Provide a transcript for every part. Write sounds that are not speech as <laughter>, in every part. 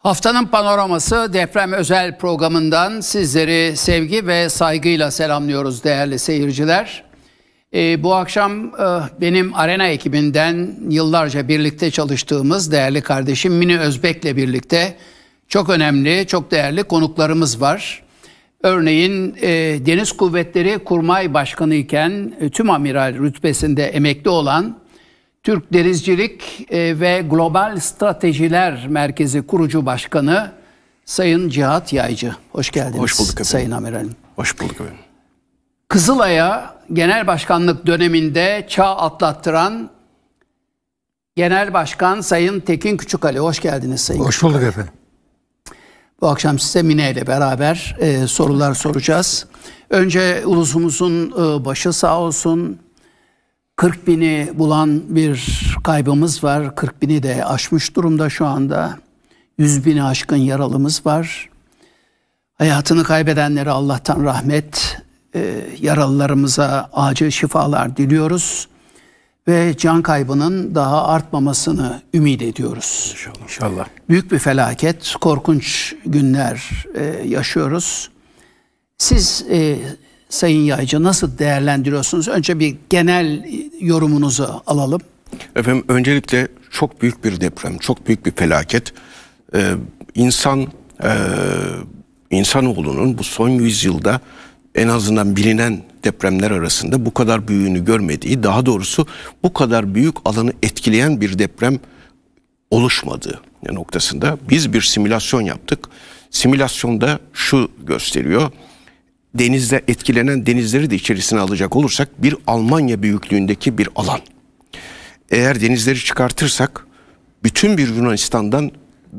Haftanın panoraması deprem özel programından sizleri sevgi ve saygıyla selamlıyoruz değerli seyirciler. E, bu akşam e, benim Arena ekibinden yıllarca birlikte çalıştığımız değerli kardeşim Mini Özbek'le birlikte çok önemli, çok değerli konuklarımız var. Örneğin e, Deniz Kuvvetleri Kurmay Başkanı iken e, tüm amiral rütbesinde emekli olan Türk Denizcilik e, ve Global Stratejiler Merkezi kurucu başkanı Sayın Cihat Yaycı. Hoş geldiniz. Hoş bulduk efendim. Sayın Amiralim. Hoş bulduk efendim. Kızılay'a genel başkanlık döneminde çağ atlattıran Genel Başkan Sayın Tekin Küçükali. Hoş geldiniz Sayın Hoş bulduk Küçükali. efendim. Bu akşam size Mine ile beraber e, sorular soracağız. Önce ulusumuzun e, başı sağ olsun. 40 bini bulan bir kaybımız var. 40 bini de aşmış durumda şu anda. 100 bini aşkın yaralımız var. Hayatını kaybedenlere Allah'tan rahmet, e, yaralılarımıza acil şifalar diliyoruz. Ve can kaybının daha artmamasını ümit ediyoruz. İnşallah. İnşallah. Büyük bir felaket, korkunç günler e, yaşıyoruz. Siz e, Sayın Yaycı nasıl değerlendiriyorsunuz? Önce bir genel yorumunuzu alalım. Efendim öncelikle çok büyük bir deprem, çok büyük bir felaket. Ee, insan e, insanoğlunun bu son yüzyılda en azından bilinen depremler arasında bu kadar büyüğünü görmediği, daha doğrusu bu kadar büyük alanı etkileyen bir deprem oluşmadığı noktasında biz bir simülasyon yaptık. Simülasyonda şu gösteriyor. Denizle etkilenen denizleri de içerisine alacak olursak bir Almanya büyüklüğündeki bir alan. Eğer denizleri çıkartırsak bütün bir Yunanistan'dan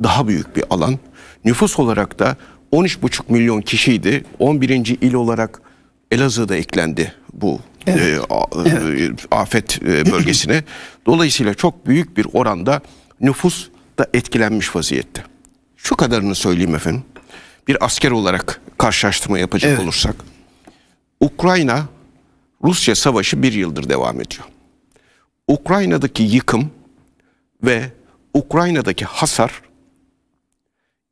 daha büyük bir alan. Nüfus olarak da 13,5 milyon kişiydi. 11. il olarak da eklendi bu evet. e, a, e, evet. afet e, bölgesine. <clears throat> Dolayısıyla çok büyük bir oranda nüfus da etkilenmiş vaziyette. Şu kadarını söyleyeyim efendim bir asker olarak karşılaştırma yapacak evet. olursak Ukrayna Rusya savaşı bir yıldır devam ediyor. Ukrayna'daki yıkım ve Ukrayna'daki hasar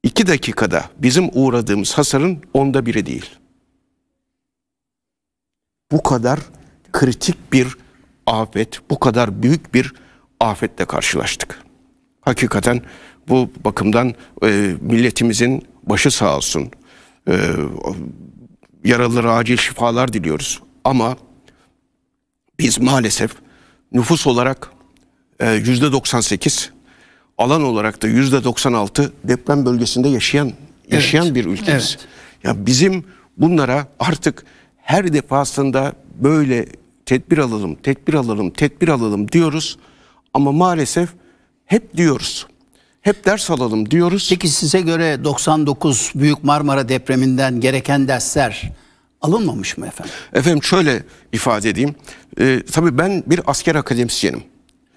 iki dakikada bizim uğradığımız hasarın onda biri değil. Bu kadar kritik bir afet, bu kadar büyük bir afetle karşılaştık. Hakikaten bu bakımdan e, milletimizin başı sağ olsun. E, yaralılara acil şifalar diliyoruz. Ama biz maalesef nüfus olarak e, yüzde %98, alan olarak da yüzde %96 deprem bölgesinde yaşayan yaşayan evet. bir ülkeyiz. Evet. Ya bizim bunlara artık her defasında böyle tedbir alalım, tedbir alalım, tedbir alalım diyoruz ama maalesef hep diyoruz hep ders alalım diyoruz. Peki size göre 99 Büyük Marmara depreminden gereken dersler alınmamış mı efendim? Efendim şöyle ifade edeyim. Ee, tabii ben bir asker akademisyenim.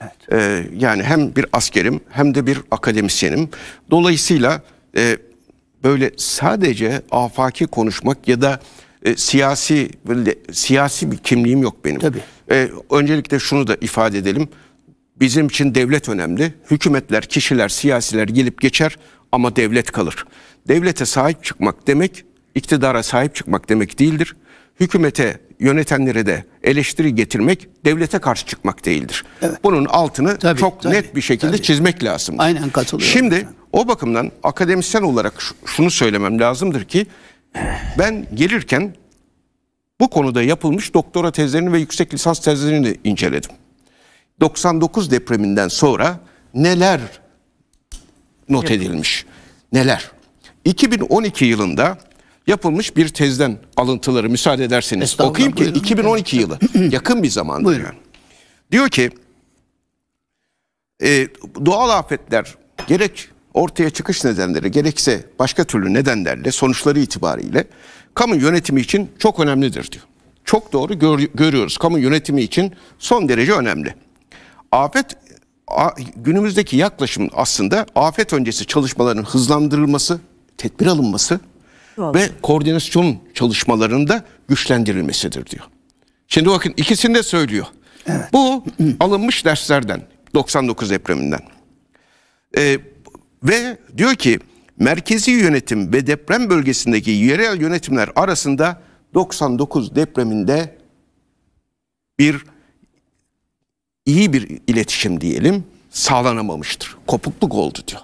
Evet. Ee, yani hem bir askerim hem de bir akademisyenim. Dolayısıyla e, böyle sadece afaki konuşmak ya da e, siyasi böyle siyasi bir kimliğim yok benim. Tabii. E, öncelikle şunu da ifade edelim. Bizim için devlet önemli. Hükümetler, kişiler, siyasiler gelip geçer ama devlet kalır. Devlete sahip çıkmak demek iktidara sahip çıkmak demek değildir. Hükümete, yönetenlere de eleştiri getirmek devlete karşı çıkmak değildir. Evet. Bunun altını tabii, çok tabii, net bir şekilde tabii. çizmek lazım. Aynen katılıyorum. Şimdi o bakımdan akademisyen olarak şunu söylemem lazımdır ki ben gelirken bu konuda yapılmış doktora tezlerini ve yüksek lisans tezlerini inceledim. 99 depreminden sonra neler not edilmiş? Neler? 2012 yılında yapılmış bir tezden alıntıları müsaade ederseniz okuyayım buyurun. ki 2012 yılı <clears throat> yakın bir zaman. Buyurun. Diyor ki e, doğal afetler gerek ortaya çıkış nedenleri gerekse başka türlü nedenlerle sonuçları itibariyle kamu yönetimi için çok önemlidir diyor. Çok doğru gör, görüyoruz. Kamu yönetimi için son derece önemli afet günümüzdeki yaklaşım aslında afet öncesi çalışmaların hızlandırılması, tedbir alınması Doğru. ve koordinasyon çalışmalarında güçlendirilmesidir diyor. Şimdi bakın ikisini de söylüyor. Evet. Bu alınmış derslerden 99 depreminden. Ee, ve diyor ki merkezi yönetim ve deprem bölgesindeki yerel yönetimler arasında 99 depreminde bir iyi bir iletişim diyelim sağlanamamıştır. Kopukluk oldu diyor.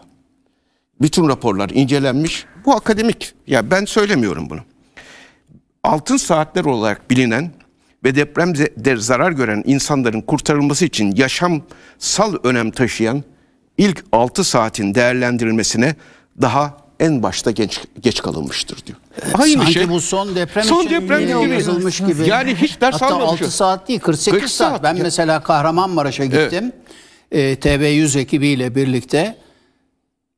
Bütün raporlar incelenmiş. Bu akademik. Ya ben söylemiyorum bunu. Altın saatler olarak bilinen ve depremde zarar gören insanların kurtarılması için yaşamsal önem taşıyan ilk 6 saatin değerlendirilmesine daha en başta geç geç kalınmıştır diyor. Aynı Sanki şey. bu son deprem son için deprem yeni gibi. yazılmış gibi. Yani hiç ders Hatta almamış. 6 saat değil 48 40 saat. saat. Ben ya. mesela Kahramanmaraş'a gittim. Evet. E, TB100 ekibiyle birlikte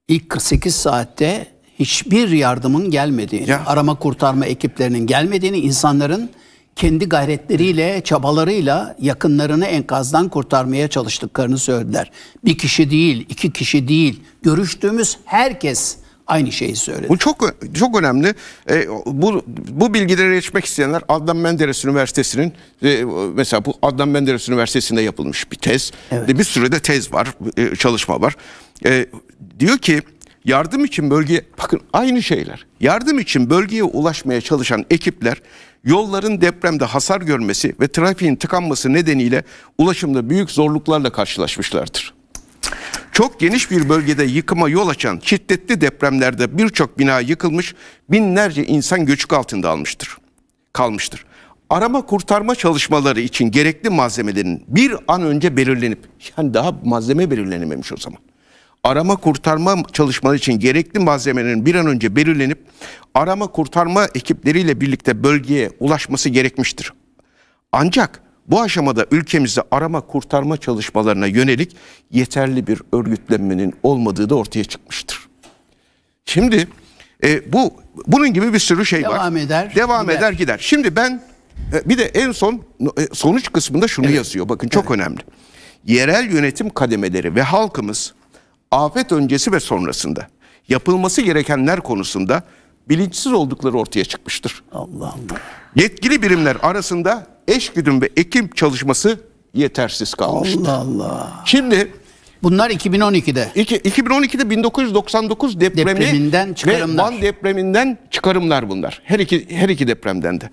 ilk 48 saatte hiçbir yardımın gelmediğini, ya. arama kurtarma ekiplerinin gelmediğini, insanların kendi gayretleriyle, çabalarıyla yakınlarını enkazdan kurtarmaya çalıştıklarını söylediler. Bir kişi değil, iki kişi değil, görüştüğümüz herkes aynı şeyi söyledi. Bu çok çok önemli. E, bu bu bilgileri geçmek isteyenler Adnan Menderes Üniversitesi'nin e, mesela bu Adnan Menderes Üniversitesi'nde yapılmış bir tez. Evet. Bir sürede tez var, e, çalışma var. E, diyor ki yardım için bölgeye bakın aynı şeyler. Yardım için bölgeye ulaşmaya çalışan ekipler yolların depremde hasar görmesi ve trafiğin tıkanması nedeniyle ulaşımda büyük zorluklarla karşılaşmışlardır. Çok geniş bir bölgede yıkıma yol açan şiddetli depremlerde birçok bina yıkılmış, binlerce insan göçük altında almıştır, kalmıştır. Arama kurtarma çalışmaları için gerekli malzemelerin bir an önce belirlenip, yani daha malzeme belirlenememiş o zaman. Arama kurtarma çalışmaları için gerekli malzemelerin bir an önce belirlenip arama kurtarma ekipleriyle birlikte bölgeye ulaşması gerekmiştir. Ancak bu aşamada ülkemizde arama kurtarma çalışmalarına yönelik yeterli bir örgütlenmenin olmadığı da ortaya çıkmıştır. Şimdi e, bu bunun gibi bir sürü şey Devam var. Devam eder. Devam gider. eder gider. Şimdi ben e, bir de en son e, sonuç kısmında şunu evet. yazıyor. Bakın çok evet. önemli. Yerel yönetim kademeleri ve halkımız afet öncesi ve sonrasında yapılması gerekenler konusunda bilinçsiz oldukları ortaya çıkmıştır. Allah Allah. Yetkili birimler arasında eşgüdüm ve ekim çalışması yetersiz kalmıştı. Allah Allah. Şimdi Bunlar 2012'de. Iki, 2012'de 1999 depremi depreminden çıkarımlar. ve Van depreminden çıkarımlar bunlar. Her iki her iki depremden de.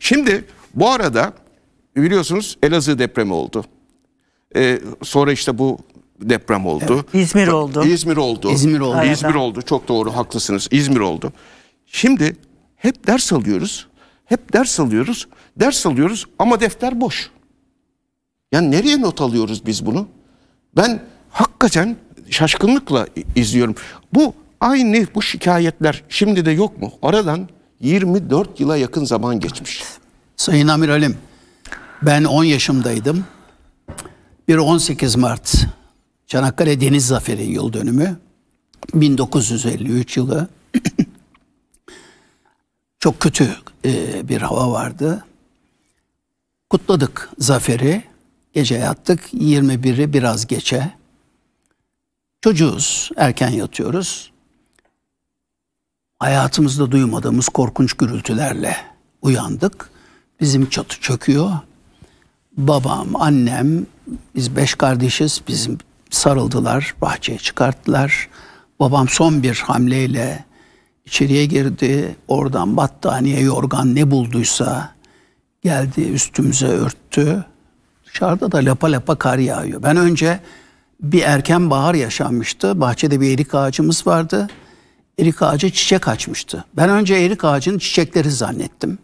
Şimdi bu arada biliyorsunuz Elazığ depremi oldu. Ee, sonra işte bu deprem oldu. Evet, İzmir oldu. İzmir oldu. İzmir oldu. İzmir oldu. Çok doğru haklısınız. İzmir oldu. Şimdi hep ders alıyoruz hep ders alıyoruz. Ders alıyoruz ama defter boş. Yani nereye not alıyoruz biz bunu? Ben hakikaten şaşkınlıkla izliyorum. Bu aynı bu şikayetler şimdi de yok mu? Aradan 24 yıla yakın zaman geçmiş. Sayın Amiralim, ben 10 yaşımdaydım. Bir 18 Mart Çanakkale Deniz Zaferi yıl dönümü 1953 yılı <clears throat> çok kötü e, bir hava vardı. Kutladık zaferi. Gece yattık 21'i biraz geçe. Çocuğuz, erken yatıyoruz. Hayatımızda duymadığımız korkunç gürültülerle uyandık. Bizim çatı çöküyor. Babam, annem, biz beş kardeşiz. Bizim sarıldılar, bahçeye çıkarttılar. Babam son bir hamleyle İçeriye girdi, oradan battaniye, yorgan ne bulduysa geldi üstümüze örttü. Dışarıda da lapa lapa kar yağıyor. Ben önce bir erken bahar yaşanmıştı. Bahçede bir erik ağacımız vardı. Erik ağacı çiçek açmıştı. Ben önce erik ağacının çiçekleri zannettim.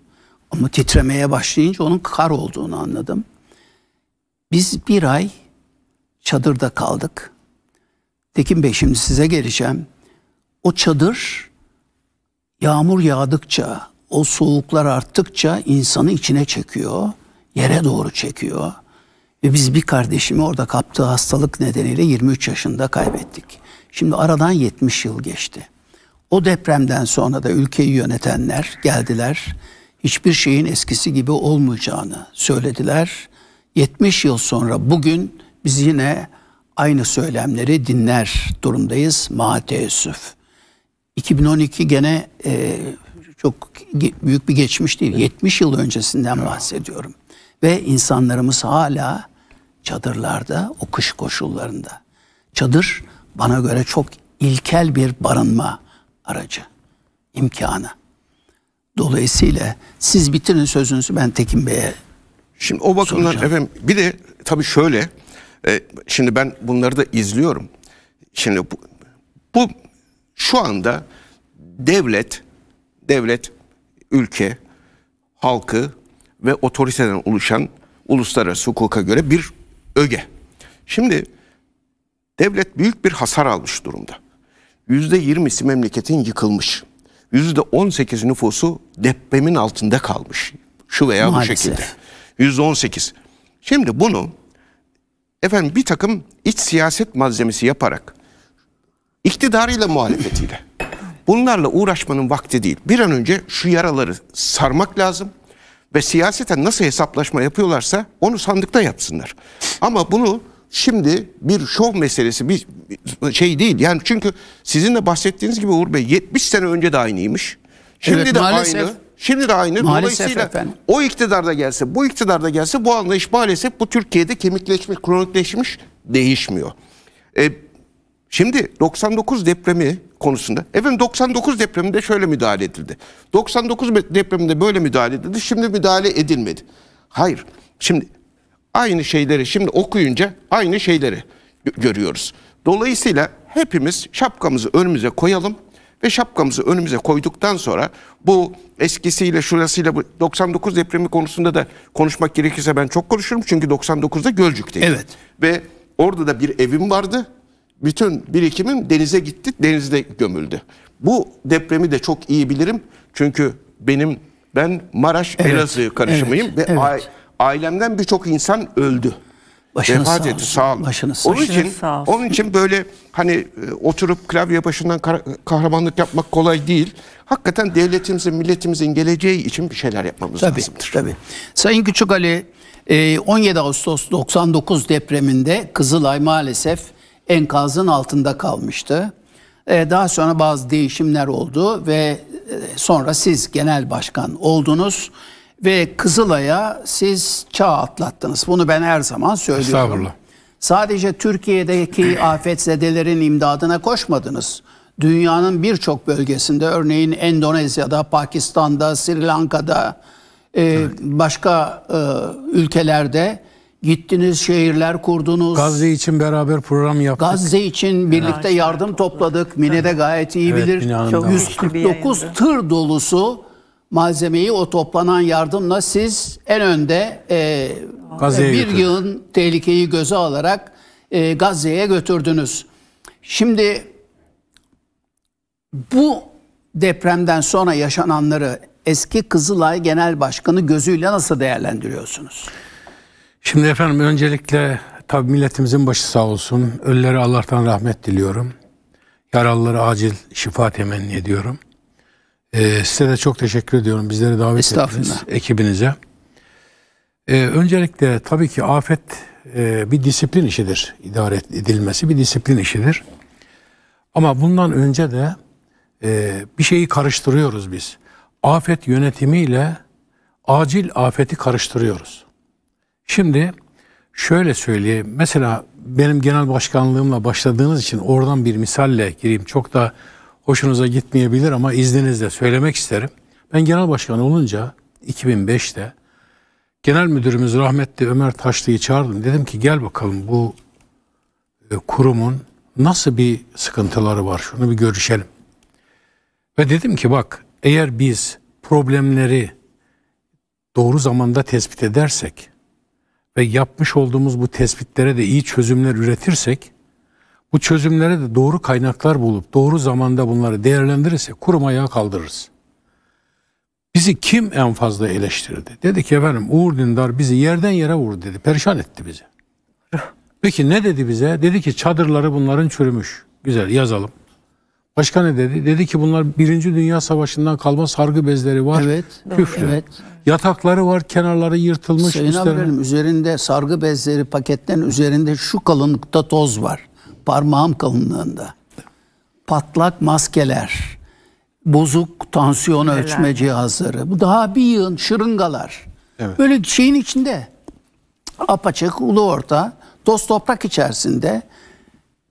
Ama titremeye başlayınca onun kar olduğunu anladım. Biz bir ay çadırda kaldık. Tekin Bey şimdi size geleceğim. O çadır Yağmur yağdıkça, o soğuklar arttıkça insanı içine çekiyor, yere doğru çekiyor. Ve biz bir kardeşimi orada kaptığı hastalık nedeniyle 23 yaşında kaybettik. Şimdi aradan 70 yıl geçti. O depremden sonra da ülkeyi yönetenler geldiler. Hiçbir şeyin eskisi gibi olmayacağını söylediler. 70 yıl sonra bugün biz yine aynı söylemleri dinler durumdayız. Ma teessüf. 2012 gene e, çok büyük bir geçmiş değil. 70 yıl öncesinden bahsediyorum. Ve insanlarımız hala çadırlarda o kış koşullarında. Çadır bana göre çok ilkel bir barınma aracı, imkanı. Dolayısıyla siz bitirin sözünüzü ben Tekin Bey'e Şimdi o bakımdan soracağım. efendim bir de tabii şöyle e, şimdi ben bunları da izliyorum. Şimdi bu, bu şu anda devlet, devlet, ülke, halkı ve otoriteden oluşan uluslararası hukuka göre bir öge. Şimdi devlet büyük bir hasar almış durumda. Yüzde yirmisi memleketin yıkılmış. Yüzde on sekiz nüfusu depremin altında kalmış. Şu veya Maalesef. bu şekilde. Yüzde on sekiz. Şimdi bunu efendim bir takım iç siyaset malzemesi yaparak iktidarıyla muhalefetiyle. Bunlarla uğraşmanın vakti değil. Bir an önce şu yaraları sarmak lazım ve siyaseten nasıl hesaplaşma yapıyorlarsa onu sandıkta yapsınlar. Ama bunu şimdi bir şov meselesi bir şey değil. Yani çünkü sizin de bahsettiğiniz gibi Uğur Bey 70 sene önce de aynıymış. Şimdi evet, de maalesef. aynı. Şimdi de aynı. Maalesef Dolayısıyla efendim. o iktidarda gelse, bu iktidarda gelse bu anlayış maalesef bu Türkiye'de kemikleşmiş, kronikleşmiş değişmiyor. E, Şimdi 99 depremi konusunda, efendim 99 depreminde şöyle müdahale edildi. 99 depreminde böyle müdahale edildi, şimdi müdahale edilmedi. Hayır, şimdi aynı şeyleri şimdi okuyunca aynı şeyleri görüyoruz. Dolayısıyla hepimiz şapkamızı önümüze koyalım ve şapkamızı önümüze koyduktan sonra bu eskisiyle şurasıyla bu 99 depremi konusunda da konuşmak gerekirse ben çok konuşurum çünkü 99'da Gölcük'teyim. Evet. Ve orada da bir evim vardı bütün birikimim denize gitti, denizde gömüldü. Bu depremi de çok iyi bilirim. Çünkü benim ben Maraş evet, Elazığ karışımıyım evet, ve evet. ailemden birçok insan öldü. Başınız Vefat sağ etti sağ olun. Başınız onun için sağ olsun. onun için böyle hani e, oturup klavye başından kahramanlık yapmak kolay değil. Hakikaten devletimizin, milletimizin geleceği için bir şeyler yapmamız tabii, lazımdır. Tabii. Sayın Küçük Ali 17 e, Ağustos 99 depreminde Kızılay maalesef enkazın altında kalmıştı. E, daha sonra bazı değişimler oldu ve e, sonra siz genel başkan oldunuz ve Kızılay'a siz çağ atlattınız. Bunu ben her zaman söylüyorum. Estağfurullah. Sadece Türkiye'deki <clears throat> afetzedelerin imdadına koşmadınız. Dünyanın birçok bölgesinde örneğin Endonezya'da, Pakistan'da, Sri Lanka'da, e, evet. başka ülkelerde Gittiniz şehirler kurdunuz. Gazze için beraber program yaptık. Gazze için birlikte yani yardım topladık. Mine de gayet iyi evet, bilir. Çok 149 tır dolusu malzemeyi o toplanan yardımla siz en önde e, bir götürdüm. yığın tehlikeyi göze alarak e, Gazze'ye götürdünüz. Şimdi bu depremden sonra yaşananları eski Kızılay Genel Başkanı gözüyle nasıl değerlendiriyorsunuz? Şimdi efendim öncelikle tabi milletimizin başı sağ olsun. ölüleri Allah'tan rahmet diliyorum. yaralıları acil şifa temenni ediyorum. Ee, size de çok teşekkür ediyorum. Bizleri davet ettiniz ekibinize. Ee, öncelikle tabii ki afet e, bir disiplin işidir. İdare edilmesi bir disiplin işidir. Ama bundan önce de e, bir şeyi karıştırıyoruz biz. Afet yönetimiyle acil afeti karıştırıyoruz. Şimdi şöyle söyleyeyim. Mesela benim genel başkanlığımla başladığınız için oradan bir misalle gireyim. Çok da hoşunuza gitmeyebilir ama izninizle söylemek isterim. Ben genel başkan olunca 2005'te genel müdürümüz rahmetli Ömer Taşlı'yı çağırdım. Dedim ki gel bakalım bu e, kurumun nasıl bir sıkıntıları var şunu bir görüşelim. Ve dedim ki bak eğer biz problemleri doğru zamanda tespit edersek ve yapmış olduğumuz bu tespitlere de iyi çözümler üretirsek, bu çözümlere de doğru kaynaklar bulup doğru zamanda bunları değerlendirirsek kurum ayağa kaldırırız. Bizi kim en fazla eleştirdi? Dedi ki efendim Uğur Dindar bizi yerden yere vurdu dedi. Perişan etti bizi. Peki ne dedi bize? Dedi ki çadırları bunların çürümüş. Güzel yazalım. Başka ne dedi? Dedi ki bunlar Birinci Dünya Savaşı'ndan kalma sargı bezleri var. Evet. Küflü. Evet. Yatakları var, kenarları yırtılmış. Sayın üstlerine... Abilerim, üzerinde sargı bezleri paketlerin üzerinde şu kalınlıkta toz var. Parmağım kalınlığında. Patlak maskeler. Bozuk tansiyon Neler. ölçme cihazları. Bu daha bir yığın şırıngalar. Evet. Böyle şeyin içinde apaçık, ulu orta, toz toprak içerisinde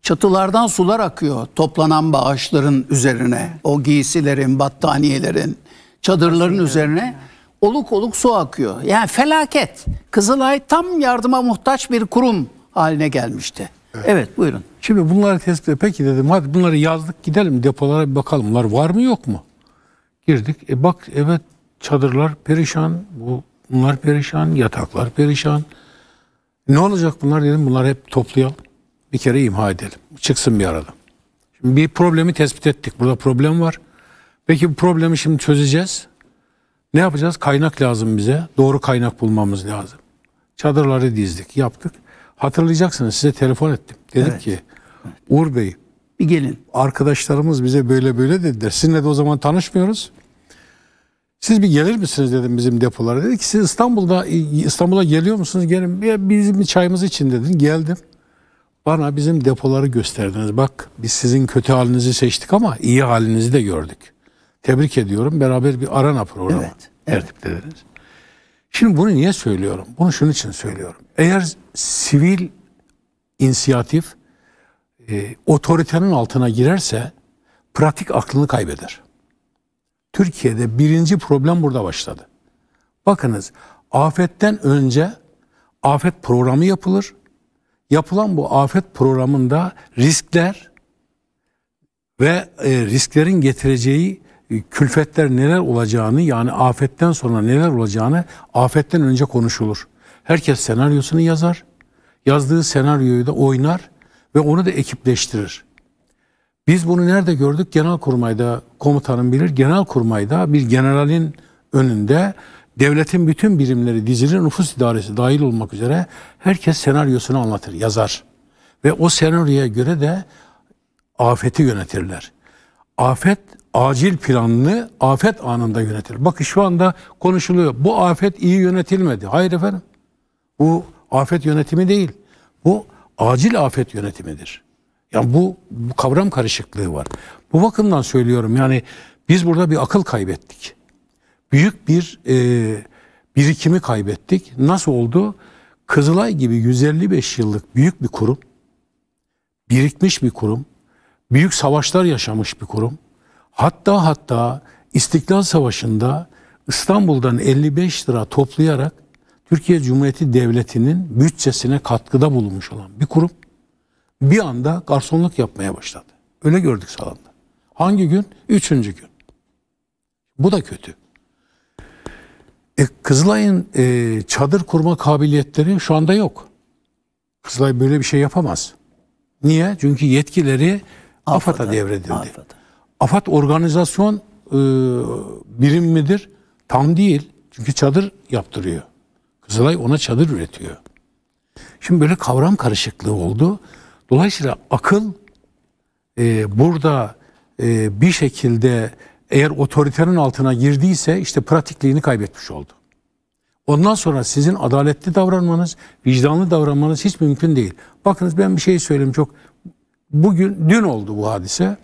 Çatılardan sular akıyor toplanan bağışların üzerine. O giysilerin, battaniyelerin, çadırların üzerine oluk oluk su akıyor. Yani felaket. Kızılay tam yardıma muhtaç bir kurum haline gelmişti. Evet, evet buyurun. Şimdi bunları tespit et. Peki dedim hadi bunları yazdık gidelim depolara bir bakalım. Bunlar var mı yok mu? Girdik. E bak evet çadırlar perişan. Bu, bunlar perişan. Yataklar perişan. Ne olacak bunlar dedim. Bunları hep toplayalım bir kere imha edelim. Çıksın bir arada. Şimdi bir problemi tespit ettik. Burada problem var. Peki bu problemi şimdi çözeceğiz. Ne yapacağız? Kaynak lazım bize. Doğru kaynak bulmamız lazım. Çadırları dizdik, yaptık. Hatırlayacaksınız size telefon ettim. Dedik evet. ki Uğur Bey bir gelin. Arkadaşlarımız bize böyle böyle dediler. Sizinle de o zaman tanışmıyoruz. Siz bir gelir misiniz dedim bizim depolara. Dedi ki siz İstanbul'da İstanbul'a geliyor musunuz? Gelin. Ya bizim çayımız için dedin. Geldim. Bana bizim depoları gösterdiniz. Bak biz sizin kötü halinizi seçtik ama iyi halinizi de gördük. Tebrik ediyorum. Beraber bir arana programı evet, evet. tertiplediniz. Şimdi bunu niye söylüyorum? Bunu şunun için söylüyorum. Eğer sivil inisiyatif e, otoritenin altına girerse pratik aklını kaybeder. Türkiye'de birinci problem burada başladı. Bakınız afetten önce afet programı yapılır yapılan bu afet programında riskler ve e, risklerin getireceği e, külfetler neler olacağını yani afetten sonra neler olacağını afetten önce konuşulur. Herkes senaryosunu yazar. Yazdığı senaryoyu da oynar ve onu da ekipleştirir. Biz bunu nerede gördük? Genel Kurmayda komutanım bilir. Genel Kurmayda bir generalin önünde devletin bütün birimleri dizili nüfus idaresi dahil olmak üzere herkes senaryosunu anlatır, yazar. Ve o senaryoya göre de afeti yönetirler. Afet acil planını afet anında yönetir. Bakın şu anda konuşuluyor. Bu afet iyi yönetilmedi. Hayır efendim. Bu afet yönetimi değil. Bu acil afet yönetimidir. Yani bu, bu kavram karışıklığı var. Bu bakımdan söylüyorum yani biz burada bir akıl kaybettik büyük bir e, birikimi kaybettik. Nasıl oldu? Kızılay gibi 155 yıllık büyük bir kurum, birikmiş bir kurum, büyük savaşlar yaşamış bir kurum. Hatta hatta İstiklal Savaşı'nda İstanbul'dan 55 lira toplayarak Türkiye Cumhuriyeti Devleti'nin bütçesine katkıda bulunmuş olan bir kurum bir anda garsonluk yapmaya başladı. Öyle gördük salonda. Hangi gün? Üçüncü gün. Bu da kötü. E, Kızılay'ın e, çadır kurma kabiliyetleri şu anda yok. Kızılay böyle bir şey yapamaz. Niye? Çünkü yetkileri AFAD'a, AFAD'a devredildi. AFAD'a. AFAD organizasyon e, birim midir? Tam değil. Çünkü çadır yaptırıyor. Kızılay ona çadır üretiyor. Şimdi böyle kavram karışıklığı oldu. Dolayısıyla akıl e, burada e, bir şekilde eğer otoritenin altına girdiyse işte pratikliğini kaybetmiş oldu. Ondan sonra sizin adaletli davranmanız, vicdanlı davranmanız hiç mümkün değil. Bakınız ben bir şey söyleyeyim çok. Bugün, dün oldu bu hadise.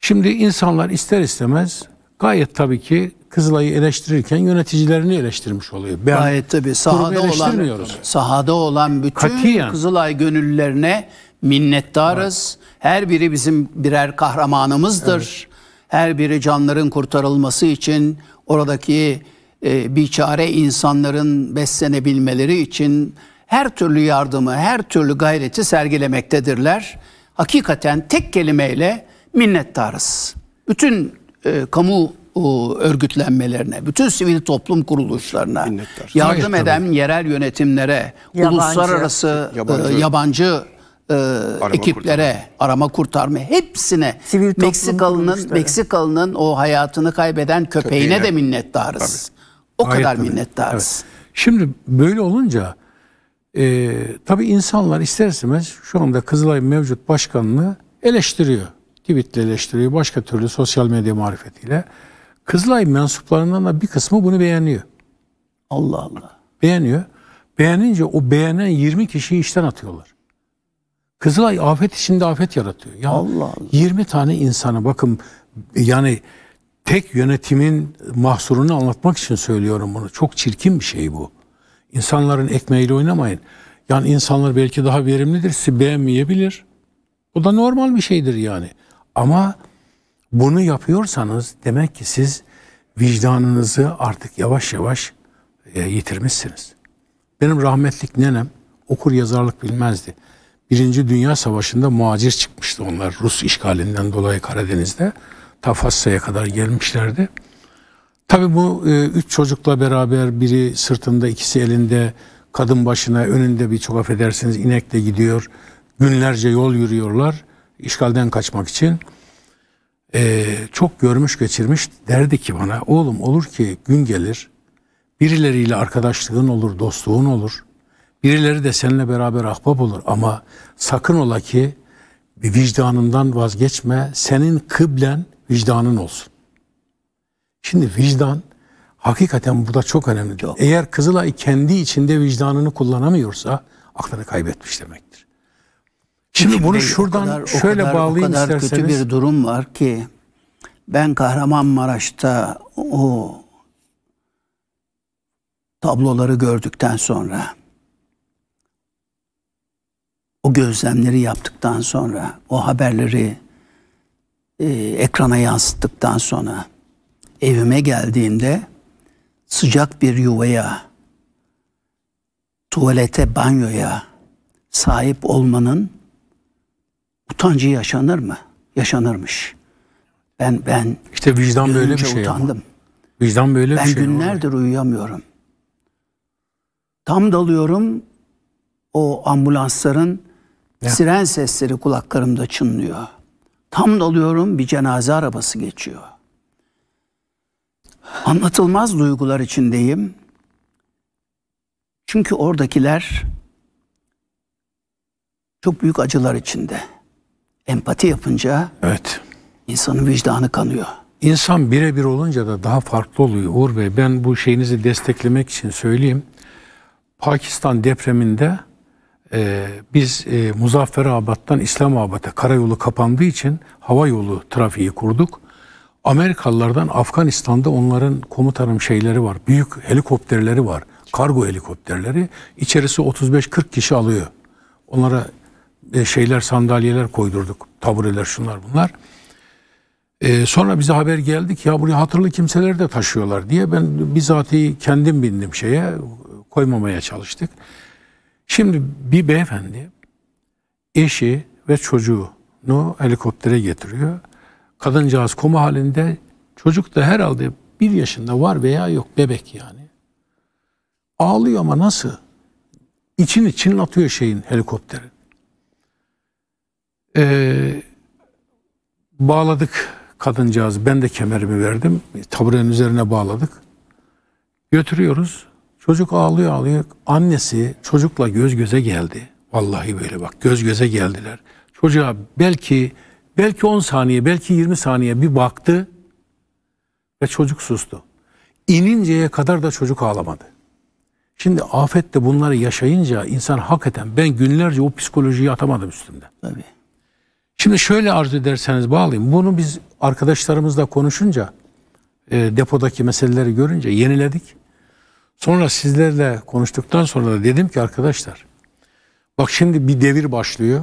Şimdi insanlar ister istemez gayet tabii ki Kızılay'ı eleştirirken yöneticilerini eleştirmiş oluyor. Ben gayet tabii sahada olan, sahada olan bütün Katiyen. Kızılay gönüllülerine minnettarız. Evet. Her biri bizim birer kahramanımızdır. Evet. Her biri canların kurtarılması için oradaki e, biçare insanların beslenebilmeleri için her türlü yardımı, her türlü gayreti sergilemektedirler. Hakikaten tek kelimeyle minnettarız. Bütün e, kamu o, örgütlenmelerine, bütün sivil toplum kuruluşlarına, Minnettar. yardım Hayır, eden tabii. yerel yönetimlere, yabancı, uluslararası yabancı, e, yabancı e, arama ekiplere, kurtarma. arama kurtarma hepsine Sivil Meksikalı'nın Meksikalı'nın o hayatını kaybeden köpeğine, köpeğine. de minnettarız. Tabii. O Gayet kadar tabii. minnettarız. Evet. Şimdi böyle olunca e, tabii insanlar ister şu anda Kızılay mevcut başkanını eleştiriyor. Tweet'le eleştiriyor. Başka türlü sosyal medya marifetiyle. Kızılay mensuplarından da bir kısmı bunu beğeniyor. Allah Allah. Beğeniyor. Beğenince o beğenen 20 kişiyi işten atıyorlar. Kızılay afet içinde afet yaratıyor. Ya Allah Allah. 20 tane insana bakın yani tek yönetimin mahsurunu anlatmak için söylüyorum bunu. Çok çirkin bir şey bu. İnsanların ekmeğiyle oynamayın. Yani insanlar belki daha verimlidir, sizi beğenmeyebilir. O da normal bir şeydir yani. Ama bunu yapıyorsanız demek ki siz vicdanınızı artık yavaş yavaş e, yitirmişsiniz. Benim rahmetlik nenem okur yazarlık bilmezdi. Birinci Dünya Savaşı'nda muacir çıkmıştı onlar Rus işgalinden dolayı Karadeniz'de. Tafassa'ya kadar gelmişlerdi. Tabi bu e, üç çocukla beraber biri sırtında ikisi elinde kadın başına önünde bir çok affedersiniz inekle gidiyor. Günlerce yol yürüyorlar işgalden kaçmak için. E, çok görmüş geçirmiş derdi ki bana oğlum olur ki gün gelir birileriyle arkadaşlığın olur dostluğun olur. Birileri de seninle beraber ahbap olur ama sakın ola ki bir vicdanından vazgeçme. Senin kıblen vicdanın olsun. Şimdi vicdan hakikaten burada çok önemli. Çok. Eğer Kızılay kendi içinde vicdanını kullanamıyorsa aklını kaybetmiş demektir. Şimdi Şimdi bunu şuradan o kadar, şöyle o kadar, bağlayayım O kadar isterseniz. kötü bir durum var ki ben Kahramanmaraş'ta o tabloları gördükten sonra o gözlemleri yaptıktan sonra, o haberleri e, ekrana yansıttıktan sonra evime geldiğimde sıcak bir yuvaya, tuvalete, banyoya sahip olmanın utancı yaşanır mı? Yaşanırmış. Ben ben işte vicdan böyle bir şey utandım. Ama. Vicdan böyle ben bir şey. Ben günlerdir ama. uyuyamıyorum. Tam dalıyorum o ambulansların ya. Siren sesleri kulaklarımda çınlıyor. Tam dalıyorum bir cenaze arabası geçiyor. Anlatılmaz duygular içindeyim. Çünkü oradakiler çok büyük acılar içinde. Empati yapınca evet. insanın vicdanı kanıyor. İnsan birebir olunca da daha farklı oluyor Uğur Bey. Ben bu şeyinizi desteklemek için söyleyeyim. Pakistan depreminde ee, biz e, Muzaffer e, İslam İslamabad'a karayolu kapandığı için hava yolu trafiği kurduk. Amerikalılardan Afganistan'da onların komutanım şeyleri var. Büyük helikopterleri var. Kargo helikopterleri. İçerisi 35-40 kişi alıyor. Onlara e, şeyler sandalyeler koydurduk. Tabureler şunlar bunlar. Ee, sonra bize haber geldi ki ya buraya hatırlı kimseler de taşıyorlar diye ben bizatihi kendim bindim şeye koymamaya çalıştık. Şimdi bir beyefendi eşi ve çocuğunu helikoptere getiriyor. Kadıncağız koma halinde. Çocuk da herhalde bir yaşında var veya yok bebek yani. Ağlıyor ama nasıl? İçini çınlatıyor şeyin helikopterin. Ee, bağladık kadıncağız. Ben de kemerimi verdim. Taburenin üzerine bağladık. Götürüyoruz. Çocuk ağlıyor ağlıyor. Annesi çocukla göz göze geldi. Vallahi böyle bak göz göze geldiler. Çocuğa belki belki 10 saniye belki 20 saniye bir baktı ve çocuk sustu. İninceye kadar da çocuk ağlamadı. Şimdi afette bunları yaşayınca insan hakikaten ben günlerce o psikolojiyi atamadım üstümden. Tabii. Şimdi şöyle arzu ederseniz bağlayayım. Bunu biz arkadaşlarımızla konuşunca e, depodaki meseleleri görünce yeniledik. Sonra sizlerle konuştuktan sonra da dedim ki arkadaşlar bak şimdi bir devir başlıyor.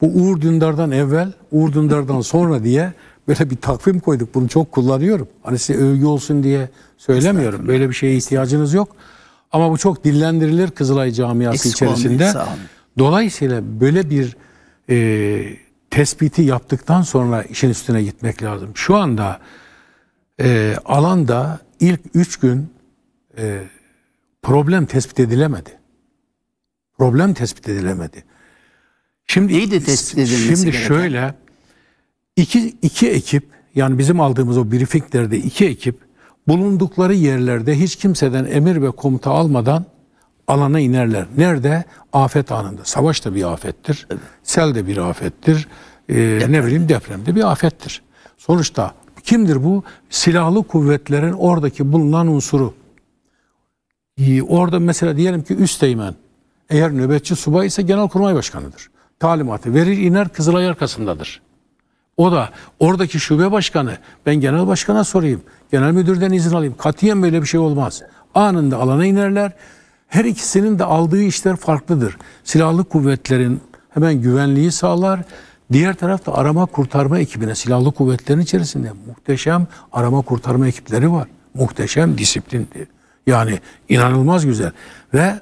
Bu Uğur Dündar'dan evvel, Uğur Dündar'dan sonra diye böyle bir takvim koyduk. Bunu çok kullanıyorum. Hani size övgü olsun diye söylemiyorum. Böyle bir şeye ihtiyacınız yok. Ama bu çok dillendirilir Kızılay camiası içerisinde. Dolayısıyla böyle bir e, tespiti yaptıktan sonra işin üstüne gitmek lazım. Şu anda e, alanda ilk üç gün e, problem tespit edilemedi. Problem tespit edilemedi. Şimdi iyi de tespit edilmesi Şimdi gereken. şöyle iki, iki ekip yani bizim aldığımız o briefinglerde iki ekip bulundukları yerlerde hiç kimseden emir ve komuta almadan alana inerler. Nerede? Afet anında. Savaş da bir afettir. Evet. Sel de bir afettir. Ee, Deprem. ne bileyim deprem de bir afettir. Sonuçta kimdir bu? Silahlı kuvvetlerin oradaki bulunan unsuru. Ee, orada mesela diyelim ki üsteğmen eğer nöbetçi subay ise genelkurmay başkanıdır. Talimatı verir iner Kızılay arkasındadır. O da oradaki şube başkanı ben genel başkana sorayım. Genel müdürden izin alayım. Katiyen böyle bir şey olmaz. Anında alana inerler. Her ikisinin de aldığı işler farklıdır. Silahlı kuvvetlerin hemen güvenliği sağlar. Diğer tarafta arama kurtarma ekibine silahlı kuvvetlerin içerisinde muhteşem arama kurtarma ekipleri var. Muhteşem disiplin yani inanılmaz güzel. Ve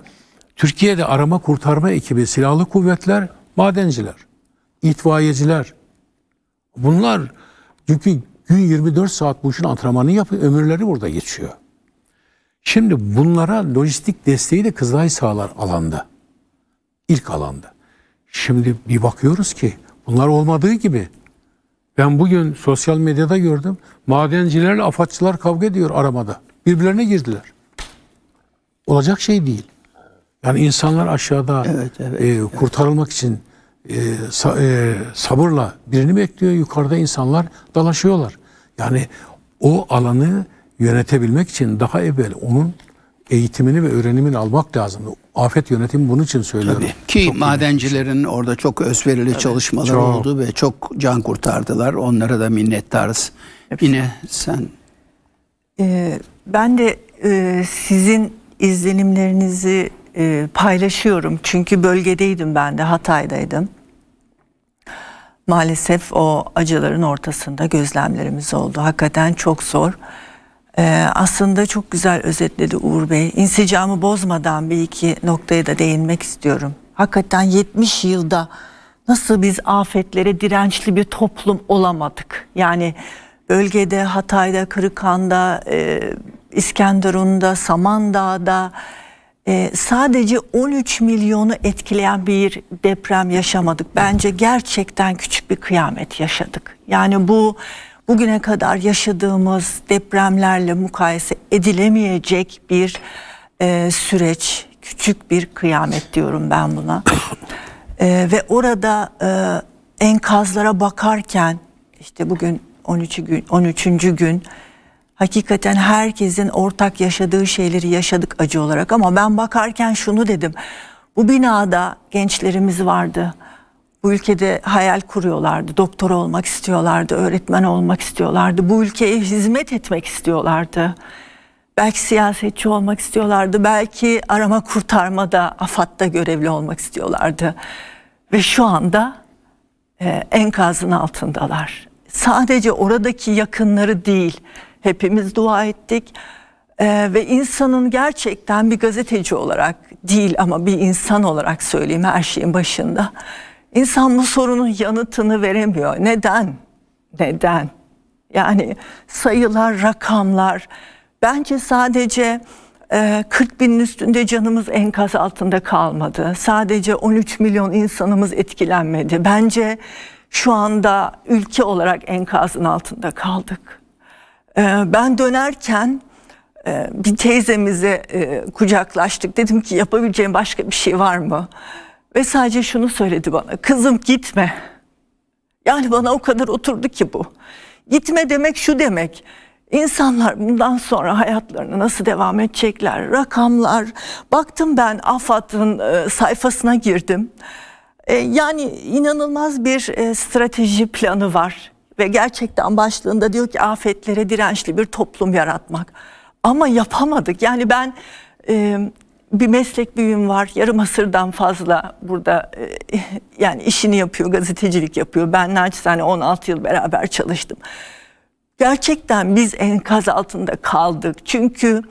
Türkiye'de arama kurtarma ekibi, silahlı kuvvetler, madenciler, itfaiyeciler. Bunlar çünkü gün 24 saat bu işin antrenmanını yapıyor, ömürleri burada geçiyor. Şimdi bunlara lojistik desteği de Kızılay sağlar alanda. İlk alanda. Şimdi bir bakıyoruz ki bunlar olmadığı gibi. Ben bugün sosyal medyada gördüm. Madencilerle afatçılar kavga ediyor aramada. Birbirlerine girdiler olacak şey değil. Yani insanlar aşağıda evet, evet, e, kurtarılmak evet. için e, sa, e, sabırla birini bekliyor. Yukarıda insanlar dalaşıyorlar. Yani o alanı yönetebilmek için daha evvel onun eğitimini ve öğrenimini almak lazım. Afet yönetimi bunun için söylüyorum. Tabii ki çok madencilerin önemli. orada çok özverili evet, çalışmalar çok. oldu ve çok can kurtardılar. Onlara da minnettarız. Evet. Yine sen. Ee, ben de e, sizin izlenimlerinizi e, paylaşıyorum. Çünkü bölgedeydim ben de Hatay'daydım. Maalesef o acıların ortasında gözlemlerimiz oldu. Hakikaten çok zor. Ee, aslında çok güzel özetledi Uğur Bey. İnsicamı bozmadan bir iki noktaya da değinmek istiyorum. Hakikaten 70 yılda nasıl biz afetlere dirençli bir toplum olamadık? Yani bölgede, Hatay'da, Kırıkhan'da, e, İskenderun'da, Samandağ'da e, sadece 13 milyonu etkileyen bir deprem yaşamadık. Bence gerçekten küçük bir kıyamet yaşadık. Yani bu bugüne kadar yaşadığımız depremlerle mukayese edilemeyecek bir e, süreç, küçük bir kıyamet diyorum ben buna. e, ve orada e, enkazlara bakarken işte bugün 13. gün 13. gün hakikaten herkesin ortak yaşadığı şeyleri yaşadık acı olarak ama ben bakarken şunu dedim. Bu binada gençlerimiz vardı. Bu ülkede hayal kuruyorlardı. Doktor olmak istiyorlardı, öğretmen olmak istiyorlardı. Bu ülkeye hizmet etmek istiyorlardı. Belki siyasetçi olmak istiyorlardı. Belki arama kurtarmada, AFAD'da görevli olmak istiyorlardı. Ve şu anda e, enkazın altındalar. Sadece oradaki yakınları değil, Hepimiz dua ettik. Ee, ve insanın gerçekten bir gazeteci olarak değil ama bir insan olarak söyleyeyim her şeyin başında. İnsan bu sorunun yanıtını veremiyor. Neden? Neden? Yani sayılar, rakamlar. Bence sadece 40 e, binin üstünde canımız enkaz altında kalmadı. Sadece 13 milyon insanımız etkilenmedi. Bence şu anda ülke olarak enkazın altında kaldık. Ee, ben dönerken e, bir teyzemize kucaklaştık. Dedim ki yapabileceğim başka bir şey var mı? Ve sadece şunu söyledi bana. Kızım gitme. Yani bana o kadar oturdu ki bu. Gitme demek şu demek. İnsanlar bundan sonra hayatlarını nasıl devam edecekler? Rakamlar. Baktım ben AFAD'ın e, sayfasına girdim. E, yani inanılmaz bir strateji planı var ve gerçekten başlığında diyor ki afetlere dirençli bir toplum yaratmak. Ama yapamadık. Yani ben e, bir meslek büyüğüm var. Yarım asırdan fazla burada e, yani işini yapıyor, gazetecilik yapıyor. Ben naçizane 16 yıl beraber çalıştım. Gerçekten biz enkaz altında kaldık. Çünkü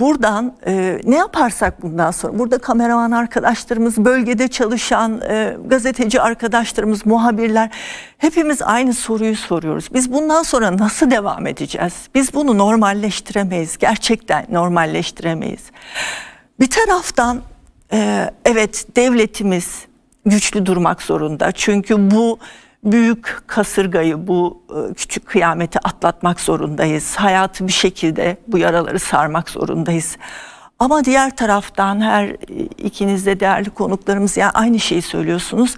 buradan e, ne yaparsak bundan sonra burada kameraman arkadaşlarımız bölgede çalışan e, gazeteci arkadaşlarımız muhabirler hepimiz aynı soruyu soruyoruz biz bundan sonra nasıl devam edeceğiz biz bunu normalleştiremeyiz gerçekten normalleştiremeyiz bir taraftan e, evet devletimiz güçlü durmak zorunda çünkü bu büyük kasırgayı bu e, küçük kıyameti atlatmak zorundayız. Hayatı bir şekilde bu yaraları sarmak zorundayız. Ama diğer taraftan her e, ikiniz de değerli konuklarımız yani aynı şeyi söylüyorsunuz.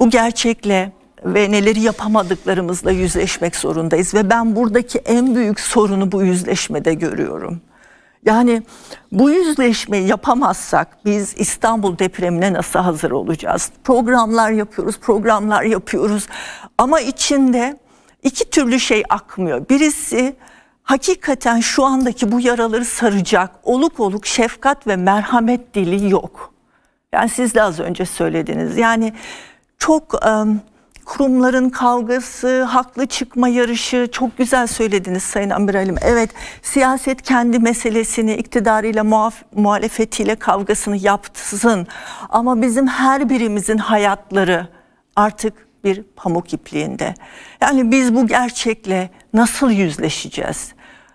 Bu gerçekle ve neleri yapamadıklarımızla yüzleşmek zorundayız ve ben buradaki en büyük sorunu bu yüzleşmede görüyorum. Yani bu yüzleşmeyi yapamazsak biz İstanbul depremine nasıl hazır olacağız? Programlar yapıyoruz, programlar yapıyoruz ama içinde iki türlü şey akmıyor. Birisi hakikaten şu andaki bu yaraları saracak oluk oluk şefkat ve merhamet dili yok. Yani siz de az önce söylediniz. Yani çok ım, Kurumların kavgası, haklı çıkma yarışı çok güzel söylediniz Sayın Amiralim. Evet siyaset kendi meselesini iktidarıyla muaf, muhalefetiyle kavgasını yapsın. Ama bizim her birimizin hayatları artık bir pamuk ipliğinde. Yani biz bu gerçekle nasıl yüzleşeceğiz?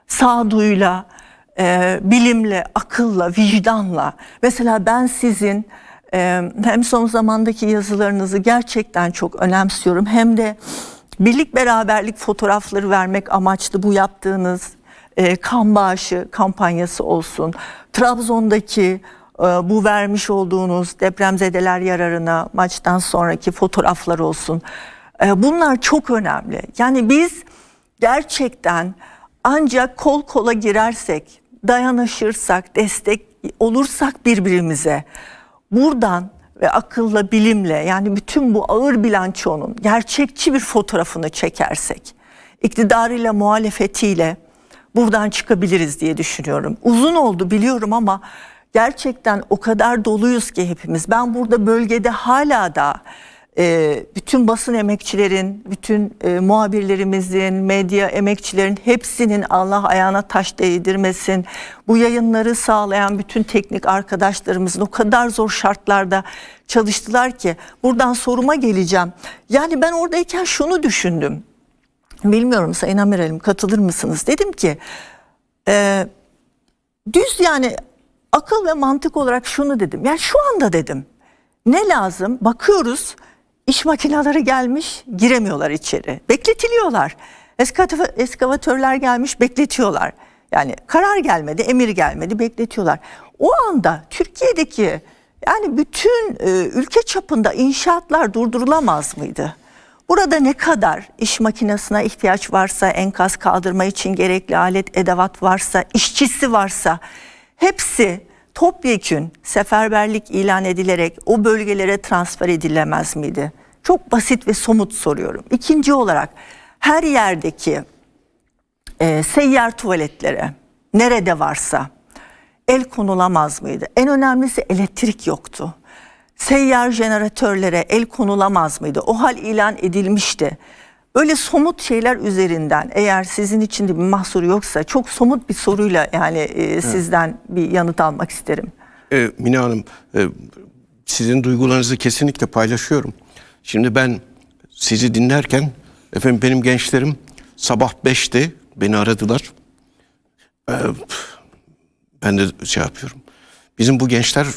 Sağduyuyla, e, bilimle, akılla, vicdanla. Mesela ben sizin ee, hem son zamandaki yazılarınızı gerçekten çok önemsiyorum hem de birlik beraberlik fotoğrafları vermek amaçlı bu yaptığınız e, kan bağışı kampanyası olsun. Trabzon'daki e, bu vermiş olduğunuz depremzedeler yararına maçtan sonraki fotoğraflar olsun. E, bunlar çok önemli. Yani biz gerçekten ancak kol kola girersek, dayanışırsak, destek olursak birbirimize buradan ve akılla bilimle yani bütün bu ağır bilançonun gerçekçi bir fotoğrafını çekersek iktidarıyla muhalefetiyle buradan çıkabiliriz diye düşünüyorum. Uzun oldu biliyorum ama gerçekten o kadar doluyuz ki hepimiz. Ben burada bölgede hala da e, bütün basın emekçilerin, bütün e, muhabirlerimizin, medya emekçilerin hepsinin Allah ayağına taş değdirmesin. Bu yayınları sağlayan bütün teknik arkadaşlarımızın o kadar zor şartlarda çalıştılar ki buradan soruma geleceğim. Yani ben oradayken şunu düşündüm. Bilmiyorum Sayın Amiralim katılır mısınız? Dedim ki e, düz yani akıl ve mantık olarak şunu dedim. Yani şu anda dedim ne lazım bakıyoruz İş makineleri gelmiş giremiyorlar içeri. Bekletiliyorlar. Eskatif Eskavatörler gelmiş bekletiyorlar. Yani karar gelmedi, emir gelmedi bekletiyorlar. O anda Türkiye'deki yani bütün e, ülke çapında inşaatlar durdurulamaz mıydı? Burada ne kadar iş makinesine ihtiyaç varsa, enkaz kaldırma için gerekli alet, edevat varsa, işçisi varsa hepsi topyekün seferberlik ilan edilerek o bölgelere transfer edilemez miydi? Çok basit ve somut soruyorum. İkinci olarak her yerdeki e, seyyar tuvaletlere nerede varsa el konulamaz mıydı? En önemlisi elektrik yoktu. Seyyar jeneratörlere el konulamaz mıydı? O hal ilan edilmişti. Öyle somut şeyler üzerinden eğer sizin için bir mahsur yoksa çok somut bir soruyla yani e, sizden bir yanıt almak isterim. E, Mine Hanım e, sizin duygularınızı kesinlikle paylaşıyorum. Şimdi ben sizi dinlerken efendim benim gençlerim sabah 5'te beni aradılar. Ee, ben de şey yapıyorum. Bizim bu gençler,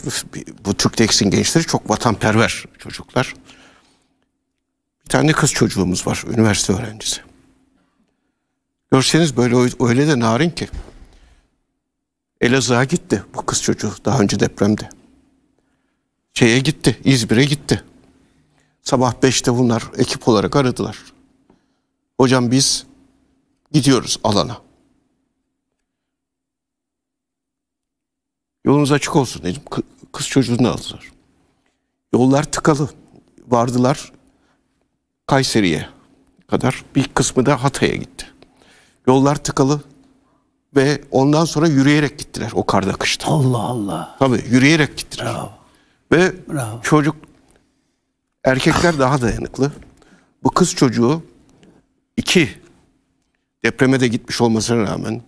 bu Türk Teksin gençleri çok vatanperver çocuklar. Bir tane kız çocuğumuz var, üniversite öğrencisi. Görseniz böyle öyle de narin ki. Elazığ'a gitti bu kız çocuğu daha önce depremde. Şeye gitti, İzmir'e gitti. Sabah beşte bunlar ekip olarak aradılar. Hocam biz gidiyoruz alana. Yolunuz açık olsun dedim. Kız çocuğunu aldılar. Yollar tıkalı. Vardılar Kayseri'ye kadar bir kısmı da Hatay'a gitti. Yollar tıkalı ve ondan sonra yürüyerek gittiler o karda kışta. Allah Allah. Tabii yürüyerek gittiler. Bravo. Ve Bravo. çocuk erkekler daha dayanıklı. Bu kız çocuğu iki depreme de gitmiş olmasına rağmen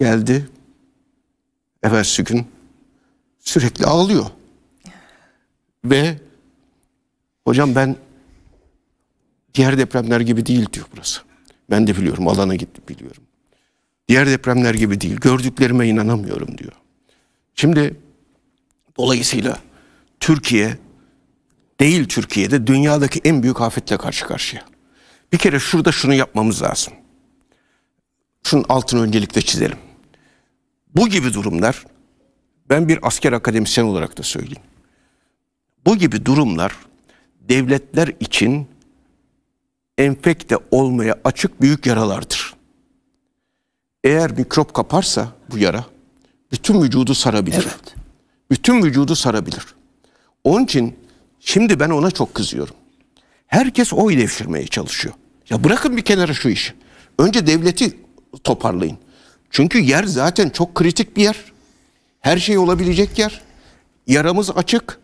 geldi. Evvelsi gün sürekli ağlıyor. Ve hocam ben Diğer depremler gibi değil diyor burası. Ben de biliyorum alana gittim biliyorum. Diğer depremler gibi değil. Gördüklerime inanamıyorum diyor. Şimdi dolayısıyla Türkiye değil Türkiye'de dünyadaki en büyük afetle karşı karşıya. Bir kere şurada şunu yapmamız lazım. Şunun altını öncelikle çizelim. Bu gibi durumlar ben bir asker akademisyen olarak da söyleyeyim. Bu gibi durumlar devletler için enfekte olmaya açık büyük yaralardır. Eğer mikrop kaparsa bu yara bütün vücudu sarabilir. Evet. Bütün vücudu sarabilir. Onun için şimdi ben ona çok kızıyorum. Herkes oy devşirmeye çalışıyor. Ya bırakın bir kenara şu işi. Önce devleti toparlayın. Çünkü yer zaten çok kritik bir yer. Her şey olabilecek yer. Yaramız açık.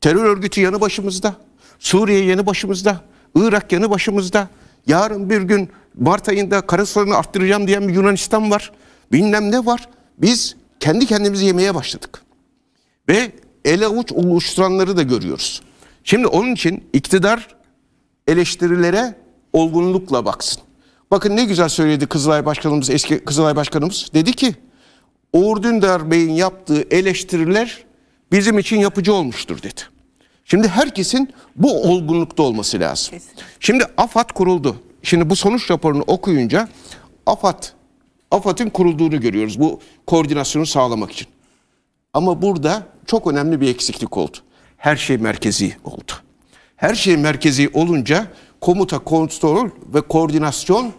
Terör örgütü yanı başımızda. Suriye yanı başımızda. Irak yanı başımızda. Yarın bir gün Mart ayında karaslarını arttıracağım diyen bir Yunanistan var. Bilmem ne var. Biz kendi kendimizi yemeye başladık. Ve ele avuç oluşturanları da görüyoruz. Şimdi onun için iktidar eleştirilere olgunlukla baksın. Bakın ne güzel söyledi Kızılay Başkanımız, eski Kızılay Başkanımız. Dedi ki, Uğur Dündar Bey'in yaptığı eleştiriler bizim için yapıcı olmuştur dedi. Şimdi herkesin bu olgunlukta olması lazım. Şimdi AFAD kuruldu. Şimdi bu sonuç raporunu okuyunca AFAD, AFAD'ın kurulduğunu görüyoruz bu koordinasyonu sağlamak için. Ama burada çok önemli bir eksiklik oldu. Her şey merkezi oldu. Her şey merkezi olunca komuta, kontrol ve koordinasyon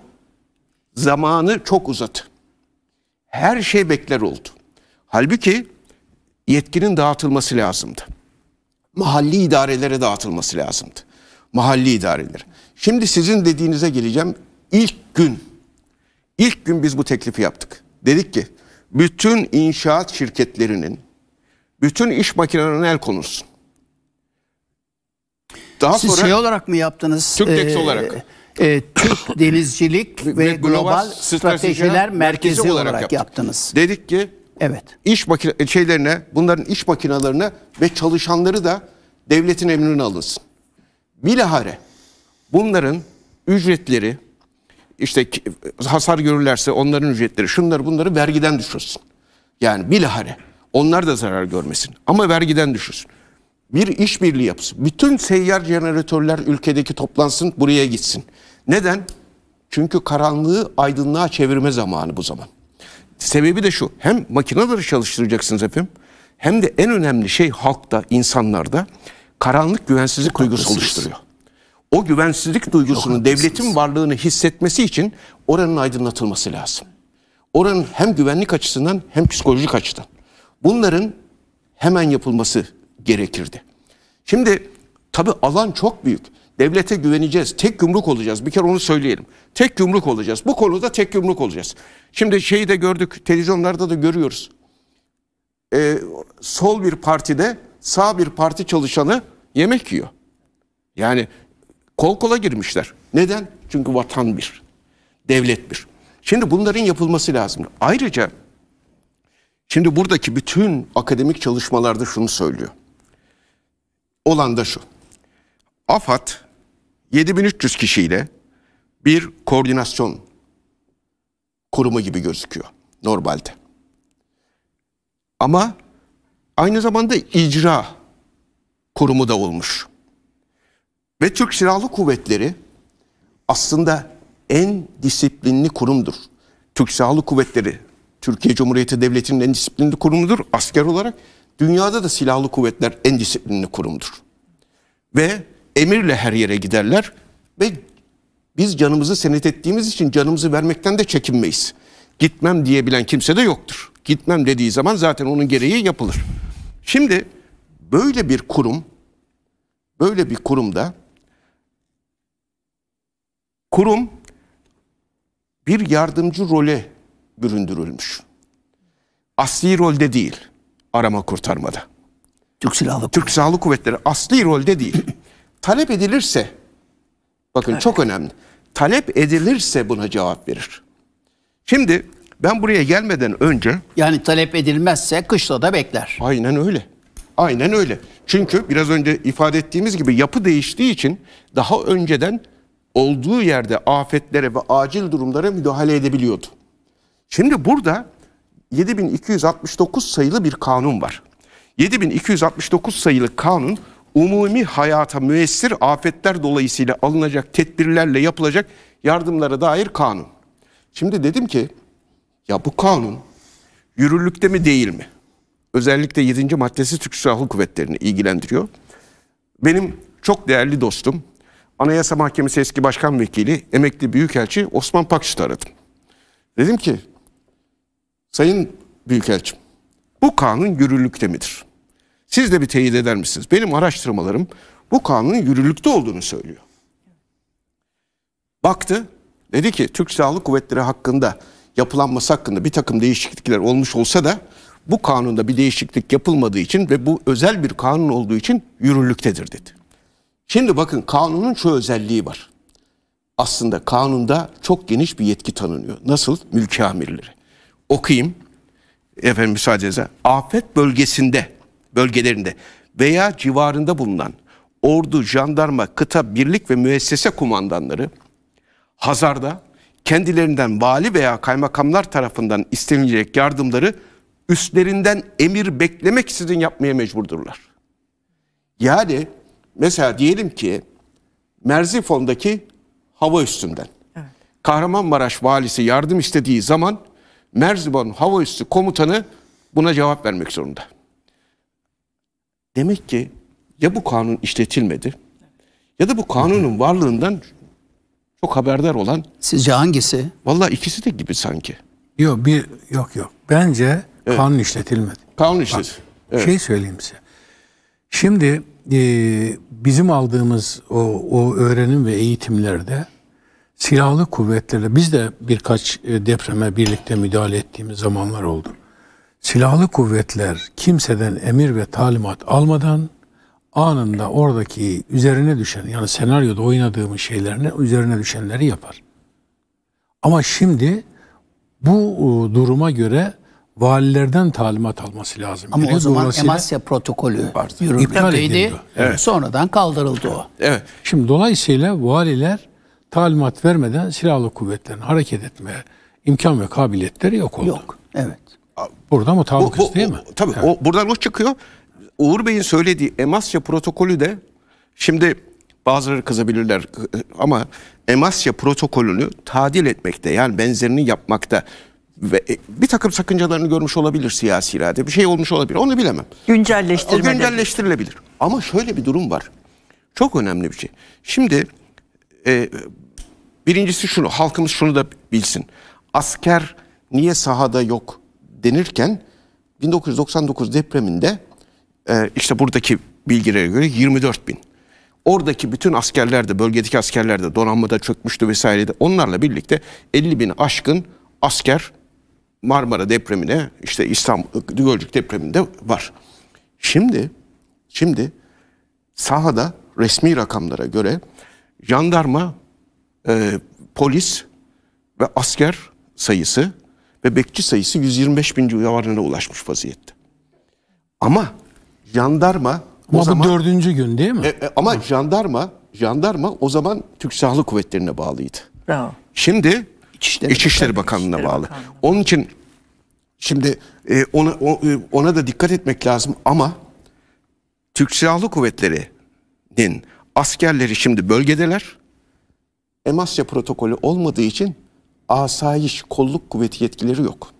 zamanı çok uzadı. Her şey bekler oldu. Halbuki yetkinin dağıtılması lazımdı mahalli idarelere dağıtılması lazımdı. Mahalli idareler. Şimdi sizin dediğinize geleceğim. İlk gün, ilk gün biz bu teklifi yaptık. Dedik ki bütün inşaat şirketlerinin, bütün iş makinelerine el konulsun. Daha Siz sonra, şey olarak mı yaptınız? Türkdex e, ee, olarak. E, Türk Denizcilik ve, ve Global, Global Stratejiler Merkezi, Merkezi olarak, olarak yaptınız. Dedik ki Evet. İş makine e, şeylerine, bunların iş makinalarına ve çalışanları da devletin emrine alınsın. Bilahare bunların ücretleri işte hasar görürlerse onların ücretleri şunları bunları vergiden düşürsün. Yani bilahare onlar da zarar görmesin ama vergiden düşürsün. Bir işbirliği yapsın. Bütün seyyar jeneratörler ülkedeki toplansın buraya gitsin. Neden? Çünkü karanlığı aydınlığa çevirme zamanı bu zaman. Sebebi de şu. Hem makinaları çalıştıracaksınız efendim. Hem de en önemli şey halkta, insanlarda karanlık güvensizlik duygusu oluşturuyor. O güvensizlik duygusunun devletin varlığını hissetmesi için oranın aydınlatılması lazım. Oranın hem güvenlik açısından hem psikolojik açıdan. Bunların hemen yapılması gerekirdi. Şimdi tabi alan çok büyük. Devlete güveneceğiz. Tek yumruk olacağız. Bir kere onu söyleyelim. Tek yumruk olacağız. Bu konuda tek yumruk olacağız. Şimdi şeyi de gördük. Televizyonlarda da görüyoruz. Ee, sol bir partide sağ bir parti çalışanı yemek yiyor. Yani kol kola girmişler. Neden? Çünkü vatan bir. Devlet bir. Şimdi bunların yapılması lazım. Ayrıca şimdi buradaki bütün akademik çalışmalarda şunu söylüyor. Olan da şu. AFAD 7300 kişiyle bir koordinasyon kurumu gibi gözüküyor normalde. Ama aynı zamanda icra kurumu da olmuş. Ve Türk Silahlı Kuvvetleri aslında en disiplinli kurumdur. Türk Silahlı Kuvvetleri Türkiye Cumhuriyeti Devleti'nin en disiplinli kurumudur asker olarak. Dünyada da silahlı kuvvetler en disiplinli kurumdur. Ve emirle her yere giderler ve biz canımızı senet ettiğimiz için canımızı vermekten de çekinmeyiz. Gitmem diyebilen kimse de yoktur. Gitmem dediği zaman zaten onun gereği yapılır. Şimdi böyle bir kurum, böyle bir kurumda kurum bir yardımcı role büründürülmüş. Asli rolde değil arama kurtarmada. Türk Silahlı Türk Silahlı Kuvvetleri asli rolde değil talep edilirse bakın çok önemli. Talep edilirse buna cevap verir. Şimdi ben buraya gelmeden önce yani talep edilmezse kışla da bekler. Aynen öyle. Aynen öyle. Çünkü biraz önce ifade ettiğimiz gibi yapı değiştiği için daha önceden olduğu yerde afetlere ve acil durumlara müdahale edebiliyordu. Şimdi burada 7269 sayılı bir kanun var. 7269 sayılı kanun umumi hayata müessir afetler dolayısıyla alınacak tedbirlerle yapılacak yardımlara dair kanun. Şimdi dedim ki ya bu kanun yürürlükte mi değil mi? Özellikle 7. maddesi Türk Silahlı Kuvvetleri'ni ilgilendiriyor. Benim çok değerli dostum, Anayasa Mahkemesi eski başkan vekili, emekli büyükelçi Osman Pakçı'da aradım. Dedim ki, Sayın Büyükelçim, bu kanun yürürlükte midir? Siz de bir teyit eder misiniz? Benim araştırmalarım bu kanunun yürürlükte olduğunu söylüyor. Baktı, dedi ki Türk Silahlı Kuvvetleri hakkında yapılanması hakkında bir takım değişiklikler olmuş olsa da bu kanunda bir değişiklik yapılmadığı için ve bu özel bir kanun olduğu için yürürlüktedir dedi. Şimdi bakın kanunun şu özelliği var. Aslında kanunda çok geniş bir yetki tanınıyor. Nasıl? Mülki amirleri. Okuyayım. Efendim müsaadenizle. Afet bölgesinde bölgelerinde veya civarında bulunan ordu, jandarma, kıta, birlik ve müessese kumandanları Hazar'da kendilerinden vali veya kaymakamlar tarafından istenilecek yardımları üstlerinden emir beklemek sizin yapmaya mecburdurlar. Yani mesela diyelim ki Merzifon'daki hava üstünden evet. Kahramanmaraş valisi yardım istediği zaman Merzifon hava üssü komutanı buna cevap vermek zorunda. Demek ki ya bu kanun işletilmedi ya da bu kanunun varlığından çok haberdar olan... Sizce hangisi? Vallahi ikisi de gibi sanki. Yok bir yok yok. Bence evet. kanun işletilmedi. Kanun işletilmedi. Evet. Şey söyleyeyim size. Şimdi e, bizim aldığımız o, o öğrenim ve eğitimlerde silahlı kuvvetlerle biz de birkaç e, depreme birlikte müdahale ettiğimiz zamanlar oldu silahlı kuvvetler kimseden emir ve talimat almadan anında oradaki üzerine düşen yani senaryoda oynadığımız şeylerin üzerine düşenleri yapar. Ama şimdi bu e, duruma göre valilerden talimat alması lazım. Ama Biliyor o zaman Emasya protokolü yürürlükteydi. Evet. Sonradan kaldırıldı o. Evet. Şimdi dolayısıyla valiler talimat vermeden silahlı kuvvetlerin hareket etmeye imkan ve kabiliyetleri yok oldu. Yok. Evet. Burada mı tavuk bu, değil mi? Tabii evet. o, buradan o çıkıyor. Uğur Bey'in söylediği Emasya protokolü de şimdi bazıları kızabilirler ama Emasya protokolünü tadil etmekte yani benzerini yapmakta ve e, bir takım sakıncalarını görmüş olabilir siyasi irade. Bir şey olmuş olabilir. Onu bilemem. Güncelleştirilebilir. güncelleştirilebilir. Ama şöyle bir durum var. Çok önemli bir şey. Şimdi e, birincisi şunu. Halkımız şunu da bilsin. Asker niye sahada yok? denirken 1999 depreminde e, işte buradaki bilgilere göre 24 bin. Oradaki bütün askerler de bölgedeki askerler de donanmada çökmüştü vesaire de onlarla birlikte 50 bin aşkın asker Marmara depremine işte İstanbul Gölcük depreminde var. Şimdi şimdi sahada resmi rakamlara göre jandarma, e, polis ve asker sayısı ve bekçi sayısı 125 bin civarına ulaşmış vaziyette. Ama jandarma ama o zaman, bu dördüncü gün değil mi? E, e, ama Hı. jandarma jandarma o zaman Türk Silahlı Kuvvetleri'ne bağlıydı. Bravo. Şimdi İçişleri, İçişleri Bakanlığı'na bağlı. Bakanlığı. Onun için şimdi e, ona, o, e, ona da dikkat etmek lazım ama Türk Silahlı Kuvvetleri'nin askerleri şimdi bölgedeler. Emasya protokolü olmadığı için asayiş, kolluk kuvveti yetkileri yok.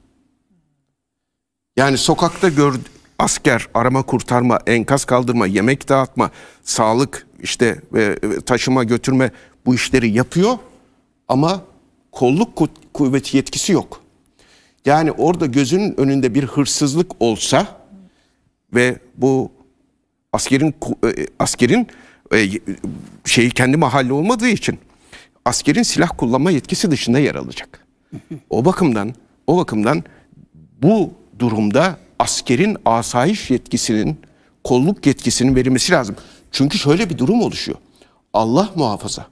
Yani sokakta gör asker arama kurtarma, enkaz kaldırma, yemek dağıtma, sağlık işte e, e taşıma götürme bu işleri yapıyor ama kolluk kuvveti yetkisi yok. Yani orada gözünün önünde bir hırsızlık olsa ve bu askerin e, askerin e, şeyi kendi mahalle olmadığı için askerin silah kullanma yetkisi dışında yer alacak. O bakımdan o bakımdan bu durumda askerin asayiş yetkisinin kolluk yetkisinin verilmesi lazım. Çünkü şöyle bir durum oluşuyor. Allah muhafaza.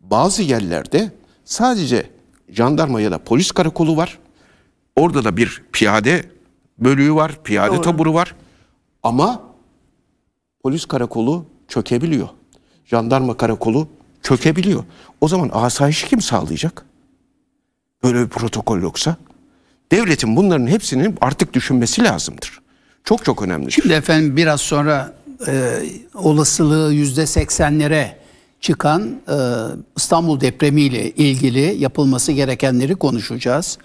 Bazı yerlerde sadece jandarma ya da polis karakolu var. Orada da bir piyade bölüğü var, piyade Doğru. taburu var. Ama polis karakolu çökebiliyor. Jandarma karakolu çökebiliyor. O zaman asayişi kim sağlayacak? Böyle bir protokol yoksa. Devletin bunların hepsini artık düşünmesi lazımdır. Çok çok önemli. Şimdi efendim biraz sonra e, olasılığı yüzde seksenlere çıkan e, İstanbul depremiyle ilgili yapılması gerekenleri konuşacağız.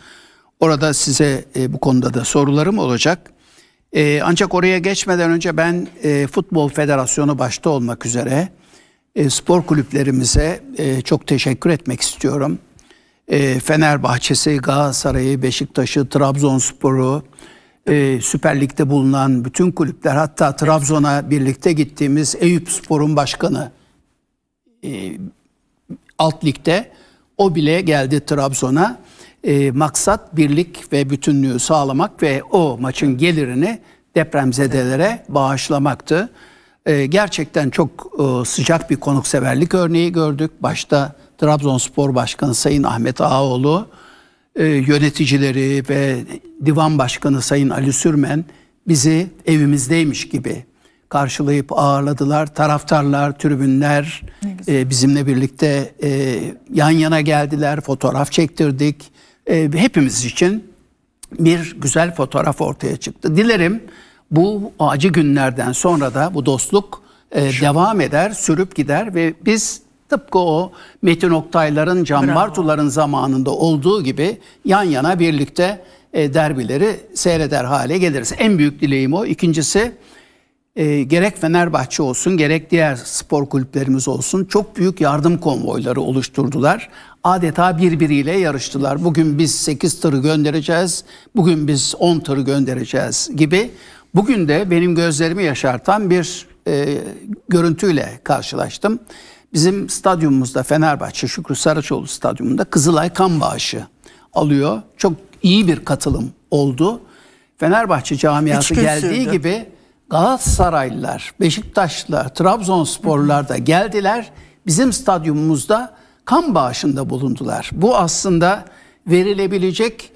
Orada size e, bu konuda da sorularım olacak. E, ancak oraya geçmeden önce ben e, Futbol Federasyonu başta olmak üzere e, spor kulüplerimize e, çok teşekkür etmek istiyorum. E, Fenerbahçe'si, Galatasaray'ı, Beşiktaş'ı, Trabzonspor'u, e, Süper Lig'de bulunan bütün kulüpler hatta Trabzon'a birlikte gittiğimiz Eyüp Spor'un başkanı e, alt ligde o bile geldi Trabzon'a. E, maksat birlik ve bütünlüğü sağlamak ve o maçın gelirini depremzedelere bağışlamaktı. Ee, gerçekten çok e, sıcak bir konukseverlik örneği gördük. Başta Trabzonspor Başkanı Sayın Ahmet Ağaoğlu, e, yöneticileri ve Divan Başkanı Sayın Ali Sürmen bizi evimizdeymiş gibi karşılayıp ağırladılar. Taraftarlar, tribünler e, bizimle birlikte yan yana geldiler, fotoğraf çektirdik. hepimiz için bir güzel fotoğraf ortaya çıktı. Dilerim bu acı günlerden sonra da bu dostluk e, devam eder, sürüp gider ve biz tıpkı o Metin Oktayların, Can Bravo. Bartuların zamanında olduğu gibi yan yana birlikte e, derbileri seyreder hale geliriz. En büyük dileğim o. İkincisi e, gerek Fenerbahçe olsun gerek diğer spor kulüplerimiz olsun çok büyük yardım konvoyları oluşturdular. Adeta birbiriyle yarıştılar. Bugün biz 8 tır göndereceğiz, bugün biz 10 tır göndereceğiz gibi. Bugün de benim gözlerimi yaşartan bir e, görüntüyle karşılaştım. Bizim stadyumumuzda Fenerbahçe Şükrü Saraçoğlu stadyumunda Kızılay kan bağışı alıyor. Çok iyi bir katılım oldu. Fenerbahçe camiası geldiği sürdü. gibi Galatasaraylılar, Beşiktaşlılar, Trabzonsporlular da geldiler. Bizim stadyumumuzda kan bağışında bulundular. Bu aslında verilebilecek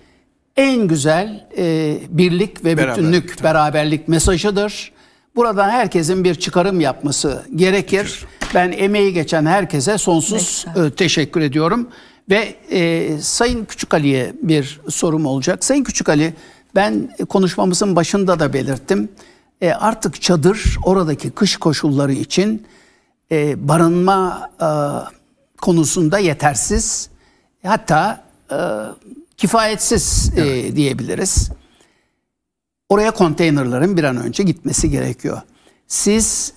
en güzel e, birlik ve Beraber, bütünlük, tabii. beraberlik mesajıdır. Buradan herkesin bir çıkarım yapması gerekir. Geçir. Ben emeği geçen herkese sonsuz e, teşekkür ediyorum. Ve e, Sayın Ali'ye bir sorum olacak. Sayın Küçük Ali, ben konuşmamızın başında da belirttim. E, artık çadır oradaki kış koşulları için e, barınma e, konusunda yetersiz. Hatta e, kifayetsiz e, evet. e, diyebiliriz. Oraya konteynerların bir an önce gitmesi gerekiyor. Siz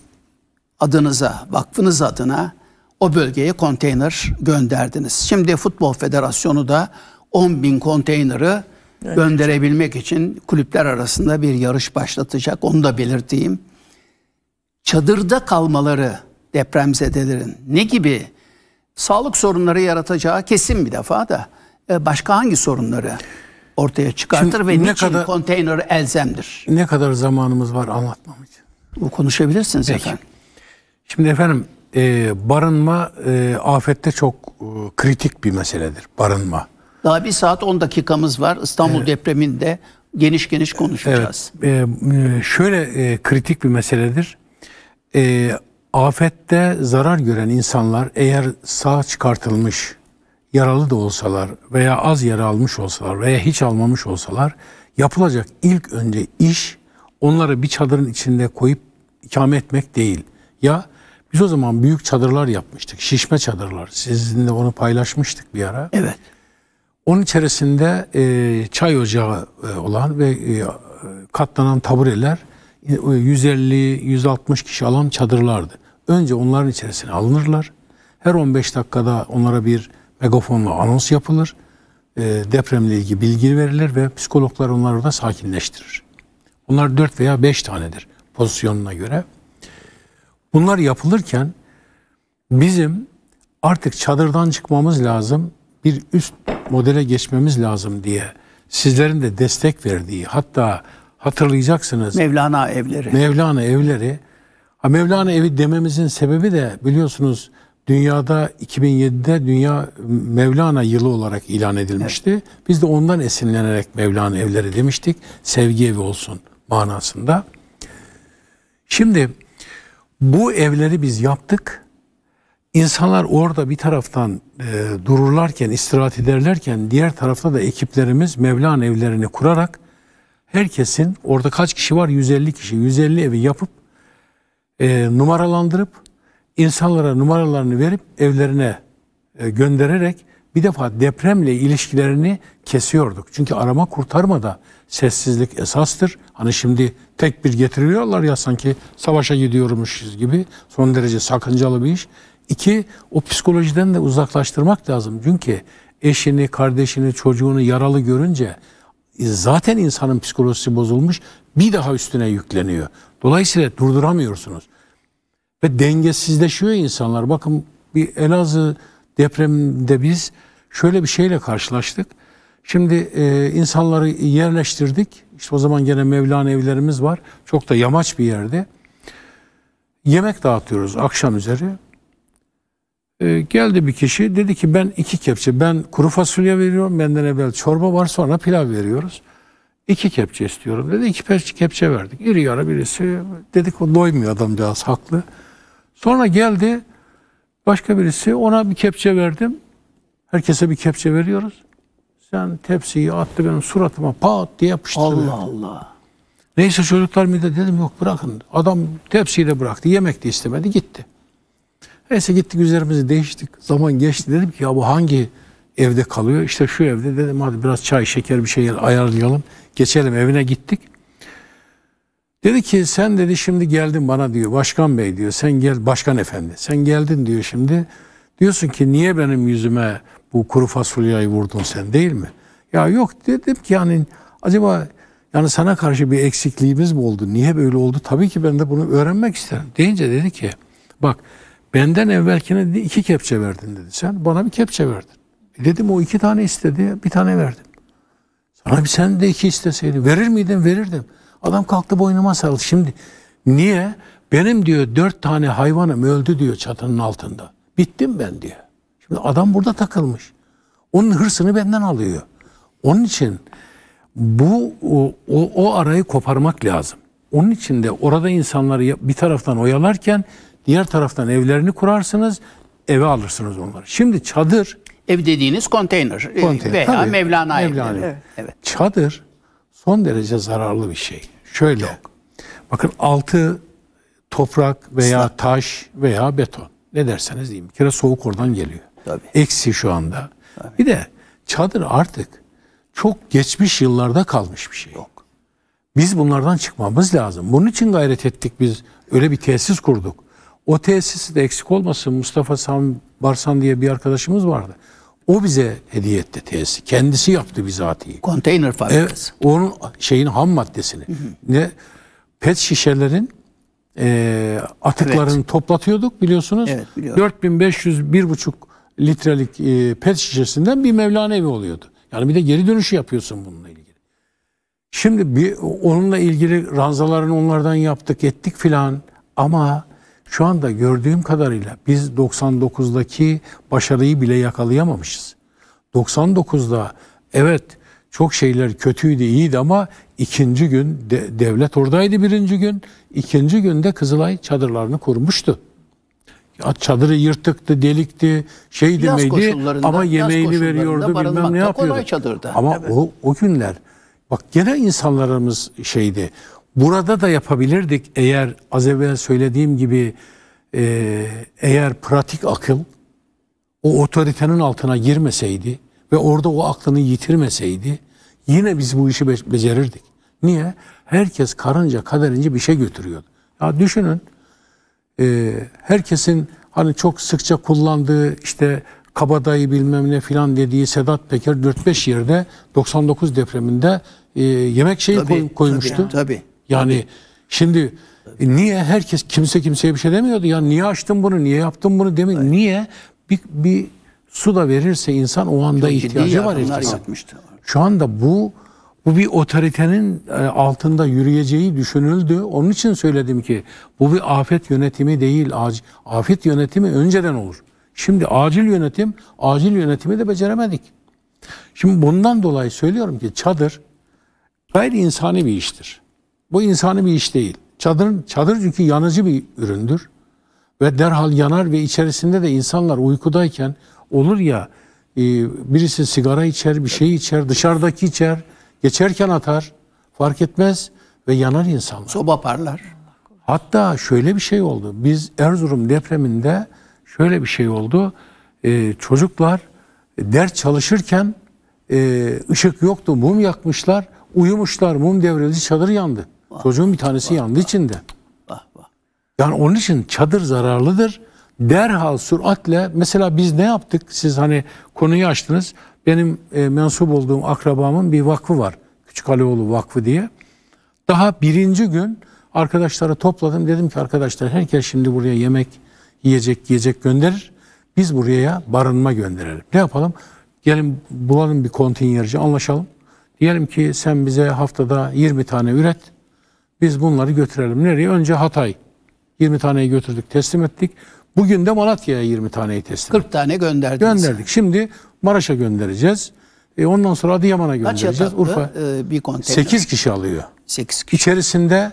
adınıza, vakfınız adına o bölgeye konteyner gönderdiniz. Şimdi Futbol Federasyonu da 10 bin konteyneri gönderebilmek için kulüpler arasında bir yarış başlatacak. Onu da belirteyim. Çadırda kalmaları depremzedelerin ne gibi sağlık sorunları yaratacağı kesin bir defa da. E, başka hangi sorunları ortaya çıkartır Şimdi ve ne kadar, konteyner elzemdir? Ne kadar zamanımız var anlatmam için? Bu konuşabilirsiniz Peki. efendim. Şimdi efendim e, barınma e, afette çok e, kritik bir meseledir barınma. Daha bir saat 10 dakikamız var İstanbul ee, depreminde geniş geniş konuşacağız. Evet, e, e, şöyle e, kritik bir meseledir. E, afette zarar gören insanlar eğer sağ çıkartılmış yaralı da olsalar veya az yara almış olsalar veya hiç almamış olsalar yapılacak ilk önce iş onları bir çadırın içinde koyup ikame etmek değil. Ya biz o zaman büyük çadırlar yapmıştık. Şişme çadırlar. Sizinle onu paylaşmıştık bir ara. Evet. Onun içerisinde e, çay ocağı e, olan ve e, katlanan tabureler 150-160 e, kişi alan çadırlardı. Önce onların içerisine alınırlar. Her 15 dakikada onlara bir megafonla anons yapılır. E, depremle ilgili bilgi verilir ve psikologlar onları orada sakinleştirir. Bunlar dört veya beş tanedir pozisyonuna göre. Bunlar yapılırken bizim artık çadırdan çıkmamız lazım, bir üst modele geçmemiz lazım diye sizlerin de destek verdiği hatta hatırlayacaksınız. Mevlana evleri. Mevlana evleri. Ha, Mevlana evi dememizin sebebi de biliyorsunuz dünyada 2007'de Dünya Mevlana yılı olarak ilan edilmişti. Evet. Biz de ondan esinlenerek Mevlana evleri demiştik. Sevgi evi olsun manasında. Şimdi bu evleri biz yaptık. İnsanlar orada bir taraftan e, dururlarken, istirahat ederlerken diğer tarafta da ekiplerimiz Mevlana evlerini kurarak herkesin orada kaç kişi var? 150 kişi. 150 evi yapıp e, numaralandırıp insanlara numaralarını verip evlerine e, göndererek bir defa depremle ilişkilerini kesiyorduk. Çünkü arama kurtarmada sessizlik esastır. Hani şimdi tek bir getiriyorlar ya sanki savaşa gidiyormuşuz gibi son derece sakıncalı bir iş. İki, o psikolojiden de uzaklaştırmak lazım. Çünkü eşini, kardeşini, çocuğunu yaralı görünce e, zaten insanın psikolojisi bozulmuş bir daha üstüne yükleniyor. Dolayısıyla durduramıyorsunuz. Ve dengesizleşiyor insanlar. Bakın bir Elazığ depreminde biz şöyle bir şeyle karşılaştık. Şimdi e, insanları yerleştirdik. İşte o zaman gene Mevlana evlerimiz var. Çok da yamaç bir yerde. Yemek dağıtıyoruz akşam üzeri. E, geldi bir kişi dedi ki ben iki kepçe, ben kuru fasulye veriyorum. Benden evvel çorba var sonra pilav veriyoruz. İki kepçe istiyorum dedi. İki kepçe verdik. İri yara birisi. Dedik o doymuyor adamcağız haklı. Sonra geldi başka birisi ona bir kepçe verdim. Herkese bir kepçe veriyoruz. Sen tepsiyi attı benim suratıma pat diye yapıştı. Allah Allah. Neyse çocuklar mı dedim yok bırakın. Adam tepsiyi de bıraktı. Yemek de istemedi gitti. Neyse gittik üzerimizi değiştik. Zaman geçti dedim ki ya bu hangi evde kalıyor? İşte şu evde dedim hadi biraz çay şeker bir şey ayarlayalım. Geçelim evine gittik. Dedi ki sen dedi şimdi geldin bana diyor başkan bey diyor sen gel başkan efendi sen geldin diyor şimdi. Diyorsun ki niye benim yüzüme bu kuru fasulyeyi vurdun sen değil mi? Ya yok dedim ki yani acaba yani sana karşı bir eksikliğimiz mi oldu? Niye böyle oldu? Tabii ki ben de bunu öğrenmek isterim. Deyince dedi ki bak benden evvelkine dedi, iki kepçe verdin dedi. Sen bana bir kepçe verdin. E dedim o iki tane istedi bir tane verdim. Sana bir sen de iki isteseydin verir miydin? Verirdim. Adam kalktı boynuma sarıldı. Şimdi niye? Benim diyor dört tane hayvanım öldü diyor çatının altında. Bittim ben diyor. Şimdi adam burada takılmış. Onun hırsını benden alıyor. Onun için bu o, o, o arayı koparmak lazım. Onun için de orada insanları bir taraftan oyalarken diğer taraftan evlerini kurarsınız, eve alırsınız onları. Şimdi çadır ev dediğiniz konteyner, e, konteyner veya tabii, Mevlana, Mevlana evleri. Evet. Çadır son derece zararlı bir şey. Şöyle Yok. bakın altı toprak veya Islak. taş veya beton ne derseniz diyeyim. Bir kere soğuk oradan geliyor. Tabii. Eksi şu anda. Tabii. Bir de çadır artık çok geçmiş yıllarda kalmış bir şey. Yok. Biz bunlardan çıkmamız lazım. Bunun için gayret ettik biz. Öyle bir tesis kurduk. O tesisi de eksik olmasın. Mustafa Sam Barsan diye bir arkadaşımız vardı. O bize hediye etti tesisi. Kendisi yaptı bizatihi. Konteyner fabrikası. Evet, onun şeyin ham maddesini. Hı hı. Ne pet şişelerin e, atıklarını evet. toplatıyorduk biliyorsunuz. Evet, biliyorum. 4500 1,5 litrelik e, pet şişesinden bir Mevlana evi oluyordu. Yani bir de geri dönüşü yapıyorsun bununla ilgili. Şimdi bir onunla ilgili ranzalarını onlardan yaptık, ettik filan ama şu anda gördüğüm kadarıyla biz 99'daki başarıyı bile yakalayamamışız. 99'da evet çok şeyler kötüydü, iyiydi ama ikinci gün de, devlet oradaydı birinci gün. ikinci günde Kızılay çadırlarını kurmuştu. Ya Çadırı yırtıktı, delikti, şeydi yaz ama yemeğini veriyordu bilmem ne yapıyordu. Ama evet. o, o günler bak gene insanlarımız şeydi Burada da yapabilirdik eğer az evvel söylediğim gibi e, eğer pratik akıl o otoritenin altına girmeseydi ve orada o aklını yitirmeseydi yine biz bu işi be becerirdik. Niye? Herkes karınca kaderince bir şey götürüyordu. Ya düşünün e, herkesin hani çok sıkça kullandığı işte kabadayı bilmem ne filan dediği Sedat Peker 4-5 yerde 99 depreminde e, yemek şeyi tabii, koymuştu. Tabii, tabii. Yani şimdi e, niye herkes kimse kimseye bir şey demiyordu ya niye açtın bunu niye yaptın bunu demin evet. niye bir, bir su da verirse insan o anda Çok ihtiyacı var herkesin. Yapmıştı. Şu anda bu bu bir otoritenin e, altında yürüyeceği düşünüldü. Onun için söyledim ki bu bir afet yönetimi değil. Afet yönetimi önceden olur. Şimdi acil yönetim, acil yönetimi de beceremedik. Şimdi bundan dolayı söylüyorum ki çadır gayri insani bir iştir. Bu insani bir iş değil. Çadırın, çadır çünkü yanıcı bir üründür. Ve derhal yanar ve içerisinde de insanlar uykudayken olur ya e, birisi sigara içer, bir şey içer, dışarıdaki içer, geçerken atar. Fark etmez ve yanar insanlar. Soba parlar. Hatta şöyle bir şey oldu. Biz Erzurum depreminde şöyle bir şey oldu. E, çocuklar ders çalışırken e, ışık yoktu, mum yakmışlar, uyumuşlar, mum devrildi, çadır yandı. Vah, Çocuğun bir tanesi vah, yandı vah, içinde. Vah, vah. Yani onun için çadır zararlıdır. Derhal süratle mesela biz ne yaptık? Siz hani konuyu açtınız. Benim e, mensup olduğum akrabamın bir vakfı var. Küçük Alioğlu Vakfı diye. Daha birinci gün arkadaşları topladım. Dedim ki arkadaşlar herkes şimdi buraya yemek, yiyecek, yiyecek gönderir. Biz buraya barınma gönderelim. Ne yapalım? Gelin bulalım bir kontinyerci anlaşalım. Diyelim ki sen bize haftada 20 tane üret. Biz bunları götürelim. Nereye? Önce Hatay. 20 taneyi götürdük, teslim ettik. Bugün de Malatya'ya 20 taneyi teslim 40 ettik. tane gönderdik. Gönderdik. Şimdi Maraş'a göndereceğiz. E ondan sonra Adıyaman'a göndereceğiz. yataklı Urfa e, bir konteyner? 8 kişi alıyor. 8 kişi. İçerisinde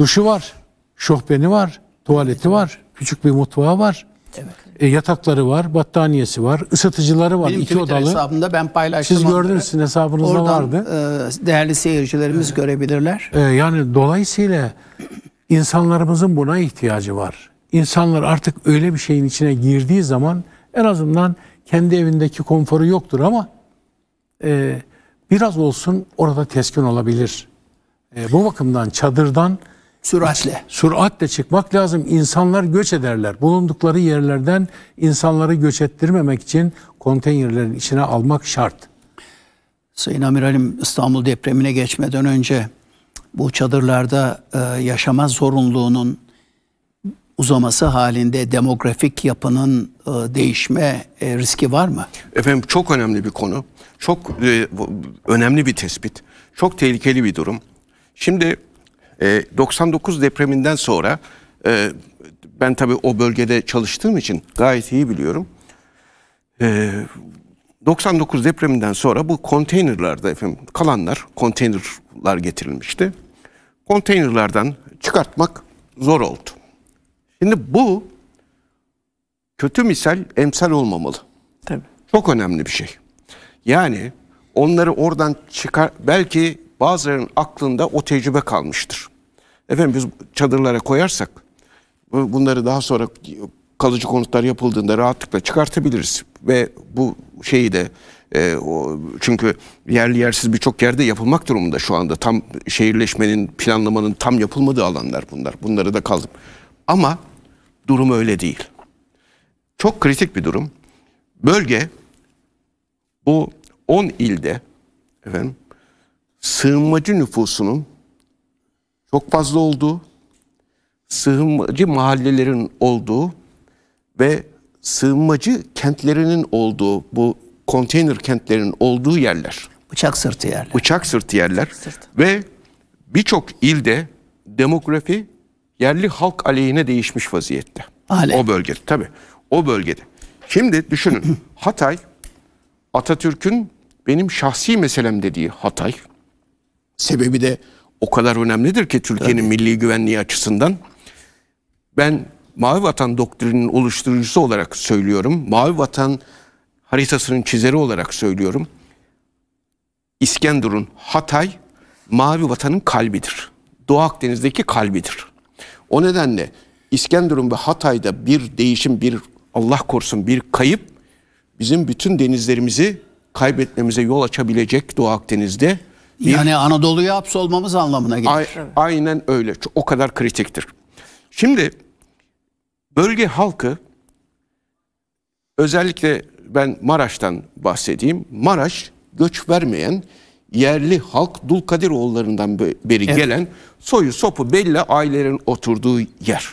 duşu var, şofbeni var, tuvaleti var, küçük bir mutfağı var. Evet. E, yatakları var, battaniyesi var, ısıtıcıları var. Benim iki Twitter odalı. hesabımda ben paylaştım. Siz gördünüz sizin hesabınızda Oradan, vardı. E, değerli seyircilerimiz e, görebilirler. E, yani dolayısıyla insanlarımızın buna ihtiyacı var. İnsanlar artık öyle bir şeyin içine girdiği zaman en azından kendi evindeki konforu yoktur ama e, biraz olsun orada teskin olabilir. E, bu bakımdan çadırdan süratle. Süratle çıkmak lazım. İnsanlar göç ederler. Bulundukları yerlerden insanları göç ettirmemek için konteynerlerin içine almak şart. Sayın Amiralim İstanbul depremine geçmeden önce bu çadırlarda e, yaşama zorunluluğunun uzaması halinde demografik yapının e, değişme e, riski var mı? Efendim çok önemli bir konu. Çok e, önemli bir tespit. Çok tehlikeli bir durum. Şimdi e, 99 depreminden sonra e, ben tabii o bölgede çalıştığım için gayet iyi biliyorum. E, 99 depreminden sonra bu konteynerlarda efendim kalanlar konteynerlar getirilmişti. Konteynerlardan çıkartmak zor oldu. Şimdi bu kötü misal emsal olmamalı. Tabii. Çok önemli bir şey. Yani onları oradan çıkar belki bazılarının aklında o tecrübe kalmıştır. Efendim biz çadırlara koyarsak bunları daha sonra kalıcı konutlar yapıldığında rahatlıkla çıkartabiliriz ve bu şeyi de e, çünkü yerli yersiz birçok yerde yapılmak durumunda şu anda tam şehirleşmenin planlamanın tam yapılmadığı alanlar bunlar. Bunları da kaldım. Ama durum öyle değil. Çok kritik bir durum. Bölge bu 10 ilde efendim sığınmacı nüfusunun çok fazla olduğu, sığınmacı mahallelerin olduğu ve sığınmacı kentlerinin olduğu bu konteyner kentlerin olduğu yerler. Bıçak sırtı yerler. Bıçak sırtı yerler. Bıçak sırtı. Ve birçok ilde demografi yerli halk aleyhine değişmiş vaziyette. Alem. O bölgede tabii. O bölgede. Şimdi düşünün <clears throat> Hatay Atatürk'ün benim şahsi meselem dediği Hatay Sebebi de o kadar önemlidir ki Türkiye'nin milli güvenliği açısından. Ben Mavi Vatan doktrininin oluşturucusu olarak söylüyorum. Mavi Vatan haritasının çizeri olarak söylüyorum. İskenderun, Hatay, Mavi Vatan'ın kalbidir. Doğu Akdeniz'deki kalbidir. O nedenle İskenderun ve Hatay'da bir değişim, bir Allah korusun bir kayıp bizim bütün denizlerimizi kaybetmemize yol açabilecek Doğu Akdeniz'de yani Anadolu'ya hapsolmamız anlamına gelir. Aynen öyle. O kadar kritiktir. Şimdi bölge halkı özellikle ben Maraş'tan bahsedeyim. Maraş göç vermeyen yerli halk Dulkadiroğullarından beri evet. gelen soyu sopu belli ailelerin oturduğu yer.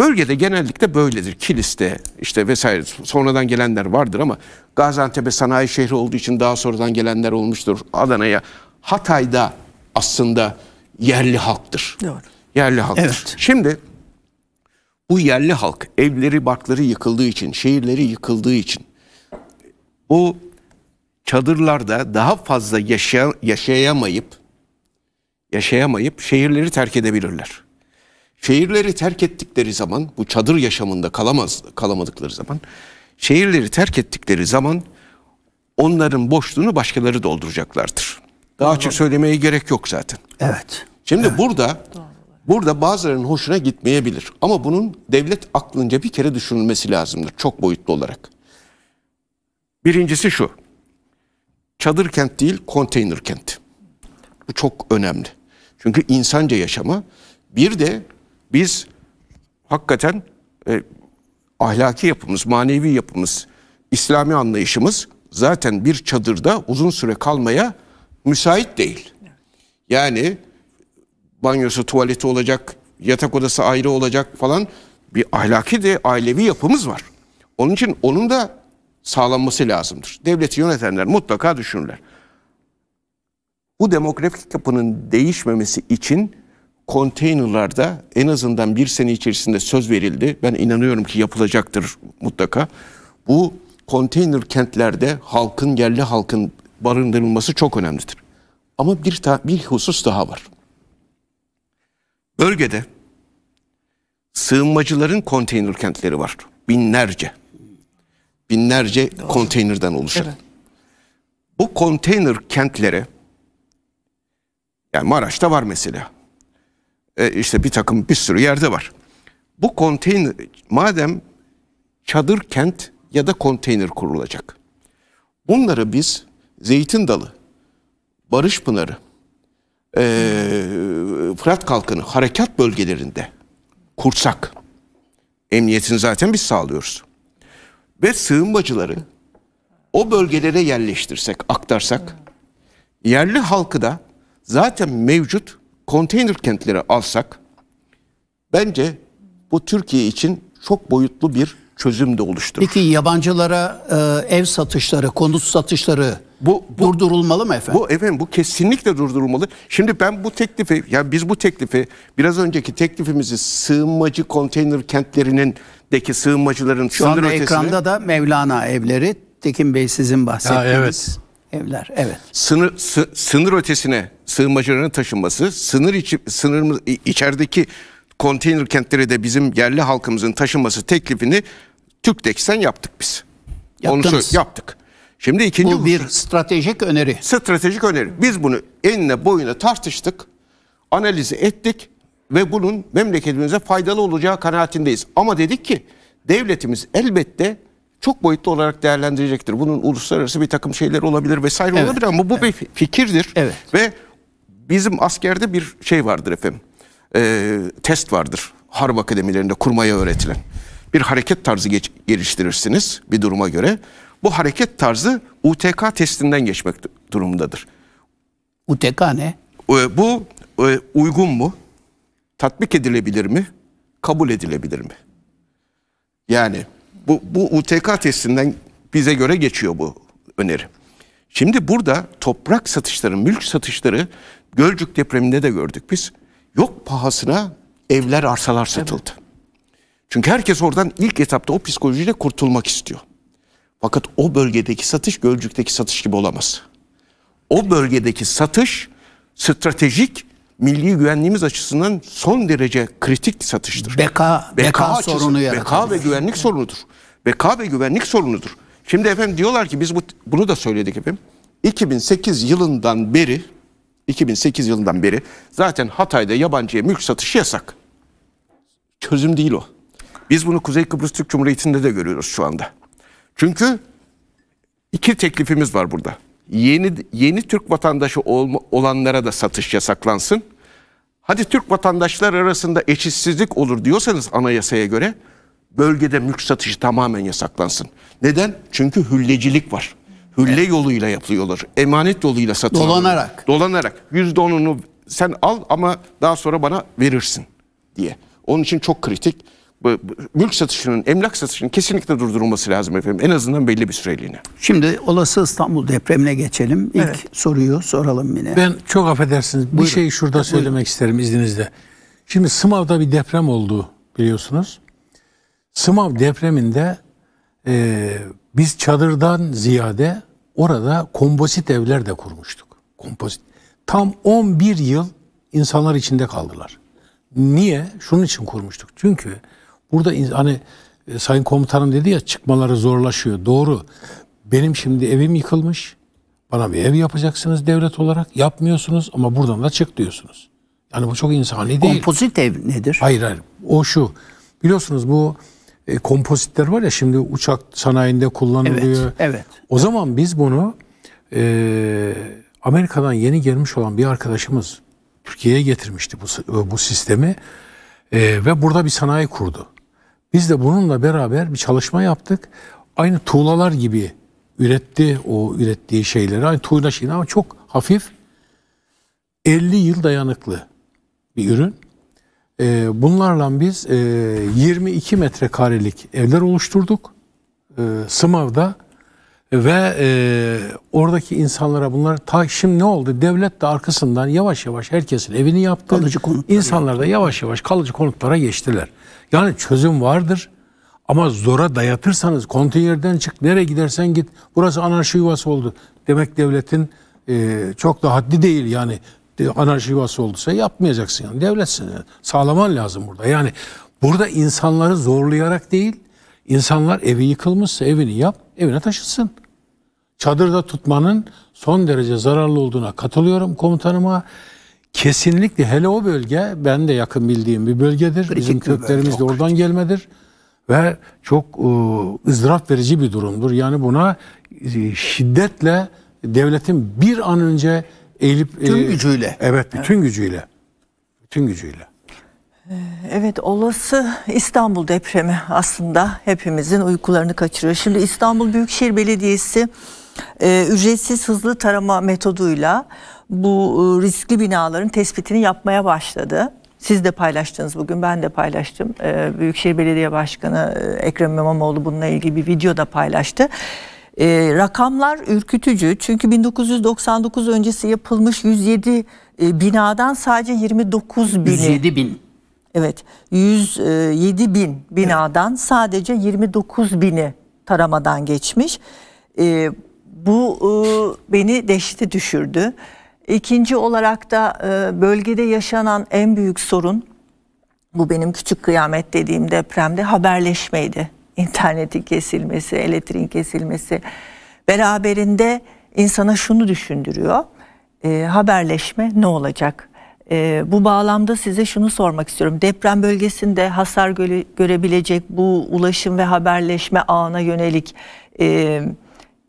Bölgede genellikle böyledir. Kilis'te işte vesaire sonradan gelenler vardır ama Gaziantep'e sanayi şehri olduğu için daha sonradan gelenler olmuştur. Adana'ya, Hatay'da aslında yerli halktır. Doğru. Yerli halktır. Evet. Şimdi bu yerli halk evleri barkları yıkıldığı için, şehirleri yıkıldığı için o çadırlarda daha fazla yaşay yaşayamayıp yaşayamayıp şehirleri terk edebilirler. Şehirleri terk ettikleri zaman bu çadır yaşamında kalamaz kalamadıkları zaman şehirleri terk ettikleri zaman onların boşluğunu başkaları dolduracaklardır. Daha açık söylemeye gerek yok zaten. Evet. Şimdi evet. burada burada bazılarının hoşuna gitmeyebilir ama bunun devlet aklınca bir kere düşünülmesi lazımdır çok boyutlu olarak. Birincisi şu. Çadır kent değil, konteyner kent. Bu çok önemli. Çünkü insanca yaşama bir de biz hakikaten e, ahlaki yapımız, manevi yapımız, İslami anlayışımız zaten bir çadırda uzun süre kalmaya müsait değil. Yani banyosu, tuvaleti olacak, yatak odası ayrı olacak falan bir ahlaki de ailevi yapımız var. Onun için onun da sağlanması lazımdır. Devleti yönetenler mutlaka düşünürler. Bu demografik yapının değişmemesi için konteynerlarda en azından bir sene içerisinde söz verildi. Ben inanıyorum ki yapılacaktır mutlaka. Bu konteyner kentlerde halkın, yerli halkın barındırılması çok önemlidir. Ama bir, ta, bir husus daha var. Bölgede sığınmacıların konteyner kentleri var. Binlerce. Binlerce Doğru. konteynerden oluşan. Evet. Bu konteyner kentlere yani Maraş'ta var mesela. E, işte bir takım bir sürü yerde var. Bu konteyner madem çadır kent ya da konteyner kurulacak. Bunları biz Zeytin Dalı, Barış Pınarı, e, Fırat Kalkanı harekat bölgelerinde kursak emniyetini zaten biz sağlıyoruz. Ve sığınmacıları o bölgelere yerleştirsek, aktarsak yerli halkı da zaten mevcut konteyner kentleri alsak bence bu Türkiye için çok boyutlu bir çözüm de oluşturur. Peki yabancılara e, ev satışları, konut satışları bu, bu durdurulmalı mı efendim? Bu efendim bu kesinlikle durdurulmalı. Şimdi ben bu teklifi ya yani biz bu teklifi biraz önceki teklifimizi sığınmacı konteyner kentlerinin deki sığınmacıların şu anda ötesine... ekranda da Mevlana evleri Tekin Bey sizin bahsettiğiniz ha, evet. evler. Evet. Sınır sınır ötesine sığınmacıların taşınması, sınır içi, sınırımız içerideki konteyner kentleri de bizim yerli halkımızın taşınması teklifini TÜKDEX'ten yaptık biz. Yaptınız. Onu yaptık. Şimdi ikinci bu bir husus. stratejik öneri. Stratejik öneri. Biz bunu enine boyuna tartıştık, analizi ettik ve bunun memleketimize faydalı olacağı kanaatindeyiz. Ama dedik ki devletimiz elbette çok boyutlu olarak değerlendirecektir. Bunun uluslararası bir takım şeyler olabilir vesaire evet. olabilir ama bu evet. bir fikirdir. Evet. Ve Bizim askerde bir şey vardır efendim. E, test vardır. Harp akademilerinde kurmaya öğretilen. Bir hareket tarzı geç, geliştirirsiniz bir duruma göre. Bu hareket tarzı UTK testinden geçmek durumundadır. UTK ne? E, bu e, uygun mu? Tatbik edilebilir mi? Kabul edilebilir mi? Yani bu, bu UTK testinden bize göre geçiyor bu öneri. Şimdi burada toprak satışları, mülk satışları Gölcük depreminde de gördük biz. Yok pahasına evler, arsalar satıldı. Evet. Çünkü herkes oradan ilk etapta o psikolojiyle kurtulmak istiyor. Fakat o bölgedeki satış Gölcük'teki satış gibi olamaz. O bölgedeki satış stratejik milli güvenliğimiz açısından son derece kritik satıştır. Beka, beka, beka sorunu yaratır. Beka ve güvenlik evet. sorunudur. Beka ve güvenlik sorunudur. Şimdi efendim diyorlar ki biz bu, bunu da söyledik efendim. 2008 yılından beri 2008 yılından beri zaten Hatay'da yabancıya mülk satışı yasak. Çözüm değil o. Biz bunu Kuzey Kıbrıs Türk Cumhuriyeti'nde de görüyoruz şu anda. Çünkü iki teklifimiz var burada. Yeni yeni Türk vatandaşı olanlara da satış yasaklansın. Hadi Türk vatandaşlar arasında eşitsizlik olur diyorsanız anayasaya göre bölgede mülk satışı tamamen yasaklansın. Neden? Çünkü hüllecilik var hülle yoluyla yapılıyorlar. Emanet yoluyla satılıyor. Dolanarak. Dolanarak. Yüzde onunu sen al ama daha sonra bana verirsin diye. Onun için çok kritik. Mülk satışının, emlak satışının kesinlikle durdurulması lazım efendim. En azından belli bir süreliğine. Şimdi olası İstanbul depremine geçelim. İlk evet. soruyu soralım yine. Ben çok affedersiniz. Buyurun. Bir şey şurada Buyurun. söylemek isterim izninizle. Şimdi Sımav'da bir deprem oldu biliyorsunuz. Sımav depreminde biz çadırdan ziyade orada kompozit evler de kurmuştuk. Kompozit. Tam 11 yıl insanlar içinde kaldılar. Niye? Şunun için kurmuştuk. Çünkü burada hani e, Sayın Komutanım dedi ya çıkmaları zorlaşıyor. Doğru. Benim şimdi evim yıkılmış. Bana bir ev yapacaksınız devlet olarak. Yapmıyorsunuz ama buradan da çık diyorsunuz. Yani bu çok insani değil. Kompozit ev nedir? Hayır hayır. O şu. Biliyorsunuz bu e, kompozitler var ya şimdi uçak sanayinde kullanılıyor. Evet. evet. O evet. zaman biz bunu e, Amerika'dan yeni gelmiş olan bir arkadaşımız Türkiye'ye getirmişti bu, bu sistemi e, ve burada bir sanayi kurdu. Biz de bununla beraber bir çalışma yaptık. Aynı tuğlalar gibi üretti o ürettiği şeyleri. Aynı tuğla şeyini ama çok hafif 50 yıl dayanıklı bir ürün. Ee, bunlarla biz e, 22 metrekarelik evler oluşturduk. E, Sımav'da ve e, oradaki insanlara bunlar ta şimdi ne oldu? Devlet de arkasından yavaş yavaş herkesin evini yaptı. Kalıcı konutlar. İnsanlar da yavaş yavaş kalıcı konutlara geçtiler. Yani çözüm vardır ama zora dayatırsanız konteynerden çık nereye gidersen git burası anarşi yuvası oldu. Demek devletin e, çok da haddi değil yani ee, anarşi yuvası olduysa yapmayacaksın yani. Devletsin yani. Sağlaman lazım burada. Yani burada insanları zorlayarak değil, insanlar evi yıkılmışsa evini yap, evine taşısın. Çadırda tutmanın son derece zararlı olduğuna katılıyorum komutanıma. Kesinlikle hele o bölge ben de yakın bildiğim bir bölgedir. Kritik Bizim köklerimiz de oradan kritik. gelmedir ve çok ıı, ızdırap verici bir durumdur. Yani buna e, şiddetle devletin bir an önce eğilip tüm e, gücüyle. Evet, bütün evet. gücüyle. Bütün gücüyle. Ee, evet olası İstanbul depremi aslında hepimizin uykularını kaçırıyor. Şimdi İstanbul Büyükşehir Belediyesi e, ücretsiz hızlı tarama metoduyla bu e, riskli binaların tespitini yapmaya başladı. Siz de paylaştınız bugün, ben de paylaştım. E, Büyükşehir Belediye Başkanı e, Ekrem İmamoğlu bununla ilgili bir video da paylaştı. E, rakamlar ürkütücü çünkü 1999 öncesi yapılmış 107 e, binadan sadece 29 bini. 107 bin. Evet 107 e, bin binadan evet. sadece 29 bini taramadan geçmiş. E, bu e, beni dehşete düşürdü. İkinci olarak da e, bölgede yaşanan en büyük sorun bu benim küçük kıyamet dediğim depremde haberleşmeydi internetin kesilmesi, elektriğin kesilmesi beraberinde insana şunu düşündürüyor. E, haberleşme ne olacak? E, bu bağlamda size şunu sormak istiyorum. Deprem bölgesinde hasar göre, görebilecek bu ulaşım ve haberleşme ağına yönelik e,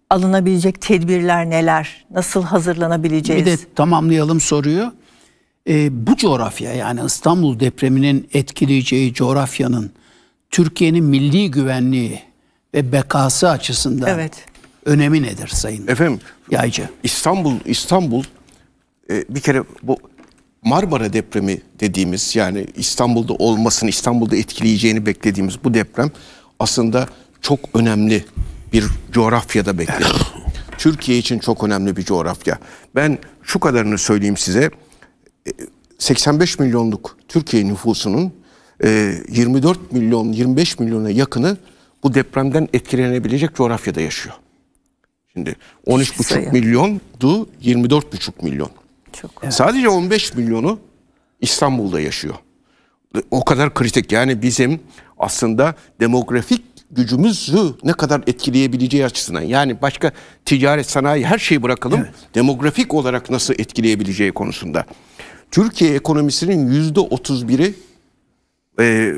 alınabilecek tedbirler neler? Nasıl hazırlanabileceğiz? Bir de tamamlayalım soruyu. E, bu coğrafya yani İstanbul depreminin etkileyeceği coğrafyanın Türkiye'nin milli güvenliği ve bekası açısından evet. önemi nedir Sayın Efendim, Yaycı? İstanbul, İstanbul e, bir kere bu Marmara depremi dediğimiz yani İstanbul'da olmasını, İstanbul'da etkileyeceğini beklediğimiz bu deprem aslında çok önemli bir coğrafyada bekliyor. <coughs> Türkiye için çok önemli bir coğrafya. Ben şu kadarını söyleyeyim size. 85 e, milyonluk Türkiye nüfusunun 24 ee, milyon, 25 milyona yakını bu depremden etkilenebilecek coğrafyada yaşıyor. Şimdi 13,5 milyondu 24,5 milyon. Çok. Evet. Sadece 15 milyonu İstanbul'da yaşıyor. O kadar kritik yani bizim aslında demografik gücümüzü ne kadar etkileyebileceği açısından yani başka ticaret sanayi her şeyi bırakalım evet. demografik olarak nasıl etkileyebileceği konusunda. Türkiye ekonomisinin yüzde %31'i e,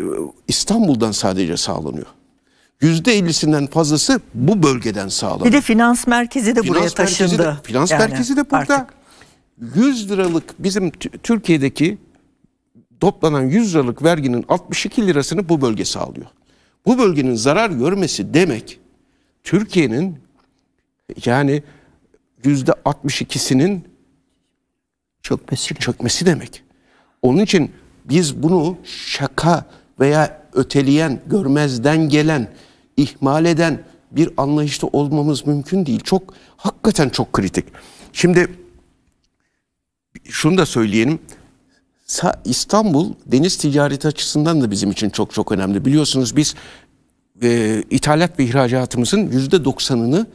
İstanbul'dan sadece sağlanıyor. %50'sinden fazlası bu bölgeden sağlanıyor. Bir de finans merkezi de finans buraya taşındı. de, finans yani merkezi de burada. Artık. 100 liralık bizim Türkiye'deki toplanan 100 liralık verginin 62 lirasını bu bölge sağlıyor. Bu bölgenin zarar görmesi demek Türkiye'nin yani %62'sinin çökmesi, çökmesi demek. Onun için biz bunu şaka veya öteleyen, görmezden gelen, ihmal eden bir anlayışta olmamız mümkün değil. Çok hakikaten çok kritik. Şimdi şunu da söyleyelim. İstanbul deniz ticareti açısından da bizim için çok çok önemli. Biliyorsunuz biz e, ithalat ve ihracatımızın yüzde doksanını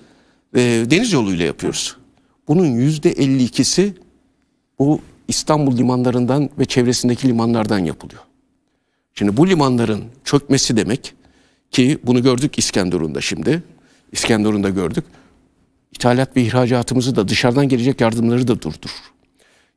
e, deniz yoluyla yapıyoruz. Bunun yüzde elli ikisi bu İstanbul limanlarından ve çevresindeki limanlardan yapılıyor. Şimdi bu limanların çökmesi demek ki bunu gördük İskenderun'da şimdi. İskenderun'da gördük. İthalat ve ihracatımızı da dışarıdan gelecek yardımları da durdur.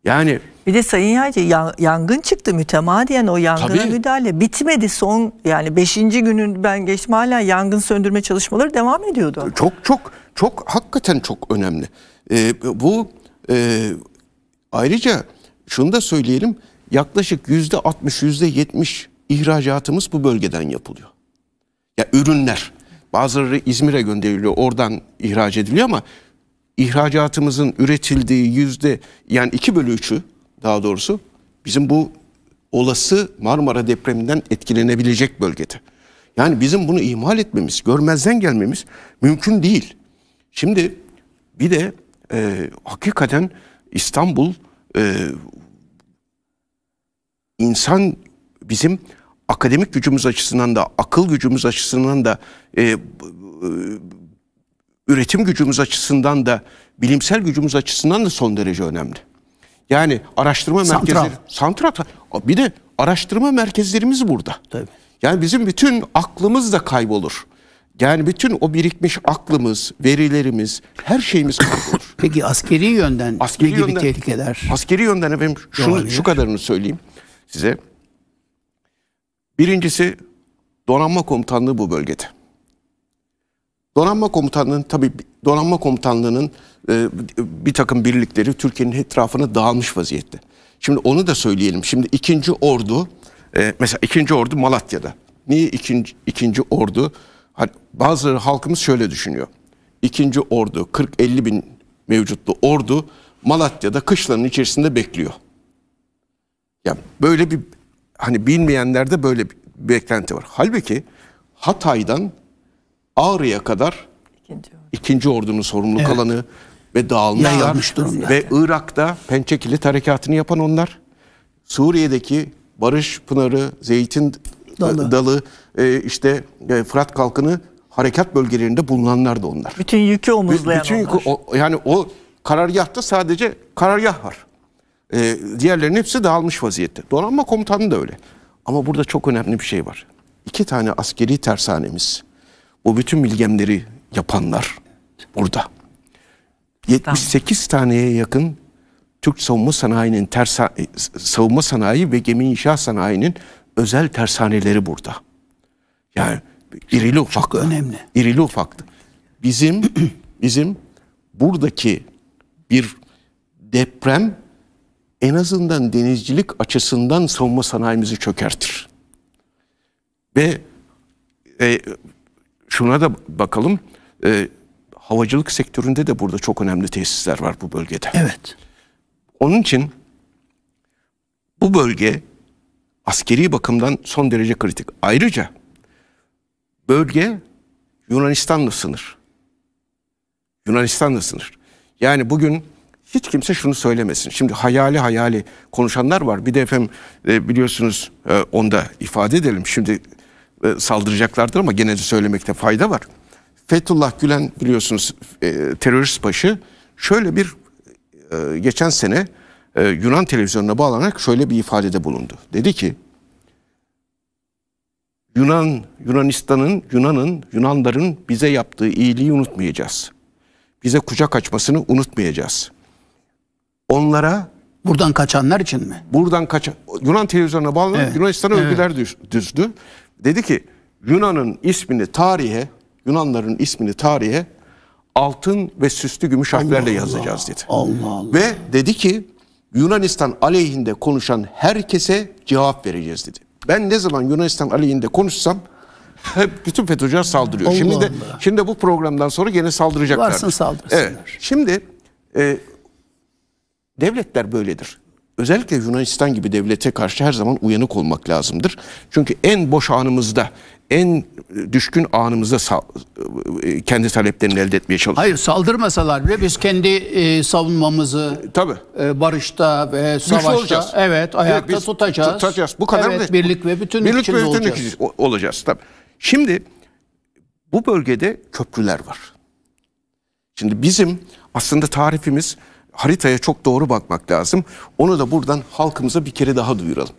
Yani bir de Sayın Yaycı yangın çıktı mütemadiyen o yangına tabii, müdahale bitmedi son yani 5. günün ben geçme hala yangın söndürme çalışmaları devam ediyordu. Çok çok çok hakikaten çok önemli. Ee, bu e, ayrıca şunu da söyleyelim yaklaşık yüzde 60 yüzde 70 ihracatımız bu bölgeden yapılıyor. Ya ürünler bazıları İzmir'e gönderiliyor oradan ihraç ediliyor ama ihracatımızın üretildiği yüzde yani iki bölü üçü daha doğrusu bizim bu olası Marmara depreminden etkilenebilecek bölgede. Yani bizim bunu ihmal etmemiz, görmezden gelmemiz mümkün değil. Şimdi bir de e, hakikaten İstanbul e, insan bizim akademik gücümüz açısından da akıl gücümüz açısından da e, e, üretim gücümüz açısından da bilimsel gücümüz açısından da son derece önemli. Yani araştırma santral. merkezleri santral bir de araştırma merkezlerimiz burada. Tabii. Yani bizim bütün aklımız da kaybolur. Yani bütün o birikmiş aklımız, verilerimiz, her şeyimiz kaybolur. Peki askeri yönden askeri ne gibi yönden, tehlikeler? Askeri yönden efendim şunu, şu kadarını söyleyeyim size. Birincisi donanma komutanlığı bu bölgede. Donanma komutanlığının tabi donanma komutanlığının e, bir takım birlikleri Türkiye'nin etrafına dağılmış vaziyette. Şimdi onu da söyleyelim. Şimdi ikinci ordu e, mesela ikinci ordu Malatya'da. Niye ikinci, ikinci ordu? Hani bazıları halkımız şöyle düşünüyor. İkinci ordu 40-50 bin mevcutlu ordu Malatya'da kışlanın içerisinde bekliyor. Ya böyle bir hani bilmeyenlerde böyle bir beklenti var. Halbuki Hatay'dan Ağrı'ya kadar ikinci, ordu. ikinci ordunun sorumluluk evet. alanı ve dağılmışlar ve zaten. Irak'ta pençekili harekatını yapan onlar. Suriye'deki Barış Pınarı, Zeytin Dalı, Dalı e, işte e, Fırat Kalkını harekat bölgelerinde bulunanlar da onlar. Bütün yükü omuzlayan bütün yükü, onlar. O, yani o karargahta sadece karargah var. E, diğerlerinin hepsi dağılmış vaziyette. Donanma komutanı da öyle. Ama burada çok önemli bir şey var. İki tane askeri tersanemiz, Bu bütün bilgemleri yapanlar burada. 78 taneye yakın Türk savunma sanayinin tersa, e, savunma sanayi ve gemi inşa sanayinin özel tersaneleri burada. Yani irili ufak önemli. İrili ufaktı. Bizim bizim buradaki bir deprem en azından denizcilik açısından savunma sanayimizi çökertir. Ve e, şuna da bakalım. E, havacılık sektöründe de burada çok önemli tesisler var bu bölgede. Evet. Onun için bu bölge askeri bakımdan son derece kritik. Ayrıca bölge Yunanistan'la sınır. Yunanistan'la sınır. Yani bugün hiç kimse şunu söylemesin. Şimdi hayali hayali konuşanlar var. Bir de efendim e, biliyorsunuz e, onda ifade edelim. Şimdi e, saldıracaklardır ama gene de söylemekte fayda var. Fethullah Gülen biliyorsunuz e, terörist başı şöyle bir e, geçen sene Yunan televizyonuna bağlanarak şöyle bir ifadede bulundu. Dedi ki Yunan Yunanistan'ın Yunan'ın Yunanların bize yaptığı iyiliği unutmayacağız. Bize kucak açmasını unutmayacağız.'' onlara Buradan kaçanlar için mi? Buradan kaçan Yunan televizyonuna bağlı evet. Yunanistan'a evet. övgüler düzdü. Dedi ki Yunan'ın ismini tarihe, Yunanların ismini tarihe altın ve süslü gümüş harflerle yazacağız dedi. Allah Allah. Ve dedi ki Yunanistan aleyhinde konuşan herkese cevap vereceğiz dedi. Ben ne zaman Yunanistan aleyhinde konuşsam hep bütün FETÖ'cüler saldırıyor. Allah şimdi de Allah. şimdi bu programdan sonra gene saldıracaklar. Varsın saldırsınlar. Evet. Şimdi e, Devletler böyledir. Özellikle Yunanistan gibi devlete karşı her zaman uyanık olmak lazımdır. Çünkü en boş anımızda, en düşkün anımızda e, kendi taleplerini elde etmeye çalışıyor. Hayır saldırmasalar bile biz kendi e, savunmamızı Tabii. E, barışta ve savaşta evet ayakta evet, tutacağız. tutacağız. Bu kadar evet, mı? birlik ve bütünlük birlik ve bütünlük olacağız. olacağız tabii. Şimdi bu bölgede köprüler var. Şimdi bizim aslında tarifimiz haritaya çok doğru bakmak lazım. Onu da buradan halkımıza bir kere daha duyuralım.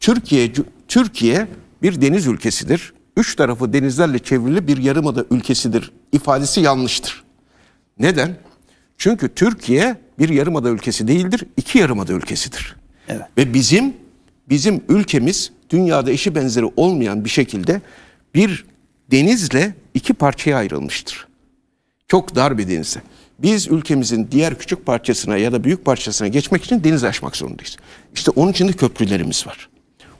Türkiye Türkiye bir deniz ülkesidir. Üç tarafı denizlerle çevrili bir yarımada ülkesidir ifadesi yanlıştır. Neden? Çünkü Türkiye bir yarımada ülkesi değildir, iki yarımada ülkesidir. Evet. Ve bizim bizim ülkemiz dünyada eşi benzeri olmayan bir şekilde bir denizle iki parçaya ayrılmıştır. Çok dar bir denizle. Biz ülkemizin diğer küçük parçasına ya da büyük parçasına geçmek için deniz aşmak zorundayız. İşte onun için de köprülerimiz var.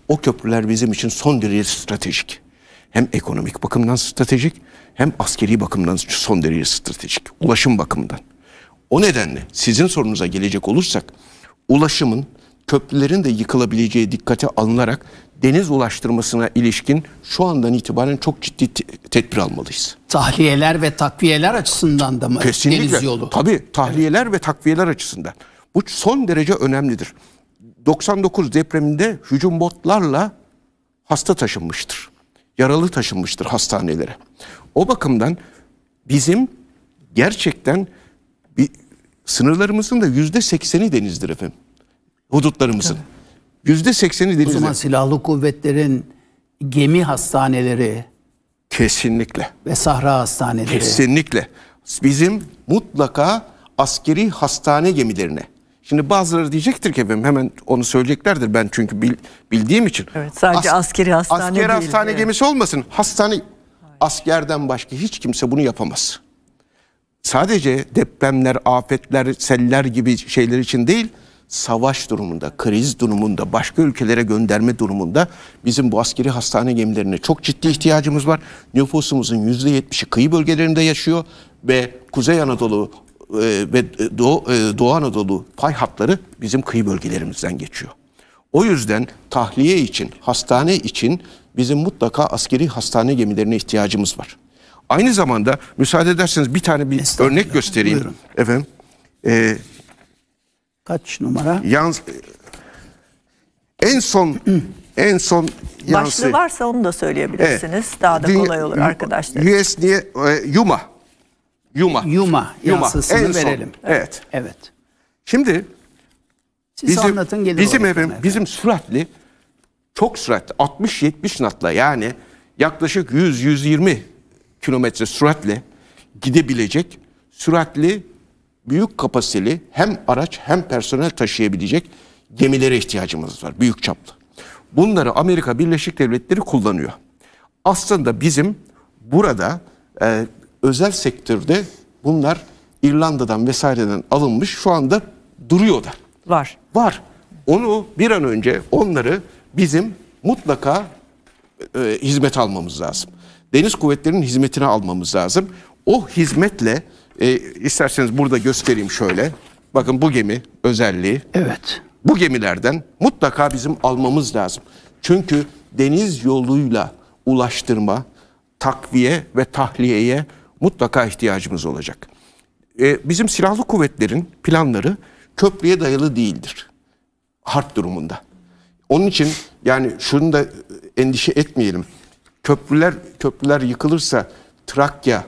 O köprüler bizim için son derece stratejik. Hem ekonomik bakımdan stratejik hem askeri bakımdan son derece stratejik. Ulaşım bakımından. O nedenle sizin sorunuza gelecek olursak ulaşımın köprülerin de yıkılabileceği dikkate alınarak deniz ulaştırmasına ilişkin şu andan itibaren çok ciddi tedbir almalıyız. Tahliyeler ve takviyeler açısından da mı Kesinlikle. deniz yolu? Tabii tahliyeler evet. ve takviyeler açısından. Bu son derece önemlidir. 99 depreminde hücum botlarla hasta taşınmıştır. Yaralı taşınmıştır hastanelere. O bakımdan bizim gerçekten bir sınırlarımızın da yüzde sekseni denizdir efendim hudutlarımızın. Yüzde sekseni denizde. O zaman silahlı kuvvetlerin gemi hastaneleri kesinlikle ve sahra hastaneleri. Kesinlikle. Bizim mutlaka askeri hastane gemilerine. Şimdi bazıları diyecektir ki efendim hemen onu söyleyeceklerdir ben çünkü bil, bildiğim için. Evet sadece As askeri hastane askeri değil. hastane evet. gemisi olmasın. Hastane Hayır. askerden başka hiç kimse bunu yapamaz. Sadece depremler, afetler, seller gibi şeyler için değil savaş durumunda, kriz durumunda, başka ülkelere gönderme durumunda bizim bu askeri hastane gemilerine çok ciddi ihtiyacımız var. Nüfusumuzun %70'i kıyı bölgelerinde yaşıyor ve Kuzey Anadolu e, ve Doğu, e, Doğu Anadolu pay hatları bizim kıyı bölgelerimizden geçiyor. O yüzden tahliye için, hastane için bizim mutlaka askeri hastane gemilerine ihtiyacımız var. Aynı zamanda müsaade ederseniz bir tane bir örnek göstereyim. Buyurun. Efendim, e, Kaç numara? Yans en son en son yansı. Başlığı varsa onu da söyleyebilirsiniz. Evet. Daha da Dünya, kolay olur arkadaşlar. US niye e, Yuma. Yuma. Yuma yansısını En verelim. Son. Evet. Evet. Şimdi Siz bizim, anlatın gelir bizim efendim, efendim. Bizim süratli çok süratli 60-70 natla yani yaklaşık 100-120 kilometre süratle gidebilecek süratli büyük kapasiteli hem araç hem personel taşıyabilecek gemilere ihtiyacımız var büyük çaplı. Bunları Amerika Birleşik Devletleri kullanıyor. Aslında bizim burada e, özel sektörde bunlar İrlanda'dan vesaireden alınmış şu anda duruyor da. Var. Var. Onu bir an önce onları bizim mutlaka e, hizmet almamız lazım. Deniz kuvvetlerinin hizmetine almamız lazım. O hizmetle e, isterseniz burada göstereyim şöyle. Bakın bu gemi özelliği. Evet. Bu gemilerden mutlaka bizim almamız lazım. Çünkü deniz yoluyla ulaştırma, takviye ve tahliyeye mutlaka ihtiyacımız olacak. E, bizim silahlı kuvvetlerin planları köprüye dayalı değildir. Harp durumunda. Onun için yani şunu da endişe etmeyelim. Köprüler köprüler yıkılırsa Trakya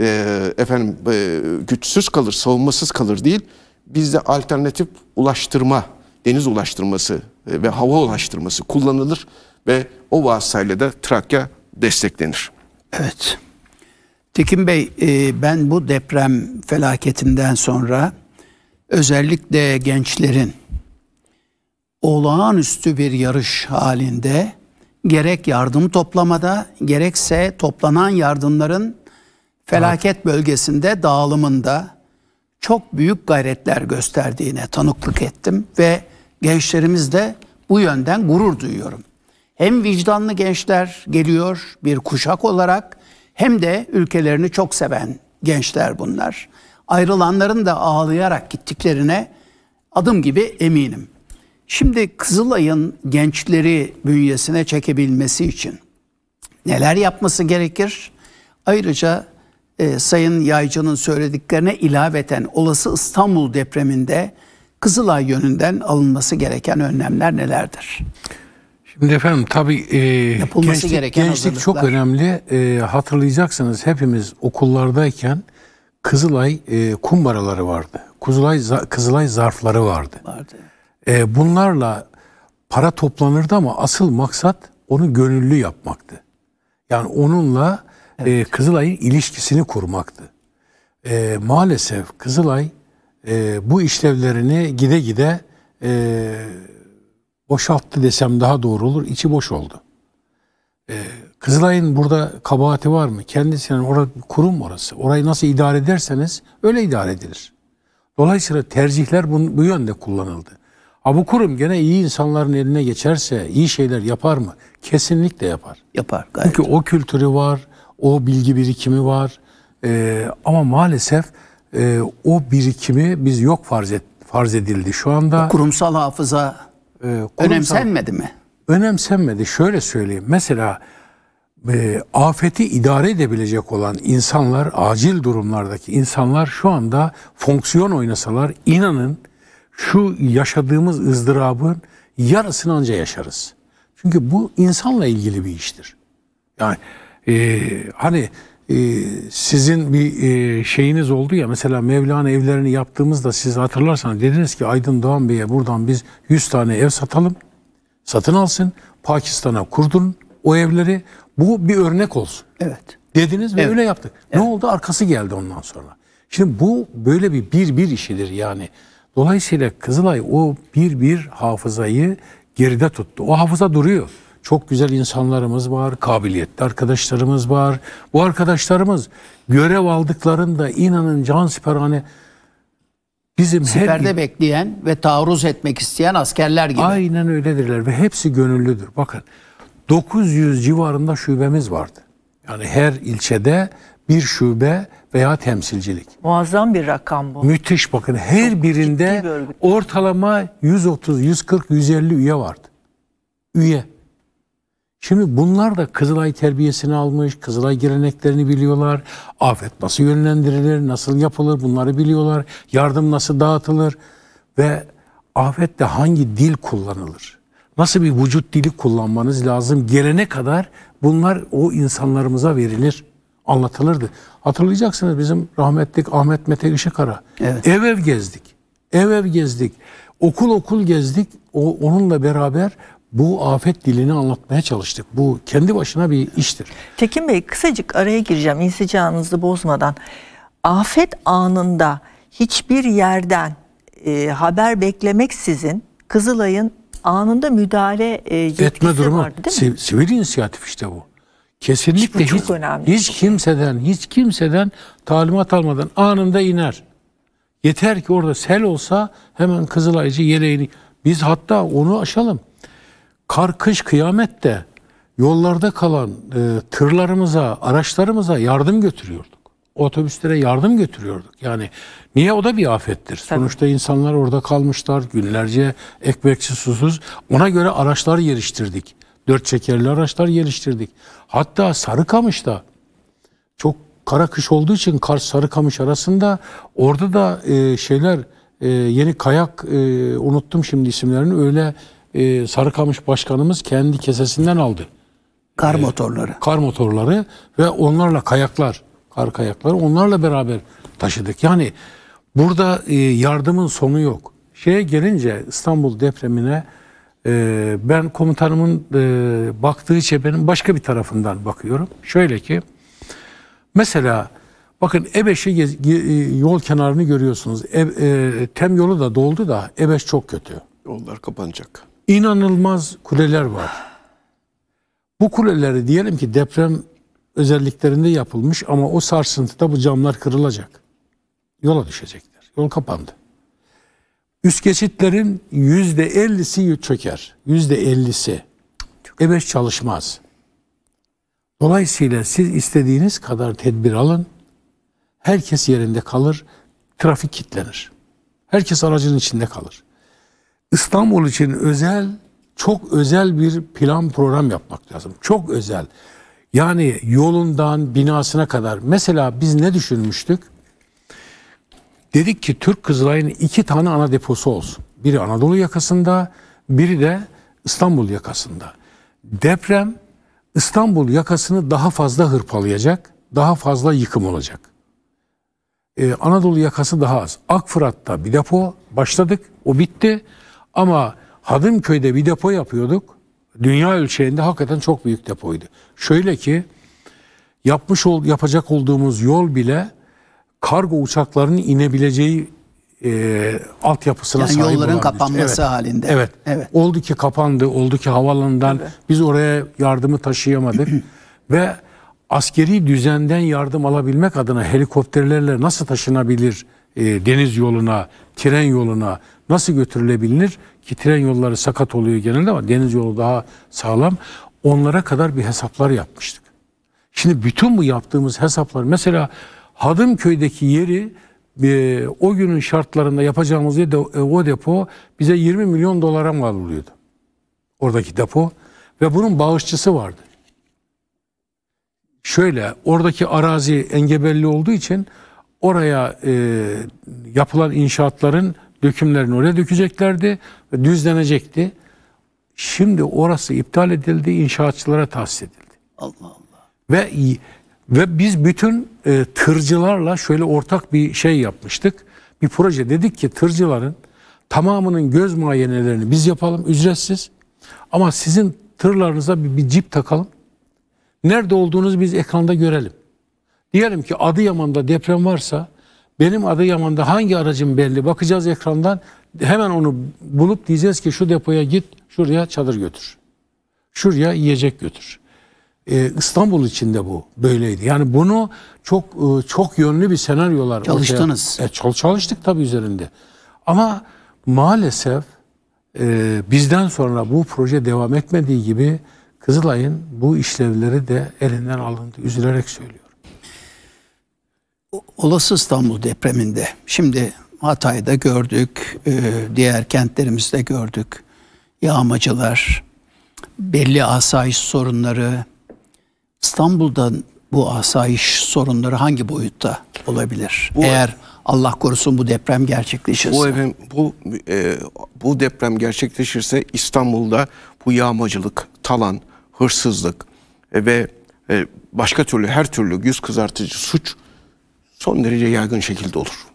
ee, efendim e, güçsüz kalır, savunmasız kalır değil. Bizde alternatif ulaştırma, deniz ulaştırması e, ve hava ulaştırması kullanılır ve o vasıtayla da Trakya desteklenir. Evet. Tekin Bey, e, ben bu deprem felaketinden sonra özellikle gençlerin olağanüstü bir yarış halinde gerek yardım toplamada gerekse toplanan yardımların felaket bölgesinde dağılımında çok büyük gayretler gösterdiğine tanıklık ettim ve gençlerimiz de bu yönden gurur duyuyorum. Hem vicdanlı gençler geliyor bir kuşak olarak hem de ülkelerini çok seven gençler bunlar. Ayrılanların da ağlayarak gittiklerine adım gibi eminim. Şimdi Kızılay'ın gençleri bünyesine çekebilmesi için neler yapması gerekir? Ayrıca e, Sayın Yaycı'nın söylediklerine ilaveten olası İstanbul depreminde Kızılay yönünden alınması gereken önlemler nelerdir? Şimdi efendim tabii e, Yapılması gençlik, gereken gençlik çok önemli. E, hatırlayacaksınız hepimiz okullardayken Kızılay e, kumbaraları vardı. Kızılay Kızılay zarfları vardı. Vardı. E, bunlarla para toplanırdı ama asıl maksat onu gönüllü yapmaktı. Yani onunla ee, evet. e, Kızılay'ın ilişkisini kurmaktı. E, maalesef Kızılay e, bu işlevlerini gide gide e, boşalttı desem daha doğru olur. İçi boş oldu. E, Kızılay'ın burada kabahati var mı? Kendisinin yani orada kurum orası. Orayı nasıl idare ederseniz öyle idare edilir. Dolayısıyla tercihler bu, bu yönde kullanıldı. Ha bu kurum gene iyi insanların eline geçerse iyi şeyler yapar mı? Kesinlikle yapar. Yapar gayet. Çünkü o kültürü var, o bilgi birikimi var. E, ama maalesef e, o birikimi biz yok farz, et, farz edildi şu anda. O kurumsal hafıza e, kurumsal, önemsenmedi mi? Önemsenmedi. Şöyle söyleyeyim. Mesela e, afeti idare edebilecek olan insanlar, acil durumlardaki insanlar şu anda fonksiyon oynasalar inanın şu yaşadığımız ızdırabın yarısını anca yaşarız. Çünkü bu insanla ilgili bir iştir. Yani ee, hani e, sizin bir e, şeyiniz oldu ya mesela Mevlana evlerini yaptığımızda siz hatırlarsanız dediniz ki Aydın Doğan Bey'e buradan biz 100 tane ev satalım. Satın alsın. Pakistan'a kurdun o evleri. Bu bir örnek olsun. Evet. Dediniz ve evet. öyle yaptık. Evet. Ne oldu? Arkası geldi ondan sonra. Şimdi bu böyle bir bir bir işidir yani. Dolayısıyla Kızılay o bir bir hafızayı geride tuttu. O hafıza duruyor. Çok güzel insanlarımız var, kabiliyetli arkadaşlarımız var. Bu arkadaşlarımız görev aldıklarında inanın can siperhane bizim Siperde her... bekleyen ve taarruz etmek isteyen askerler gibi. Aynen öyledirler ve hepsi gönüllüdür. Bakın 900 civarında şubemiz vardı. Yani her ilçede bir şube veya temsilcilik. Muazzam bir rakam bu. Müthiş bakın her Çok birinde bir ortalama 130, 140, 150 üye vardı. Üye. Şimdi bunlar da Kızılay terbiyesini almış, Kızılay geleneklerini biliyorlar. Afet nasıl yönlendirilir, nasıl yapılır bunları biliyorlar. Yardım nasıl dağıtılır ve afette hangi dil kullanılır? Nasıl bir vücut dili kullanmanız lazım gelene kadar bunlar o insanlarımıza verilir, anlatılırdı. Hatırlayacaksınız bizim rahmetlik Ahmet Mete Işıkara. Evet. Ev ev gezdik, ev ev gezdik, okul okul gezdik. O, onunla beraber bu afet dilini anlatmaya çalıştık. Bu kendi başına bir iştir. Tekin Bey kısacık araya gireceğim insicağınızı bozmadan. Afet anında hiçbir yerden e, haber beklemeksizin Kızılay'ın anında müdahale e, yetkisi Etme durumu, vardı değil mi? Sivil inisiyatif işte bu. Kesinlikle hiç, hiç, hiç şey. kimseden hiç kimseden talimat almadan anında iner. Yeter ki orada sel olsa hemen Kızılaycı yeleğini biz hatta onu aşalım kar kış kıyamette yollarda kalan e, tırlarımıza, araçlarımıza yardım götürüyorduk. Otobüslere yardım götürüyorduk. Yani niye o da bir afettir? Tabii. Sonuçta insanlar orada kalmışlar günlerce ekmekçi susuz. Ona göre araçlar geliştirdik. Dört çekerli araçlar geliştirdik. Hatta Sarıkamış'ta çok kara kış olduğu için Kars Sarıkamış arasında orada da e, şeyler e, yeni kayak e, unuttum şimdi isimlerini öyle e, Sarıkamış Başkanımız kendi kesesinden aldı. Kar e, motorları. Kar motorları ve onlarla kayaklar, kar kayakları onlarla beraber taşıdık. Yani burada e, yardımın sonu yok. Şeye gelince İstanbul depremine e, ben komutanımın e, baktığı çepenin başka bir tarafından bakıyorum. Şöyle ki mesela bakın Ebeş'i e, yol kenarını görüyorsunuz. E, e, tem yolu da doldu da Ebeş çok kötü. Yollar kapanacak. İnanılmaz kuleler var. Bu kuleleri diyelim ki deprem özelliklerinde yapılmış ama o sarsıntıda bu camlar kırılacak. Yola düşecekler. Yol kapandı. Üst geçitlerin yüzde ellisi çöker. Yüzde ellisi. e çalışmaz. Dolayısıyla siz istediğiniz kadar tedbir alın. Herkes yerinde kalır. Trafik kilitlenir. Herkes aracın içinde kalır. İstanbul için özel, çok özel bir plan program yapmak lazım. Çok özel. Yani yolundan binasına kadar. Mesela biz ne düşünmüştük? Dedik ki Türk Kızılay'ın iki tane ana deposu olsun. Biri Anadolu yakasında, biri de İstanbul yakasında. Deprem İstanbul yakasını daha fazla hırpalayacak, daha fazla yıkım olacak. Ee, Anadolu yakası daha az. Akfırat'ta bir depo başladık, o bitti. Ama Hadımköy'de bir depo yapıyorduk. Dünya ölçeğinde hakikaten çok büyük depoydu. Şöyle ki yapmış ol, yapacak olduğumuz yol bile kargo uçaklarının inebileceği e, altyapısına yani sahip yolların şey. kapanması evet. halinde. Evet. evet. Oldu ki kapandı, oldu ki havalandan evet. biz oraya yardımı taşıyamadık <clears throat> ve askeri düzenden yardım alabilmek adına helikopterlerle nasıl taşınabilir e, deniz yoluna, tren yoluna, nasıl götürülebilir ki tren yolları sakat oluyor genelde ama deniz yolu daha sağlam. Onlara kadar bir hesaplar yapmıştık. Şimdi bütün bu yaptığımız hesaplar mesela Hadımköy'deki yeri e, o günün şartlarında yapacağımız diye de, e, o depo bize 20 milyon dolara mal oluyordu. Oradaki depo ve bunun bağışçısı vardı. Şöyle oradaki arazi engebelli olduğu için oraya e, yapılan inşaatların dökümlerini oraya dökeceklerdi ve düzlenecekti. Şimdi orası iptal edildi, inşaatçılara tahsis edildi. Allah Allah. Ve ve biz bütün e, tırcılarla şöyle ortak bir şey yapmıştık. Bir proje dedik ki tırcıların tamamının göz muayenelerini biz yapalım ücretsiz. Ama sizin tırlarınıza bir, bir cip takalım. Nerede olduğunuzu biz ekranda görelim. Diyelim ki Adıyaman'da deprem varsa benim Adıyaman'da hangi aracım belli bakacağız ekrandan hemen onu bulup diyeceğiz ki şu depoya git şuraya çadır götür. Şuraya yiyecek götür. Ee, İstanbul içinde bu böyleydi. Yani bunu çok e, çok yönlü bir senaryolar çalıştınız. e, çalıştık tabii üzerinde. Ama maalesef e, bizden sonra bu proje devam etmediği gibi Kızılay'ın bu işlevleri de elinden alındı. Üzülerek söylüyorum olası İstanbul depreminde şimdi Hatay'da gördük, e, diğer kentlerimizde gördük. Yağmacılar, belli asayiş sorunları. İstanbul'da bu asayiş sorunları hangi boyutta olabilir? Bu, Eğer Allah korusun bu deprem gerçekleşirse. Bu efendim, bu e, bu deprem gerçekleşirse İstanbul'da bu yağmacılık, talan, hırsızlık e, ve e, başka türlü her türlü yüz kızartıcı suç son derece yaygın şekilde olur.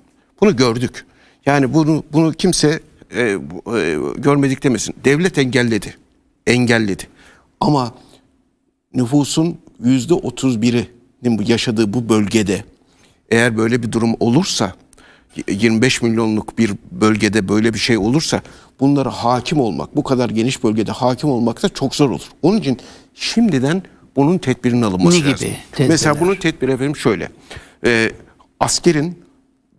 Bunu gördük. Yani bunu bunu kimse e, e, görmedik demesin. Devlet engelledi. Engelledi. Ama nüfusun yüzde otuz birinin yaşadığı bu bölgede eğer böyle bir durum olursa 25 milyonluk bir bölgede böyle bir şey olursa bunlara hakim olmak, bu kadar geniş bölgede hakim olmak da çok zor olur. Onun için şimdiden bunun tedbirinin alınması ne lazım. tedbirler. Mesela bunun tedbiri efendim şöyle. E, askerin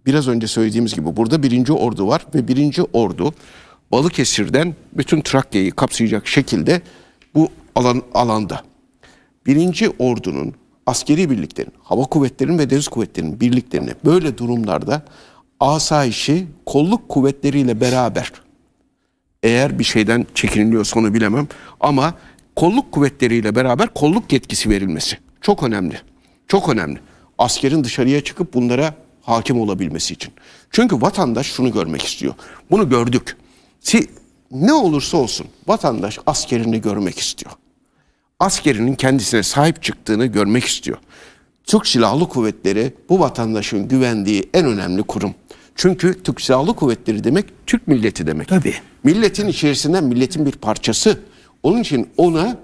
biraz önce söylediğimiz gibi burada birinci ordu var ve birinci ordu Balıkesir'den bütün Trakya'yı kapsayacak şekilde bu alan, alanda. Birinci ordunun askeri birliklerin, hava kuvvetlerinin ve deniz kuvvetlerinin birliklerini böyle durumlarda asayişi kolluk kuvvetleriyle beraber eğer bir şeyden çekiniliyorsa onu bilemem ama kolluk kuvvetleriyle beraber kolluk yetkisi verilmesi çok önemli. Çok önemli askerin dışarıya çıkıp bunlara hakim olabilmesi için. Çünkü vatandaş şunu görmek istiyor. Bunu gördük. Si, ne olursa olsun vatandaş askerini görmek istiyor. Askerinin kendisine sahip çıktığını görmek istiyor. Türk Silahlı Kuvvetleri bu vatandaşın güvendiği en önemli kurum. Çünkü Türk Silahlı Kuvvetleri demek Türk milleti demek. Tabii. Milletin içerisinden milletin bir parçası. Onun için ona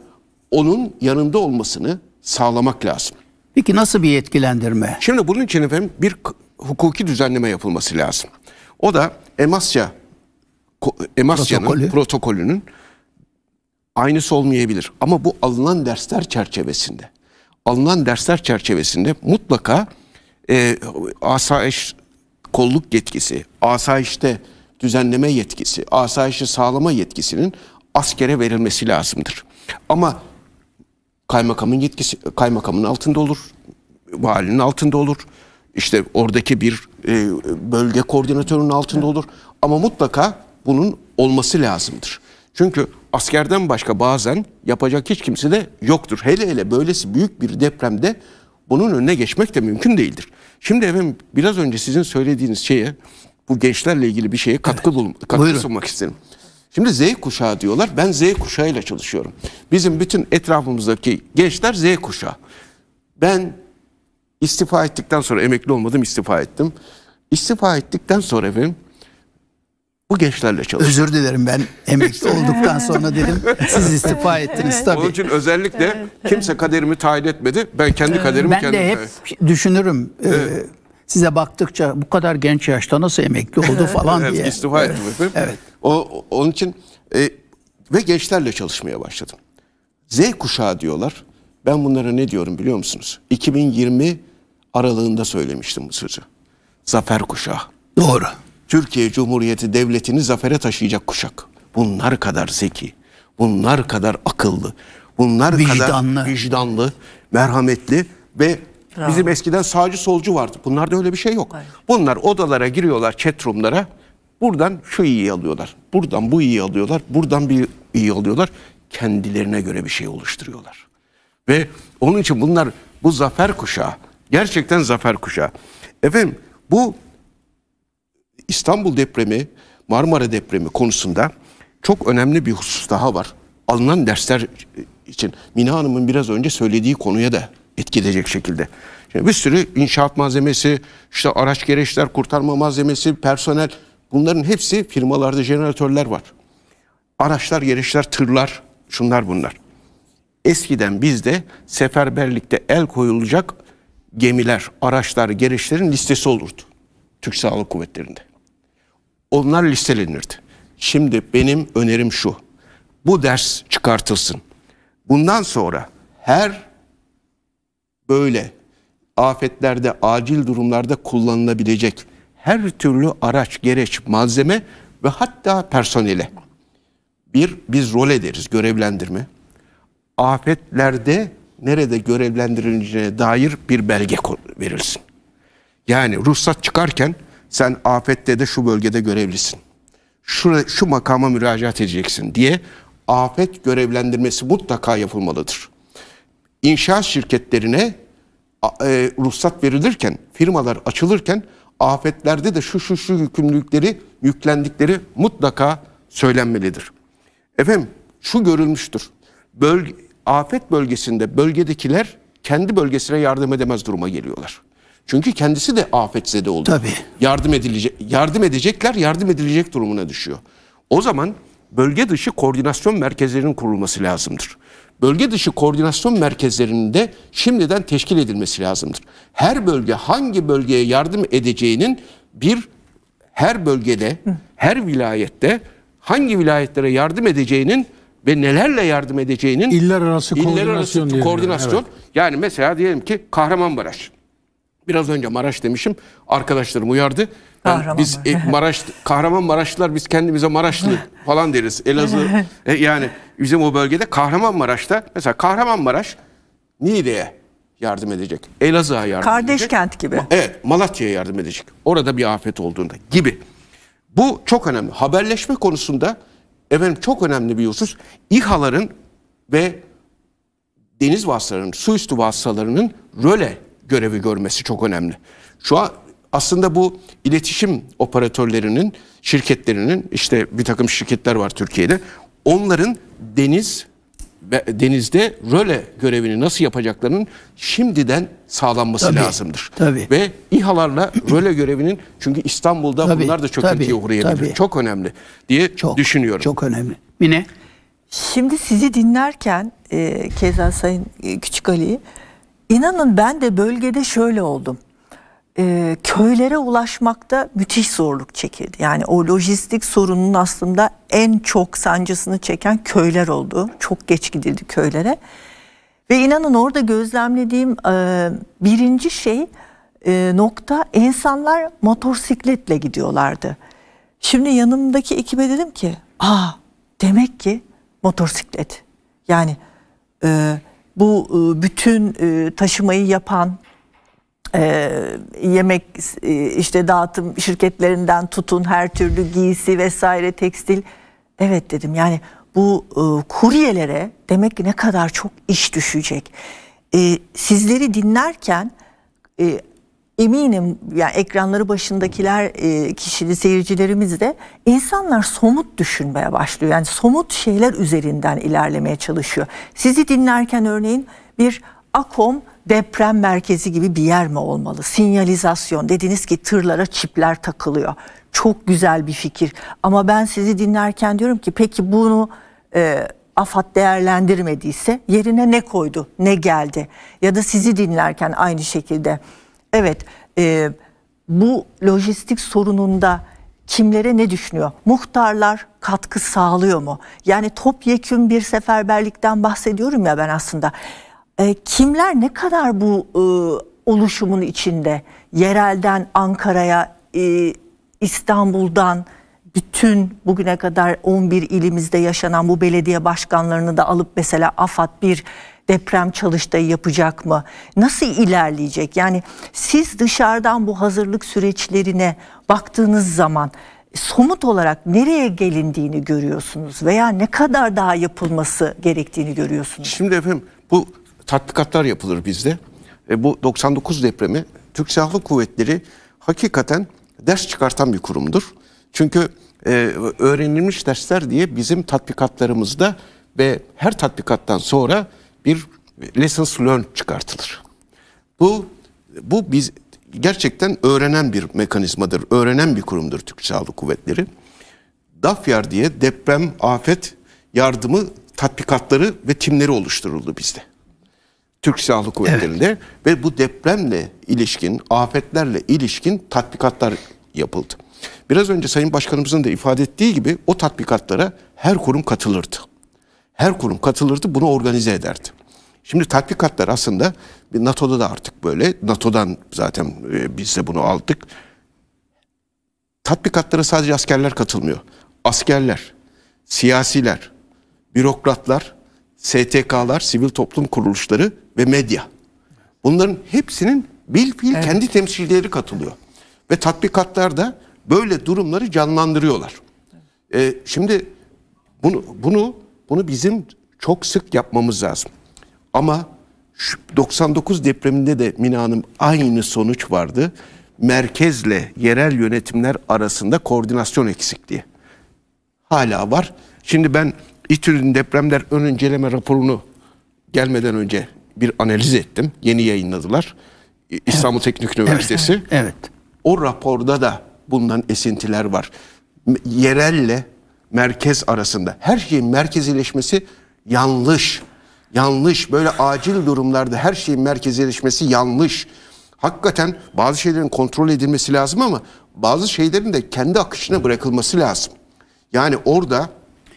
onun yanında olmasını sağlamak lazım. Peki nasıl bir yetkilendirme? Şimdi bunun için efendim bir hukuki düzenleme yapılması lazım. O da Emasya Emasya'nın Protokolü. protokolünün aynısı olmayabilir. Ama bu alınan dersler çerçevesinde alınan dersler çerçevesinde mutlaka e, asayiş kolluk yetkisi, asayişte düzenleme yetkisi, asayişi sağlama yetkisinin askere verilmesi lazımdır. Ama kaymakamın yetkisi kaymakamın altında olur, valinin altında olur. İşte oradaki bir e, bölge koordinatörünün altında olur ama mutlaka bunun olması lazımdır. Çünkü askerden başka bazen yapacak hiç kimse de yoktur. Hele hele böylesi büyük bir depremde bunun önüne geçmek de mümkün değildir. Şimdi efendim biraz önce sizin söylediğiniz şeye bu gençlerle ilgili bir şeye katkı, evet. bulun, katkı Şimdi Z kuşağı diyorlar. Ben Z kuşağıyla çalışıyorum. Bizim bütün etrafımızdaki gençler Z kuşağı. Ben istifa ettikten sonra emekli olmadım, istifa ettim. İstifa ettikten sonra efendim bu gençlerle çalıştım. Özür dilerim ben emekli olduktan sonra dedim siz istifa ettiniz evet. tabii. Onun için özellikle kimse kaderimi tayin etmedi. Ben kendi kaderimi ben kendim. Ben de hep düşünürüm. Evet. Ee, size baktıkça bu kadar genç yaşta nasıl emekli oldu <laughs> falan diye. İstifa ettim efendim. Evet. O, onun için e, ve gençlerle çalışmaya başladım. Z kuşağı diyorlar. Ben bunlara ne diyorum biliyor musunuz? 2020 aralığında söylemiştim bu sözü. Zafer kuşağı. Doğru. Türkiye Cumhuriyeti Devleti'ni zafere taşıyacak kuşak. Bunlar kadar zeki, bunlar kadar akıllı, bunlar vicdanlı. kadar vicdanlı, merhametli ve Bravo. Bizim eskiden sağcı solcu vardı. Bunlarda öyle bir şey yok. Evet. Bunlar odalara giriyorlar, chatroomlara. Buradan şu iyi alıyorlar. Buradan bu iyi alıyorlar. Buradan bir iyi alıyorlar. Kendilerine göre bir şey oluşturuyorlar. Ve onun için bunlar bu zafer kuşağı. Gerçekten zafer kuşağı. Efendim bu İstanbul depremi, Marmara depremi konusunda çok önemli bir husus daha var. Alınan dersler için Mina Hanım'ın biraz önce söylediği konuya da etkileyecek şekilde. Şimdi bir sürü inşaat malzemesi, işte araç gereçler, kurtarma malzemesi, personel bunların hepsi firmalarda jeneratörler var. Araçlar, gereçler, tırlar, şunlar bunlar. Eskiden bizde seferberlikte el koyulacak gemiler, araçlar, gereçlerin listesi olurdu. Türk Sağlık Kuvvetleri'nde. Onlar listelenirdi. Şimdi benim önerim şu. Bu ders çıkartılsın. Bundan sonra her böyle afetlerde, acil durumlarda kullanılabilecek her türlü araç, gereç, malzeme ve hatta personele. Bir, biz rol ederiz görevlendirme. Afetlerde nerede görevlendirileceğine dair bir belge verilsin. Yani ruhsat çıkarken sen afette de şu bölgede görevlisin. Şu, şu makama müracaat edeceksin diye afet görevlendirmesi mutlaka yapılmalıdır inşaat şirketlerine e, ruhsat verilirken, firmalar açılırken afetlerde de şu şu şu yükümlülükleri yüklendikleri mutlaka söylenmelidir. Efendim şu görülmüştür. Bölge, afet bölgesinde bölgedekiler kendi bölgesine yardım edemez duruma geliyorlar. Çünkü kendisi de afetzede oldu. Tabii. Yardım edilecek yardım edecekler, yardım edilecek durumuna düşüyor. O zaman bölge dışı koordinasyon merkezlerinin kurulması lazımdır bölge dışı koordinasyon merkezlerinin de şimdiden teşkil edilmesi lazımdır. Her bölge hangi bölgeye yardım edeceğinin bir her bölgede, her vilayette hangi vilayetlere yardım edeceğinin ve nelerle yardım edeceğinin iller arası iller koordinasyon. Arası koordinasyon. Evet. Yani mesela diyelim ki Kahramanmaraş. Biraz önce Maraş demişim. Arkadaşlarım uyardı. Yani biz e, Maraş Kahramanmaraşlılar biz kendimize Maraşlı <laughs> falan deriz. Elazığ <laughs> e, yani bizim o bölgede Kahramanmaraş'ta mesela Kahramanmaraş Niğde'ye yardım edecek. Elazığ'a yardım Kardeş edecek. Kardeş kent gibi. Evet Malatya'ya yardım edecek. Orada bir afet olduğunda gibi. Bu çok önemli. Haberleşme konusunda efendim çok önemli bir husus. İHA'ların ve deniz vasıtalarının, su üstü vasıtalarının röle görevi görmesi çok önemli. Şu an aslında bu iletişim operatörlerinin, şirketlerinin işte bir takım şirketler var Türkiye'de onların deniz ve denizde röle görevini nasıl yapacaklarının şimdiden sağlanması tabii, lazımdır. Tabii. Ve İHA'larla röle görevinin çünkü İstanbul'da tabii, bunlar da çöküntüye tabii, uğrayabilir. Tabii. Çok önemli diye çok, düşünüyorum. Çok önemli. Mine? Şimdi sizi dinlerken e, keza Sayın e, Küçük Ali inanın ben de bölgede şöyle oldum e, köylere ulaşmakta müthiş zorluk çekildi. Yani o lojistik sorunun aslında en çok sancısını çeken köyler oldu. Çok geç gidildi köylere. Ve inanın orada gözlemlediğim e, birinci şey e, nokta insanlar motosikletle gidiyorlardı. Şimdi yanımdaki ekibe dedim ki aa demek ki motosiklet. Yani e, bu e, bütün e, taşımayı yapan e, yemek e, işte dağıtım şirketlerinden tutun her türlü giysi vesaire tekstil. Evet dedim yani bu e, kuryelere demek ki ne kadar çok iş düşecek. E, sizleri dinlerken e, eminim yani ekranları başındakiler e, kişili seyircilerimiz de insanlar somut düşünmeye başlıyor. Yani somut şeyler üzerinden ilerlemeye çalışıyor. Sizi dinlerken örneğin bir Akom deprem merkezi gibi bir yer mi olmalı? Sinyalizasyon dediniz ki tırlara çipler takılıyor. Çok güzel bir fikir ama ben sizi dinlerken diyorum ki peki bunu e, AFAD değerlendirmediyse yerine ne koydu, ne geldi? Ya da sizi dinlerken aynı şekilde evet e, bu lojistik sorununda kimlere ne düşünüyor? Muhtarlar katkı sağlıyor mu? Yani topyekün bir seferberlikten bahsediyorum ya ben aslında. E, kimler ne kadar bu e, oluşumun içinde? Yerelden Ankara'ya, e, İstanbul'dan bütün bugüne kadar 11 ilimizde yaşanan bu belediye başkanlarını da alıp mesela AFAD bir deprem çalıştayı yapacak mı? Nasıl ilerleyecek? Yani siz dışarıdan bu hazırlık süreçlerine baktığınız zaman somut olarak nereye gelindiğini görüyorsunuz veya ne kadar daha yapılması gerektiğini görüyorsunuz? Şimdi efendim bu tatbikatlar yapılır bizde. E, bu 99 depremi Türk Silahlı Kuvvetleri hakikaten ders çıkartan bir kurumdur. Çünkü e, öğrenilmiş dersler diye bizim tatbikatlarımızda ve her tatbikattan sonra bir lessons learned çıkartılır. Bu bu biz gerçekten öğrenen bir mekanizmadır, öğrenen bir kurumdur Türk Silahlı Kuvvetleri. DAFYAR diye deprem afet yardımı tatbikatları ve timleri oluşturuldu bizde. Türk Silahlı Kuvvetleri'nde evet. ve bu depremle ilişkin, afetlerle ilişkin tatbikatlar yapıldı. Biraz önce Sayın Başkanımızın da ifade ettiği gibi o tatbikatlara her kurum katılırdı. Her kurum katılırdı, bunu organize ederdi. Şimdi tatbikatlar aslında NATO'da da artık böyle, NATO'dan zaten e, biz de bunu aldık. Tatbikatlara sadece askerler katılmıyor. Askerler, siyasiler, bürokratlar STK'lar, sivil toplum kuruluşları ve medya. Bunların hepsinin bilfiil evet. kendi temsilcileri katılıyor. Ve tatbikatlar da böyle durumları canlandırıyorlar. Ee, şimdi bunu bunu bunu bizim çok sık yapmamız lazım. Ama 99 depreminde de Mina Hanım aynı sonuç vardı. Merkezle yerel yönetimler arasında koordinasyon eksikliği. Hala var. Şimdi ben İTÜ'nün depremler ön inceleme raporunu gelmeden önce bir analiz ettim. Yeni yayınladılar. İstanbul evet. Teknik Üniversitesi. Evet, <laughs> evet. O raporda da bundan esintiler var. Yerelle merkez arasında. Her şeyin merkezileşmesi yanlış. Yanlış. Böyle acil durumlarda her şeyin merkezileşmesi yanlış. Hakikaten bazı şeylerin kontrol edilmesi lazım ama bazı şeylerin de kendi akışına bırakılması lazım. Yani orada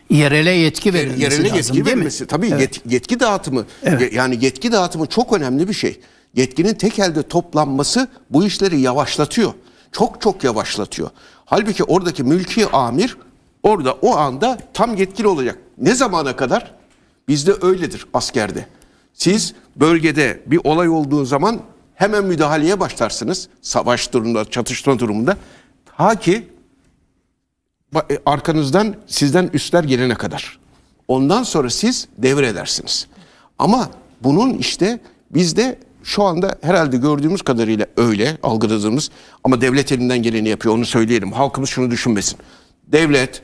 yerele yetki verilmesi yerele lazım, yetki verilmesi mi? tabii evet. yet, yetki dağıtımı evet. yani yetki dağıtımı çok önemli bir şey. Yetkinin tek elde toplanması bu işleri yavaşlatıyor. Çok çok yavaşlatıyor. Halbuki oradaki mülki amir orada o anda tam yetkili olacak. Ne zamana kadar? Bizde öyledir askerde. Siz bölgede bir olay olduğu zaman hemen müdahaleye başlarsınız. Savaş durumunda, çatışma durumunda. Ta ki e, arkanızdan sizden üstler gelene kadar. Ondan sonra siz devredersiniz. Ama bunun işte bizde şu anda herhalde gördüğümüz kadarıyla öyle algıladığımız ama devlet elinden geleni yapıyor onu söyleyelim. Halkımız şunu düşünmesin. Devlet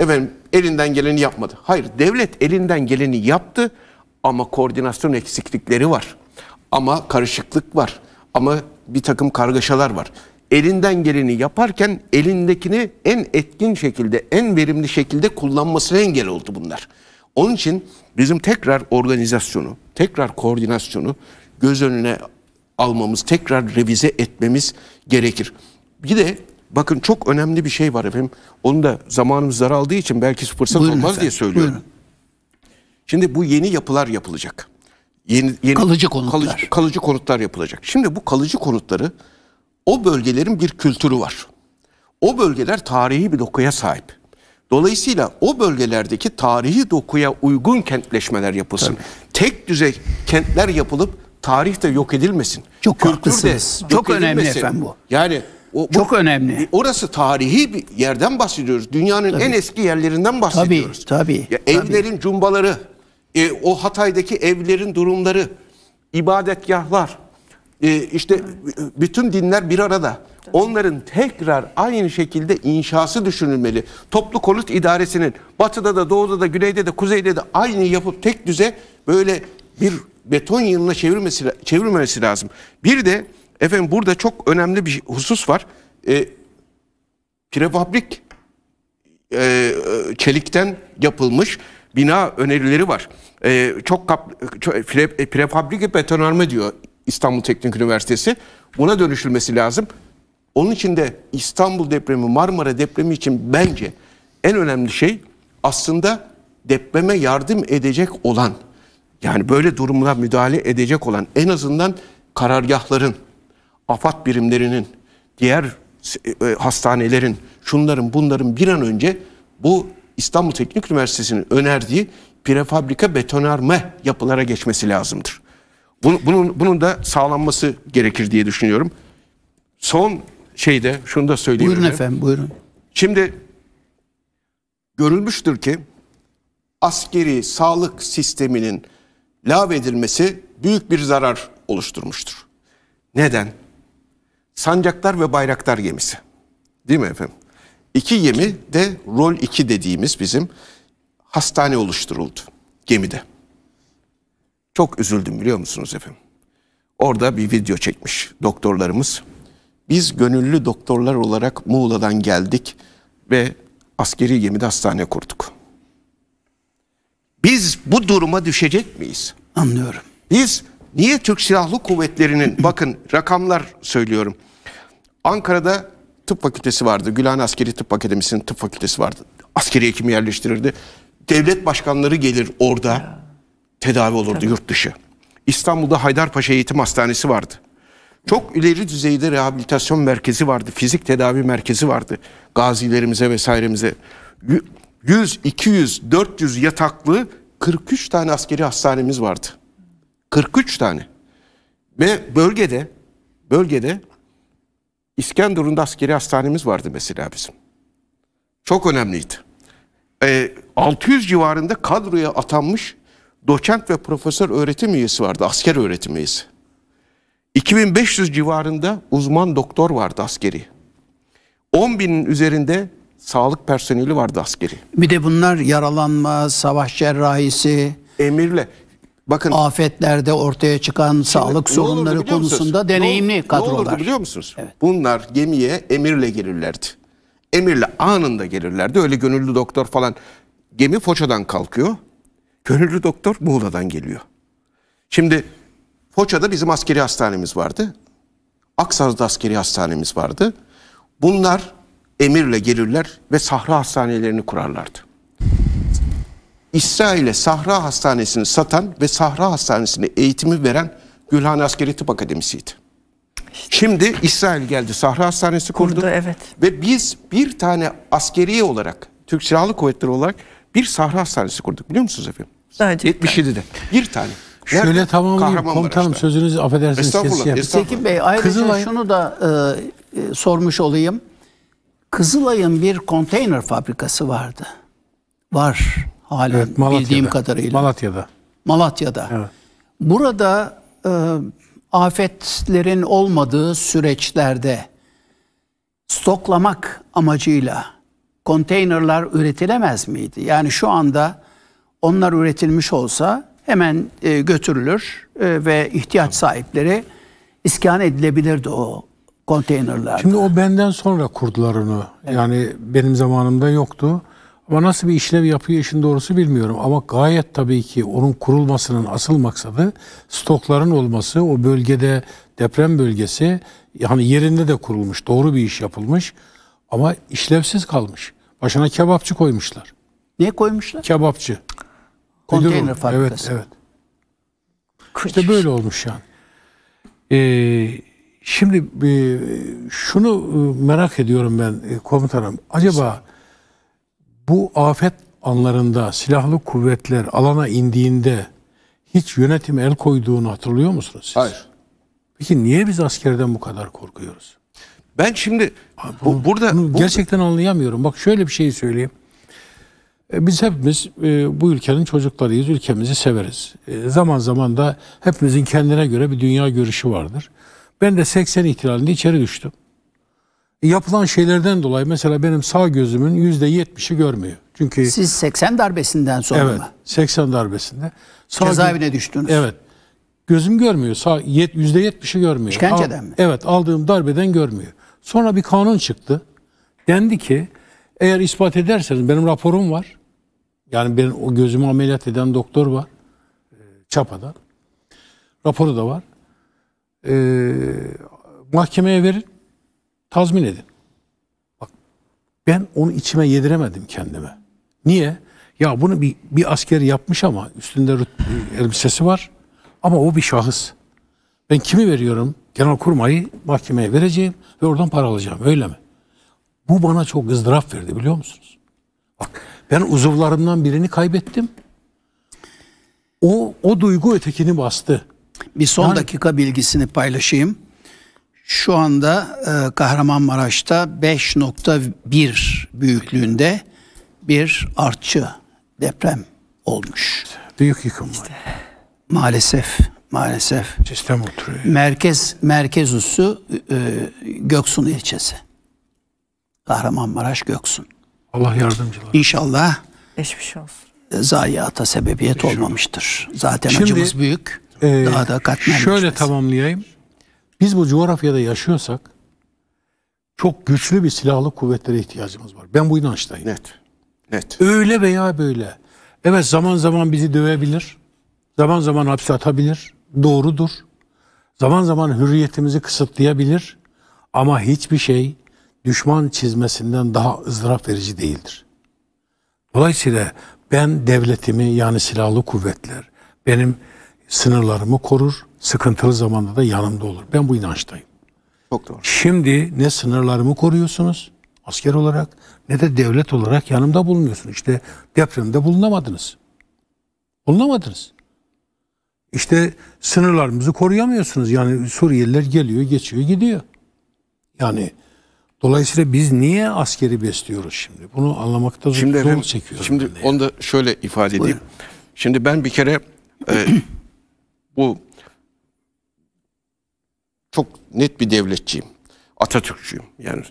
efendim elinden geleni yapmadı. Hayır devlet elinden geleni yaptı ama koordinasyon eksiklikleri var. Ama karışıklık var. Ama bir takım kargaşalar var elinden geleni yaparken elindekini en etkin şekilde, en verimli şekilde kullanmasına engel oldu bunlar. Onun için bizim tekrar organizasyonu, tekrar koordinasyonu göz önüne almamız, tekrar revize etmemiz gerekir. Bir de bakın çok önemli bir şey var efendim. Onu da zamanımız daraldığı için belki fırsat Buyurun olmaz efendim. diye söylüyorum. Buyurun. Şimdi bu yeni yapılar yapılacak. Yeni, yeni kalıcı konutlar. Kalıcı, kalıcı konutlar yapılacak. Şimdi bu kalıcı konutları o bölgelerin bir kültürü var. O bölgeler tarihi bir dokuya sahip. Dolayısıyla o bölgelerdeki tarihi dokuya uygun kentleşmeler yapılsın. Tabii. Tek düzey kentler yapılıp tarih de yok edilmesin. Çok haklısınız. Çok önemli efendim bu. Yani o, bu, Çok önemli. Orası tarihi bir yerden bahsediyoruz. Dünyanın tabii. en eski yerlerinden bahsediyoruz. Tabii, tabii. Ya tabii. evlerin cumbaları, e, o Hatay'daki evlerin durumları, ibadetgahlar, e, işte bütün dinler bir arada. Onların tekrar aynı şekilde inşası düşünülmeli. Toplu konut idaresinin batıda da doğuda da güneyde de kuzeyde de aynı yapıp tek düze böyle bir beton yığınına çevirmesi, çevirmemesi lazım. Bir de efendim burada çok önemli bir husus var. E, prefabrik e, çelikten yapılmış bina önerileri var. E, çok kap, çok, pre, e, prefabrik betonarme diyor İstanbul Teknik Üniversitesi. Buna dönüşülmesi lazım. Onun için de İstanbul depremi, Marmara depremi için bence en önemli şey aslında depreme yardım edecek olan, yani böyle durumlara müdahale edecek olan en azından karargahların, afat birimlerinin, diğer e, hastanelerin, şunların bunların bir an önce bu İstanbul Teknik Üniversitesi'nin önerdiği prefabrika betonarme yapılara geçmesi lazımdır. Bunu, bunun, bunun da sağlanması gerekir diye düşünüyorum. Son şeyde şunu da söyleyeyim. Buyurun öyle. efendim buyurun. Şimdi görülmüştür ki askeri sağlık sisteminin lağvedilmesi büyük bir zarar oluşturmuştur. Neden? Sancaklar ve bayraklar gemisi. Değil mi efendim? İki gemi de rol 2 dediğimiz bizim hastane oluşturuldu gemide. Çok üzüldüm biliyor musunuz efendim? Orada bir video çekmiş doktorlarımız. Biz gönüllü doktorlar olarak Muğla'dan geldik ve askeri gemide hastane kurduk. Biz bu duruma düşecek miyiz? Anlıyorum. Biz niye Türk Silahlı Kuvvetleri'nin <clears throat> bakın rakamlar söylüyorum. Ankara'da tıp fakültesi vardı. Gülhane Askeri Tıp Akademisi'nin tıp fakültesi vardı. Askeri hekim yerleştirirdi. Devlet başkanları gelir orada tedavi olurdu Tabii. yurt dışı. İstanbul'da Haydarpaşa Eğitim Hastanesi vardı. Çok ileri düzeyde rehabilitasyon merkezi vardı, fizik tedavi merkezi vardı gazilerimize vesairemize. 100, 200, 400 yataklı 43 tane askeri hastanemiz vardı. 43 tane. Ve bölgede bölgede İskenderun'da askeri hastanemiz vardı mesela bizim. Çok önemliydi. E, ee, 600 civarında kadroya atanmış doçent ve profesör öğretim üyesi vardı, asker öğretim üyesi. 2500 civarında uzman doktor vardı askeri. 10 binin üzerinde sağlık personeli vardı askeri. Bir de bunlar yaralanma, savaş cerrahisi. Emirle. Bakın afetlerde ortaya çıkan şimdi, sağlık sorunları konusunda musunuz? deneyimli ne, kadrolar. Ne olurdu biliyor musunuz? Evet. Bunlar gemiye emirle gelirlerdi. Emirle anında gelirlerdi. Öyle gönüllü doktor falan. Gemi Foça'dan kalkıyor. Gönüllü doktor Muğla'dan geliyor. Şimdi Foça'da bizim askeri hastanemiz vardı. Aksaz'da askeri hastanemiz vardı. Bunlar emirle gelirler ve sahra hastanelerini kurarlardı. İsrail'e sahra hastanesini satan ve sahra hastanesine eğitimi veren Gülhane Askeri Tıp Akademisi'ydi. Şimdi İsrail geldi sahra hastanesi kurdu. kurdu evet. Ve biz bir tane askeri olarak Türk Silahlı Kuvvetleri olarak bir sahra hastanesi kurduk biliyor musunuz efendim? Sadece 77'de. Bir tane. Nerede? Şöyle tamamlayayım komutanım sözünüzü affedersiniz. Estağfurullah. estağfurullah. Tekin Bey ayrıca Kızılay... şunu da e, e, sormuş olayım. Kızılay'ın bir konteyner fabrikası vardı. Var halen evet, bildiğim kadarıyla. Malatya'da. Malatya'da. Evet. Burada e, afetlerin olmadığı süreçlerde stoklamak amacıyla konteynerler üretilemez miydi? Yani şu anda onlar üretilmiş olsa hemen e, götürülür e, ve ihtiyaç sahipleri iskan edilebilirdi o konteynerlarda. Şimdi o benden sonra kurdular onu. Evet. Yani benim zamanımda yoktu. Ama nasıl bir işlev yapıyor işin doğrusu bilmiyorum. Ama gayet tabii ki onun kurulmasının asıl maksadı stokların olması. O bölgede deprem bölgesi yani yerinde de kurulmuş. Doğru bir iş yapılmış. Ama işlevsiz kalmış. Başına kebapçı koymuşlar. Ne koymuşlar? Kebapçı. Konteyner fabrikası. Evet, evet. Kıç. İşte böyle olmuş yani. Ee, şimdi e, şunu e, merak ediyorum ben e, komutanım. Acaba bu afet anlarında silahlı kuvvetler alana indiğinde hiç yönetim el koyduğunu hatırlıyor musunuz siz? Hayır. Peki niye biz askerden bu kadar korkuyoruz? Ben şimdi Abi, bu, bunu, burada bunu bu, gerçekten anlayamıyorum. Bak şöyle bir şey söyleyeyim. E, biz hepimiz e, bu ülkenin çocuklarıyız, ülkemizi severiz. E, zaman zaman da hepimizin kendine göre bir dünya görüşü vardır. Ben de 80 ihtilalinde içeri düştüm. E, yapılan şeylerden dolayı mesela benim sağ gözümün %70'i görmüyor. Çünkü Siz 80 darbesinden sonra evet, mı? 80 darbesinde. Sağ Cezaevine düştünüz. Evet. Gözüm görmüyor. Sağ yet, %70'i görmüyor. İşkenceden Al, mi? Evet, aldığım darbeden görmüyor. Sonra bir kanun çıktı. Dendi ki eğer ispat ederseniz benim raporum var yani benim o gözümü ameliyat eden doktor var. Ee, Çapa'da. Raporu da var. Ee, mahkemeye verin. Tazmin edin. Bak ben onu içime yediremedim kendime. Niye? Ya bunu bir, bir asker yapmış ama üstünde elbisesi var. Ama o bir şahıs. Ben kimi veriyorum? Genel kurmayı mahkemeye vereceğim ve oradan para alacağım. Öyle mi? Bu bana çok ızdıraf verdi biliyor musunuz? Bak ben uzuvlarımdan birini kaybettim. O, o duygu ötekini bastı. Bir son yani, dakika bilgisini paylaşayım. Şu anda e, Kahramanmaraş'ta 5.1 büyüklüğünde bir artçı deprem olmuş. Büyük yıkım var. Maalesef, maalesef. Sistem oturuyor. Merkez, merkez usu e, e, Göksun ilçesi. Kahramanmaraş Göksun. Allah yardımcılar. İnşallah Geçmiş olsun. E, zayiata sebebiyet olmamıştır. Zaten Şimdi, acımız büyük. Ee, daha da katmermiş. Şöyle mesela. tamamlayayım. Biz bu coğrafyada yaşıyorsak çok güçlü bir silahlı kuvvetlere ihtiyacımız var. Ben bu inançtayım. Net. Net. Öyle veya böyle. Evet zaman zaman bizi dövebilir. Zaman zaman hapse atabilir. Doğrudur. Zaman zaman hürriyetimizi kısıtlayabilir. Ama hiçbir şey düşman çizmesinden daha ızdırap verici değildir. Dolayısıyla ben devletimi yani silahlı kuvvetler benim sınırlarımı korur, sıkıntılı zamanda da yanımda olur. Ben bu inançtayım. Çok doğru. Şimdi ne sınırlarımı koruyorsunuz asker olarak ne de devlet olarak yanımda bulunuyorsunuz. İşte depremde bulunamadınız. Bulunamadınız. İşte sınırlarımızı koruyamıyorsunuz. Yani Suriyeliler geliyor, geçiyor, gidiyor. Yani Dolayısıyla biz niye askeri besliyoruz şimdi? Bunu anlamakta şimdi zor çekiyorum. Şimdi yani. onu da şöyle ifade edeyim. Buyurun. Şimdi ben bir kere e, <clears throat> bu çok net bir devletçiyim. Atatürkçüyüm. Yani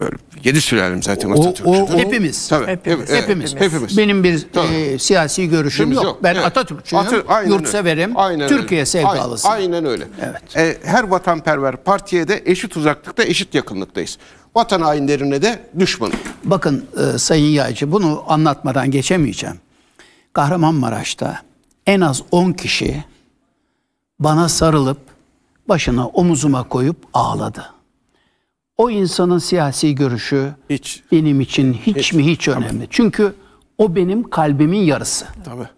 böyle yedi sürelim zaten o, Atatürkçüdür. O, o, hepimiz. Tabii, hepimiz, hepimiz. Hepimiz. Benim bir e, siyasi görüşüm yok. yok. Ben evet. Atatürkçüyüm, Atır, aynen yurtseverim, aynen Türkiye sevdalısıyım. Aynen, aynen öyle. Evet. E, her vatanperver partiye de eşit uzaklıkta, eşit yakınlıktayız. Vatan hainlerine de düşmanım. Bakın e, Sayın Yaycı bunu anlatmadan geçemeyeceğim. Kahramanmaraş'ta en az 10 kişi bana sarılıp başına omuzuma koyup ağladı o insanın siyasi görüşü hiç. benim için hiç, hiç. mi hiç önemli. Tabii. Çünkü o benim kalbimin yarısı. Tabii.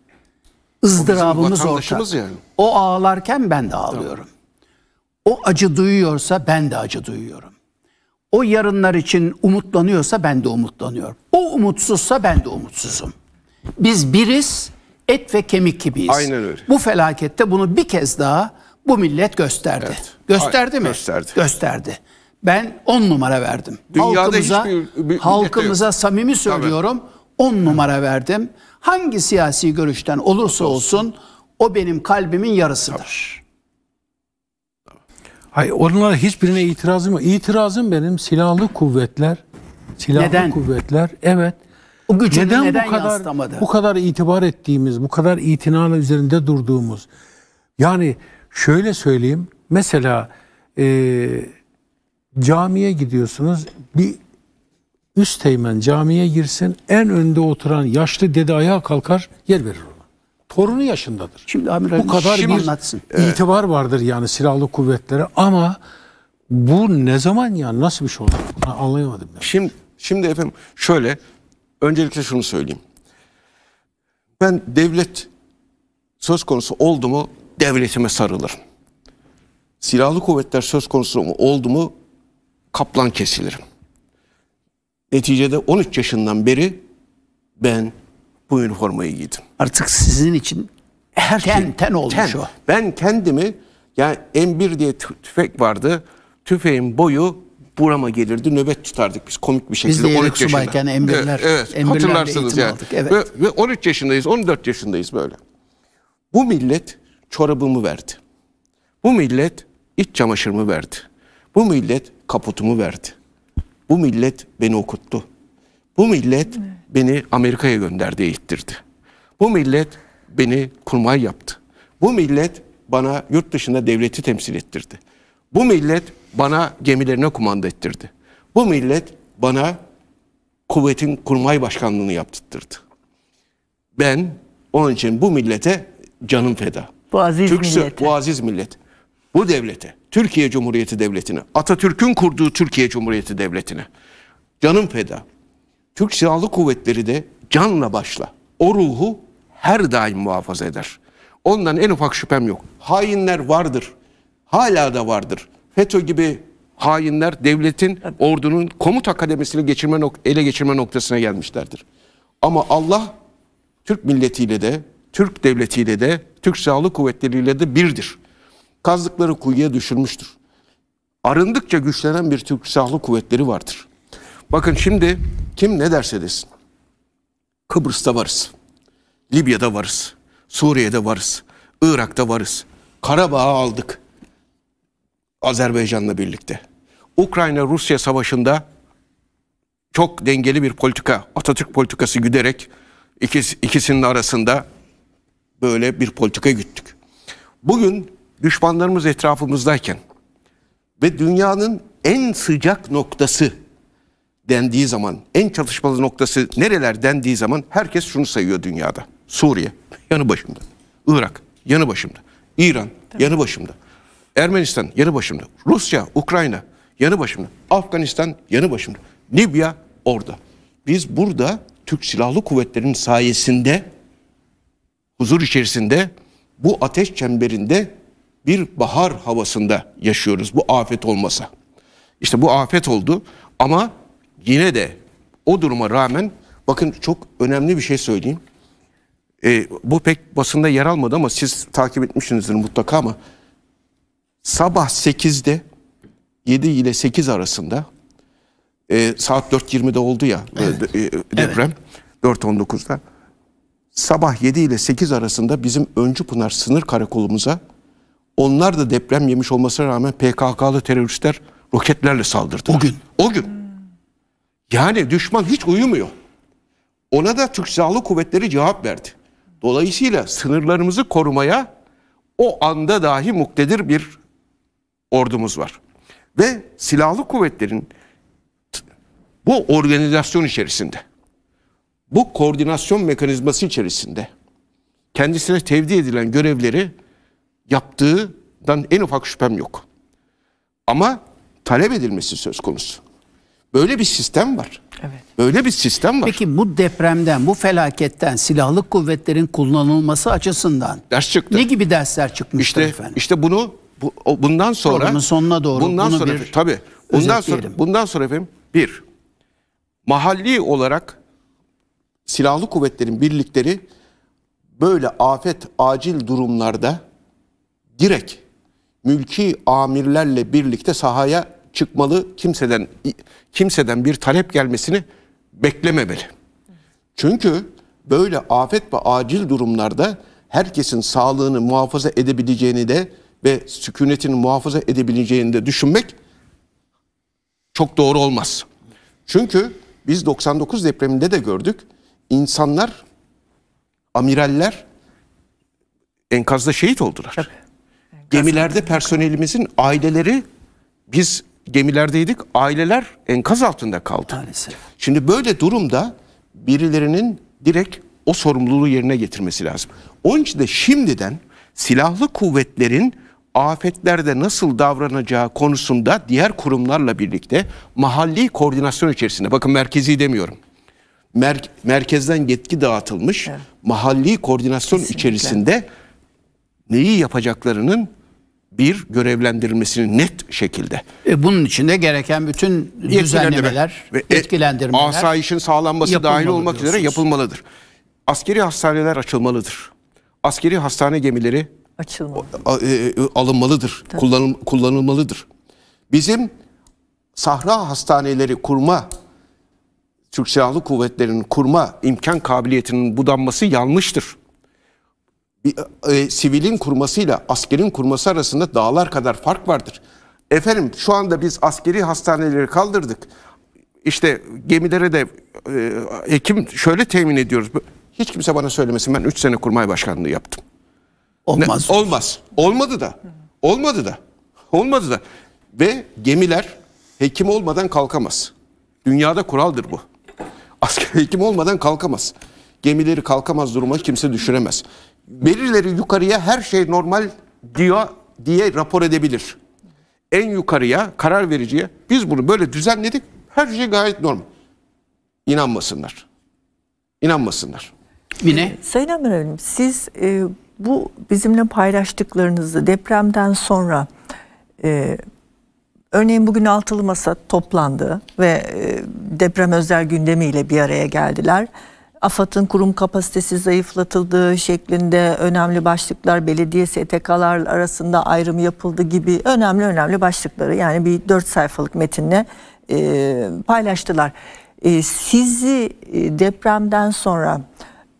Izdırabımız orta. Yani. O ağlarken ben de ağlıyorum. Tabii. O acı duyuyorsa ben de acı duyuyorum. O yarınlar için umutlanıyorsa ben de umutlanıyorum. O umutsuzsa ben de umutsuzum. Biz biriz, et ve kemik gibiyiz. Aynen öyle. Bu felakette bunu bir kez daha bu millet gösterdi. Evet. Gösterdi Ay, mi? Gösterdi. Gösterdi. Ben 10 numara verdim. Dünyada halkımıza hiçbir, bir, halkımıza samimi söylüyorum 10 numara verdim. Hangi siyasi görüşten olursa olsun o benim kalbimin yarısıdır. Hayır onlara hiçbirine itirazım yok. İtirazım benim silahlı kuvvetler, silahlı neden? kuvvetler evet. O gücünü neden, neden bu kadar yansıtamadı? bu kadar itibar ettiğimiz, bu kadar itinala üzerinde durduğumuz. Yani şöyle söyleyeyim. Mesela eee Camiye gidiyorsunuz. Bir üst teğmen camiye girsin. En önde oturan yaşlı dede ayağa kalkar yer verir ona. Torunu yaşındadır. Şimdi amiral Bu kadar bir anlatsın. itibar vardır yani silahlı kuvvetlere ama bu ne zaman ya nasıl bir şey olur? Ha, anlayamadım ben. Şimdi şimdi efendim şöyle öncelikle şunu söyleyeyim. Ben devlet söz konusu oldu mu devletime sarılırım. Silahlı kuvvetler söz konusu oldu mu kaplan kesilirim. Neticede 13 yaşından beri ben bu üniformayı giydim. Artık sizin için her ten, şey, ten olmuş ten. o. Ben kendimi yani M1 diye tüfek vardı. Tüfeğin boyu burama gelirdi. Nöbet tutardık biz komik bir şekilde. Biz de 13 yaşındayken emirler, evet, evet. hatırlarsınız yani. Aldık, evet. Ve, ve 13 yaşındayız, 14 yaşındayız böyle. Bu millet çorabımı verdi. Bu millet iç çamaşırımı verdi. Bu millet kaputumu verdi. Bu millet beni okuttu. Bu millet beni Amerika'ya gönderdi, eğittirdi. Bu millet beni kurmay yaptı. Bu millet bana yurt dışında devleti temsil ettirdi. Bu millet bana gemilerine kumanda ettirdi. Bu millet bana kuvvetin kurmay başkanlığını yaptırdı. Ben onun için bu millete canım feda. Bu aziz Türkse, millete. Bu aziz millet bu devlete, Türkiye Cumhuriyeti Devleti'ne, Atatürk'ün kurduğu Türkiye Cumhuriyeti Devleti'ne canım feda. Türk Silahlı Kuvvetleri de canla başla o ruhu her daim muhafaza eder. Ondan en ufak şüphem yok. Hainler vardır. Hala da vardır. FETÖ gibi hainler devletin, ordunun komut akademisini geçirme nok ele geçirme noktasına gelmişlerdir. Ama Allah Türk milletiyle de, Türk devletiyle de, Türk Silahlı Kuvvetleriyle de birdir kazdıkları kuyuya düşürmüştür. Arındıkça güçlenen bir Türk Silahlı Kuvvetleri vardır. Bakın şimdi kim ne derse desin. Kıbrıs'ta varız. Libya'da varız. Suriye'de varız. Irak'ta varız. Karabağ'ı aldık. Azerbaycan'la birlikte. Ukrayna-Rusya savaşında çok dengeli bir politika, Atatürk politikası güderek ikisinin arasında böyle bir politika güttük. Bugün düşmanlarımız etrafımızdayken ve dünyanın en sıcak noktası dendiği zaman, en çatışmalı noktası nereler dendiği zaman herkes şunu sayıyor dünyada. Suriye yanı başımda. Irak yanı başımda. İran Tabii. yanı başımda. Ermenistan yanı başımda. Rusya, Ukrayna yanı başımda. Afganistan yanı başımda. Libya orada. Biz burada Türk Silahlı Kuvvetleri'nin sayesinde huzur içerisinde bu ateş çemberinde bir bahar havasında yaşıyoruz bu afet olmasa. İşte bu afet oldu ama yine de o duruma rağmen bakın çok önemli bir şey söyleyeyim. E, bu pek basında yer almadı ama siz takip etmişsinizdir mutlaka ama sabah 8'de 7 ile 8 arasında e, saat 4.20'de oldu ya e, evet. e, deprem evet. 4.19'da sabah 7 ile 8 arasında bizim Öncü Pınar sınır karakolumuza onlar da deprem yemiş olmasına rağmen PKK'lı teröristler roketlerle saldırdı. O gün. O gün. Yani düşman hiç uyumuyor. Ona da Türk Silahlı Kuvvetleri cevap verdi. Dolayısıyla sınırlarımızı korumaya o anda dahi muktedir bir ordumuz var. Ve silahlı kuvvetlerin bu organizasyon içerisinde, bu koordinasyon mekanizması içerisinde kendisine tevdi edilen görevleri yaptığından en ufak şüphem yok. Ama talep edilmesi söz konusu. Böyle bir sistem var. Evet. Böyle bir sistem var. Peki bu depremden, bu felaketten silahlı kuvvetlerin kullanılması açısından ders çıktı. Ne gibi dersler çıkmıştır işte, efendim? İşte bunu bu, bundan sonra Programın sonuna doğru bundan bunu sonra bir Tabi bundan sonra bundan sonra efendim bir mahalli olarak silahlı kuvvetlerin birlikleri böyle afet acil durumlarda direkt mülki amirlerle birlikte sahaya çıkmalı. Kimseden kimseden bir talep gelmesini beklememeli. Çünkü böyle afet ve acil durumlarda herkesin sağlığını muhafaza edebileceğini de ve sükunetini muhafaza edebileceğini de düşünmek çok doğru olmaz. Çünkü biz 99 depreminde de gördük. İnsanlar, amiraller enkazda şehit oldular. Tabii. Gemilerde personelimizin aileleri biz gemilerdeydik. Aileler enkaz altında kaldı. Maalesef. Şimdi böyle durumda birilerinin direkt o sorumluluğu yerine getirmesi lazım. Onun için de şimdiden silahlı kuvvetlerin afetlerde nasıl davranacağı konusunda diğer kurumlarla birlikte mahalli koordinasyon içerisinde bakın merkezi demiyorum. Mer merkezden yetki dağıtılmış evet. mahalli koordinasyon Kesinlikle. içerisinde neyi yapacaklarının bir görevlendirilmesini net şekilde. E, bunun içinde gereken bütün düzenlemeler, ve e, etkilendirmeler asayişin sağlanması dahil olmak diyorsunuz. üzere yapılmalıdır. Askeri hastaneler açılmalıdır. Askeri hastane gemileri Açılmalı. E, e, alınmalıdır, kullanıl kullanılmalıdır. Bizim sahra hastaneleri kurma, Türk Silahlı Kuvvetleri'nin kurma imkan kabiliyetinin budanması yanlıştır. E, e, sivilin kurmasıyla askerin kurması arasında dağlar kadar fark vardır. Efendim şu anda biz askeri hastaneleri kaldırdık. İşte gemilere de e, Ekim şöyle temin ediyoruz. Hiç kimse bana söylemesin ben 3 sene kurmay başkanlığı yaptım. Olmaz. Ne, olmaz. Olmadı da. Olmadı da. Olmadı da. Ve gemiler hekim olmadan kalkamaz. Dünyada kuraldır bu. Asker hekim olmadan kalkamaz. Gemileri kalkamaz duruma kimse düşüremez. Verileri yukarıya her şey normal diyor diye rapor edebilir. En yukarıya, karar vericiye biz bunu böyle düzenledik. Her şey gayet normal. İnanmasınlar. İnanmasınlar. Yine. Sayın Ömer siz e, bu bizimle paylaştıklarınızı depremden sonra e, örneğin bugün altılı masa toplandı ve e, deprem özel gündemiyle bir araya geldiler. AFAD'ın kurum kapasitesi zayıflatıldığı şeklinde önemli başlıklar belediye STK'lar arasında ayrım yapıldı gibi önemli önemli başlıkları yani bir dört sayfalık metinle e, paylaştılar. E, sizi e, depremden sonra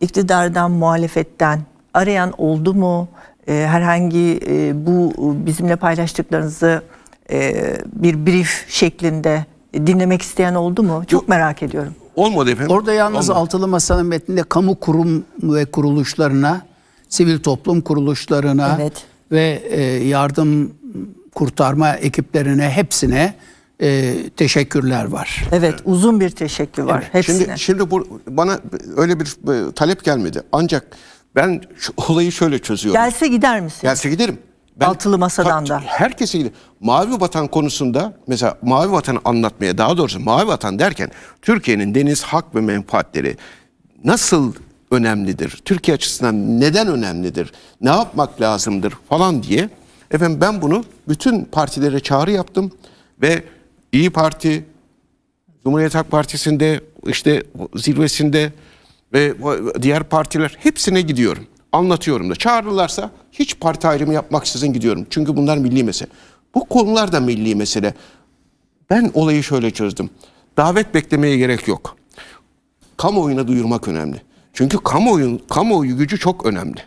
iktidardan, muhalefetten arayan oldu mu? E, herhangi e, bu e, bizimle paylaştıklarınızı e, bir brief şeklinde dinlemek isteyen oldu mu? Çok merak ediyorum. Olmadı efendim. Orada yalnız Olmadı. altılı masanın metninde kamu kurum ve kuruluşlarına, sivil toplum kuruluşlarına evet. ve e, yardım kurtarma ekiplerine hepsine e, teşekkürler var. Evet, uzun bir teşekkür var evet. hepsine. Şimdi şimdi bu bana öyle bir e, talep gelmedi. Ancak ben şu olayı şöyle çözüyorum. Gelse gider misin? Gelse giderim. Ben Altılı masadan da. Herkesiyle Mavi Vatan konusunda mesela Mavi Vatan'ı anlatmaya daha doğrusu Mavi Vatan derken Türkiye'nin deniz hak ve menfaatleri nasıl önemlidir? Türkiye açısından neden önemlidir? Ne yapmak lazımdır falan diye efendim ben bunu bütün partilere çağrı yaptım ve İyi Parti Cumhuriyet Halk Partisi'nde işte zirvesinde ve diğer partiler hepsine gidiyorum anlatıyorum da. Çağırırlarsa hiç parti ayrımı yapmaksızın gidiyorum. Çünkü bunlar milli mesele. Bu konular da milli mesele. Ben olayı şöyle çözdüm. Davet beklemeye gerek yok. Kamuoyuna duyurmak önemli. Çünkü kamuoyun, kamuoyu gücü çok önemli.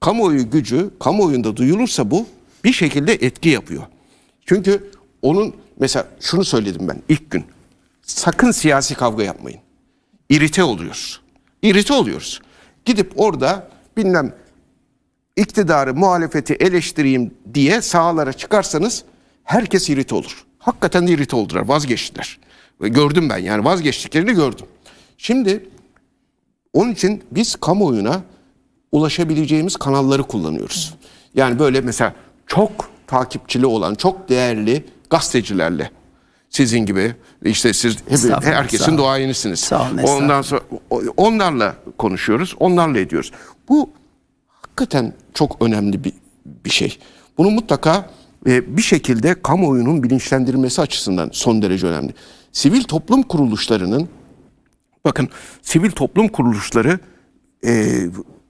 Kamuoyu gücü, kamuoyunda duyulursa bu bir şekilde etki yapıyor. Çünkü onun mesela şunu söyledim ben ilk gün. Sakın siyasi kavga yapmayın. İrite oluyoruz. İrite oluyoruz. Gidip orada bilmem iktidarı, muhalefeti eleştireyim diye sahalara çıkarsanız herkes irit olur. Hakikaten de irit oldular, vazgeçtiler. Gördüm ben yani vazgeçtiklerini gördüm. Şimdi onun için biz kamuoyuna ulaşabileceğimiz kanalları kullanıyoruz. Yani böyle mesela çok takipçili olan, çok değerli gazetecilerle sizin gibi işte siz herkesin duayenisiniz. Sağ Ondan sonra onlarla konuşuyoruz, onlarla ediyoruz. Bu hakikaten çok önemli bir, bir şey. Bunu mutlaka e, bir şekilde kamuoyunun bilinçlendirilmesi açısından son derece önemli. Sivil toplum kuruluşlarının bakın sivil toplum kuruluşları e,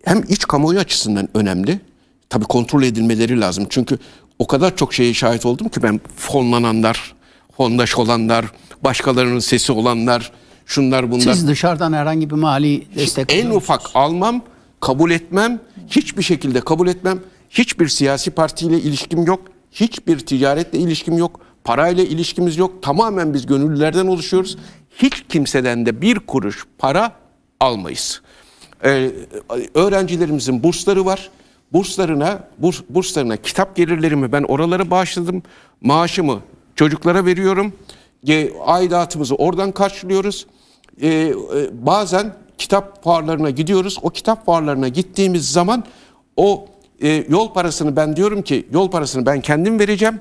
hem iç kamuoyu açısından önemli. Tabii kontrol edilmeleri lazım. Çünkü o kadar çok şeye şahit oldum ki ben fonlananlar hondaş olanlar, başkalarının sesi olanlar, şunlar bunlar. Siz dışarıdan herhangi bir mali destek En ufak almam, kabul etmem, hiçbir şekilde kabul etmem. Hiçbir siyasi partiyle ilişkim yok, hiçbir ticaretle ilişkim yok, parayla ilişkimiz yok. Tamamen biz gönüllülerden oluşuyoruz. Hiç kimseden de bir kuruş para almayız. Ee, öğrencilerimizin bursları var. Burslarına burs, burslarına kitap gelirlerimi ben oralara bağışladım. Maaşımı Çocuklara veriyorum. E, aidatımızı oradan karşılıyoruz. E, e, bazen kitap fuarlarına gidiyoruz. O kitap fuarlarına gittiğimiz zaman o e, yol parasını ben diyorum ki yol parasını ben kendim vereceğim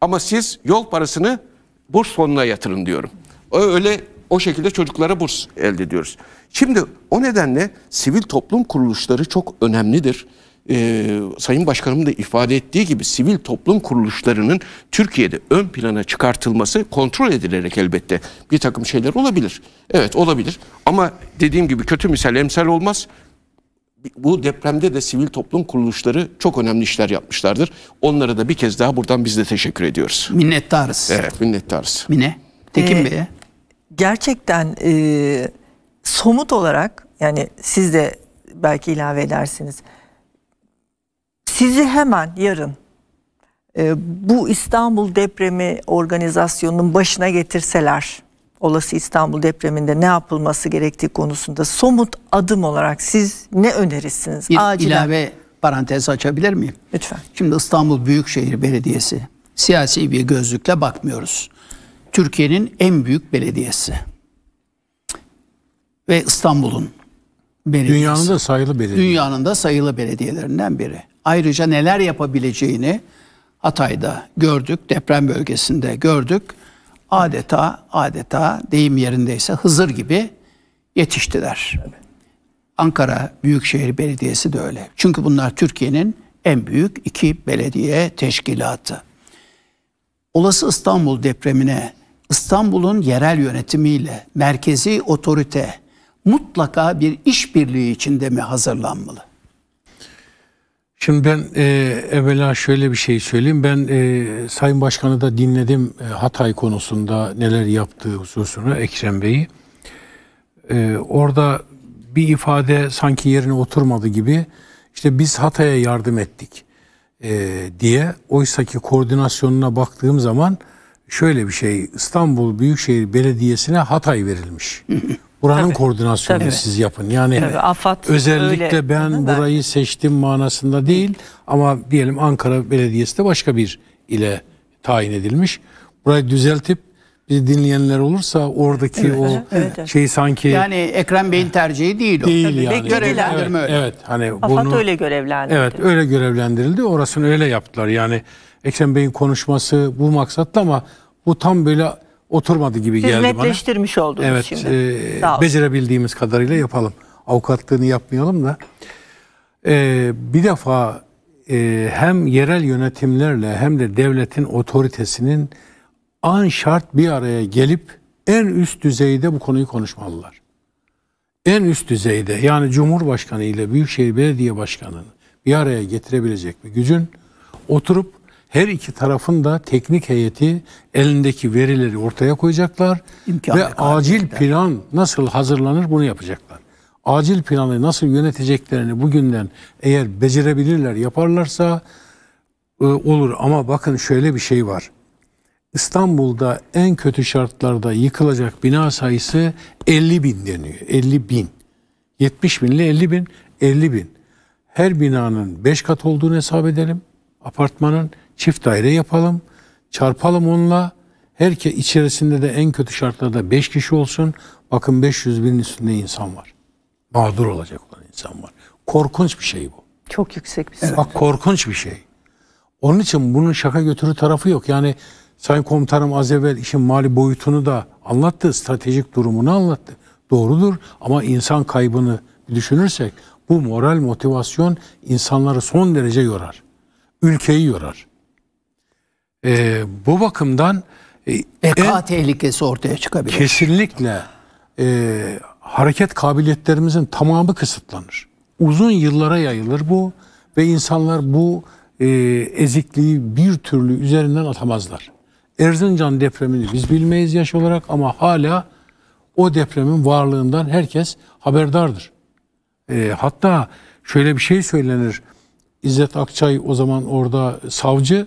ama siz yol parasını burs fonuna yatırın diyorum. Öyle o şekilde çocuklara burs elde ediyoruz. Şimdi o nedenle sivil toplum kuruluşları çok önemlidir e, Sayın Başkanım da ifade ettiği gibi sivil toplum kuruluşlarının Türkiye'de ön plana çıkartılması kontrol edilerek elbette bir takım şeyler olabilir. Evet olabilir ama dediğim gibi kötü misal emsal olmaz. Bu depremde de sivil toplum kuruluşları çok önemli işler yapmışlardır. Onlara da bir kez daha buradan biz de teşekkür ediyoruz. Minnettarız. Evet minnettarız. Mine, Tekin ee, Bey'e. Gerçekten e, somut olarak yani siz de belki ilave edersiniz sizi hemen yarın e, bu İstanbul depremi organizasyonunun başına getirseler olası İstanbul depreminde ne yapılması gerektiği konusunda somut adım olarak siz ne önerirsiniz? Bir Acilen. ilave parantez açabilir miyim? Lütfen. Şimdi İstanbul Büyükşehir Belediyesi siyasi bir gözlükle bakmıyoruz. Türkiye'nin en büyük belediyesi ve İstanbul'un belediyesi. Dünyanın da sayılı belediye. Dünyanın da sayılı belediyelerinden biri ayrıca neler yapabileceğini Hatay'da gördük, deprem bölgesinde gördük. Adeta adeta deyim yerindeyse Hızır gibi yetiştiler. Ankara Büyükşehir Belediyesi de öyle. Çünkü bunlar Türkiye'nin en büyük iki belediye teşkilatı. Olası İstanbul depremine İstanbul'un yerel yönetimiyle merkezi otorite mutlaka bir işbirliği içinde mi hazırlanmalı? Şimdi ben e, evvela şöyle bir şey söyleyeyim. Ben e, Sayın Başkan'ı da dinledim e, Hatay konusunda neler yaptığı hususunu Ekrem Bey'i. E, orada bir ifade sanki yerine oturmadı gibi işte biz Hatay'a yardım ettik e, diye. Oysaki koordinasyonuna baktığım zaman şöyle bir şey İstanbul Büyükşehir Belediyesi'ne Hatay verilmiş. Buranın koordinasyonunu Tabii. siz yapın. Yani Tabii, AFAD özellikle öyle, ben da. burayı seçtim manasında değil ama diyelim Ankara Belediyesi de başka bir ile tayin edilmiş. Burayı düzeltip bizi dinleyenler olursa oradaki evet, o evet, şey sanki yani Ekrem Bey'in tercihi değil o. Değil yani. Görevlendirme evet, öyle. Evet hani Afat bunu öyle görevlendirildi. Evet öyle görevlendirildi. Orasını öyle yaptılar. Yani Ekrem Bey'in konuşması bu maksatla ama bu tam böyle oturmadı gibi geldi bana. Siz oldunuz evet, şimdi. Evet. Becerebildiğimiz kadarıyla yapalım. Avukatlığını yapmayalım da. E, bir defa e, hem yerel yönetimlerle hem de devletin otoritesinin an şart bir araya gelip en üst düzeyde bu konuyu konuşmalılar. En üst düzeyde yani Cumhurbaşkanı ile Büyükşehir Belediye Başkanı'nı bir araya getirebilecek bir gücün oturup her iki tarafın da teknik heyeti elindeki verileri ortaya koyacaklar İmkan ve acil plan nasıl hazırlanır bunu yapacaklar. Acil planı nasıl yöneteceklerini bugünden eğer becerebilirler, yaparlarsa e, olur ama bakın şöyle bir şey var. İstanbul'da en kötü şartlarda yıkılacak bina sayısı 50 bin deniyor. 50 bin. 70 bin ile 50 bin. 50 bin. Her binanın 5 kat olduğunu hesap edelim. Apartmanın Çift daire yapalım. Çarpalım onunla. Herke içerisinde de en kötü şartlarda 5 kişi olsun. Bakın 500 bin üstünde insan var. Mağdur olacak olan insan var. Korkunç bir şey bu. Çok yüksek bir sayı. Bak korkunç bir şey. Onun için bunun şaka götürü tarafı yok. Yani Sayın Komutanım az evvel işin mali boyutunu da anlattı. Stratejik durumunu anlattı. Doğrudur ama insan kaybını düşünürsek bu moral motivasyon insanları son derece yorar. Ülkeyi yorar. E, bu bakımdan e, beka en, tehlikesi ortaya çıkabilir. Kesinlikle e, hareket kabiliyetlerimizin tamamı kısıtlanır. Uzun yıllara yayılır bu ve insanlar bu e, ezikliği bir türlü üzerinden atamazlar. Erzincan depremini biz bilmeyiz yaş olarak ama hala o depremin varlığından herkes haberdardır. E, hatta şöyle bir şey söylenir. İzzet Akçay o zaman orada savcı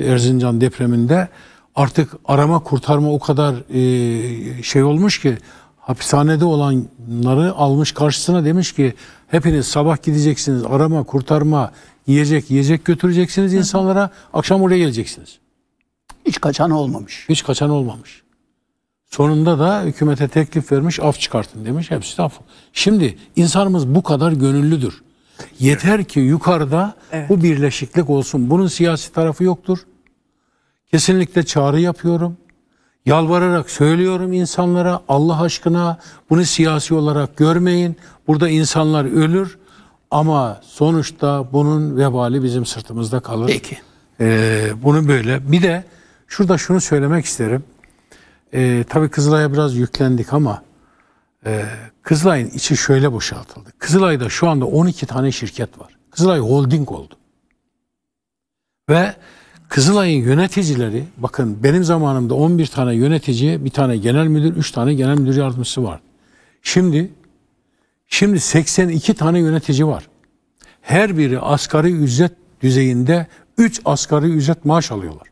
Erzincan depreminde artık arama kurtarma o kadar e, şey olmuş ki hapishanede olanları almış karşısına demiş ki hepiniz sabah gideceksiniz arama kurtarma yiyecek yiyecek götüreceksiniz insanlara akşam oraya geleceksiniz. Hiç kaçan olmamış. Hiç kaçan olmamış. Sonunda da hükümete teklif vermiş af çıkartın demiş hepsi de af. Şimdi insanımız bu kadar gönüllüdür. Yeter ki yukarıda evet. bu birleşiklik olsun. Bunun siyasi tarafı yoktur. Kesinlikle çağrı yapıyorum. Yalvararak söylüyorum insanlara Allah aşkına bunu siyasi olarak görmeyin. Burada insanlar ölür ama sonuçta bunun vebali bizim sırtımızda kalır. Peki. Ee, bunu böyle. Bir de şurada şunu söylemek isterim. Ee, tabii Kızılay'a biraz yüklendik ama e, Kızılay'ın içi şöyle boşaltıldı. Kızılay'da şu anda 12 tane şirket var. Kızılay Holding oldu. Ve Kızılay'ın yöneticileri, bakın benim zamanımda 11 tane yönetici, bir tane genel müdür, 3 tane genel müdür yardımcısı var. Şimdi şimdi 82 tane yönetici var. Her biri asgari ücret düzeyinde 3 asgari ücret maaş alıyorlar.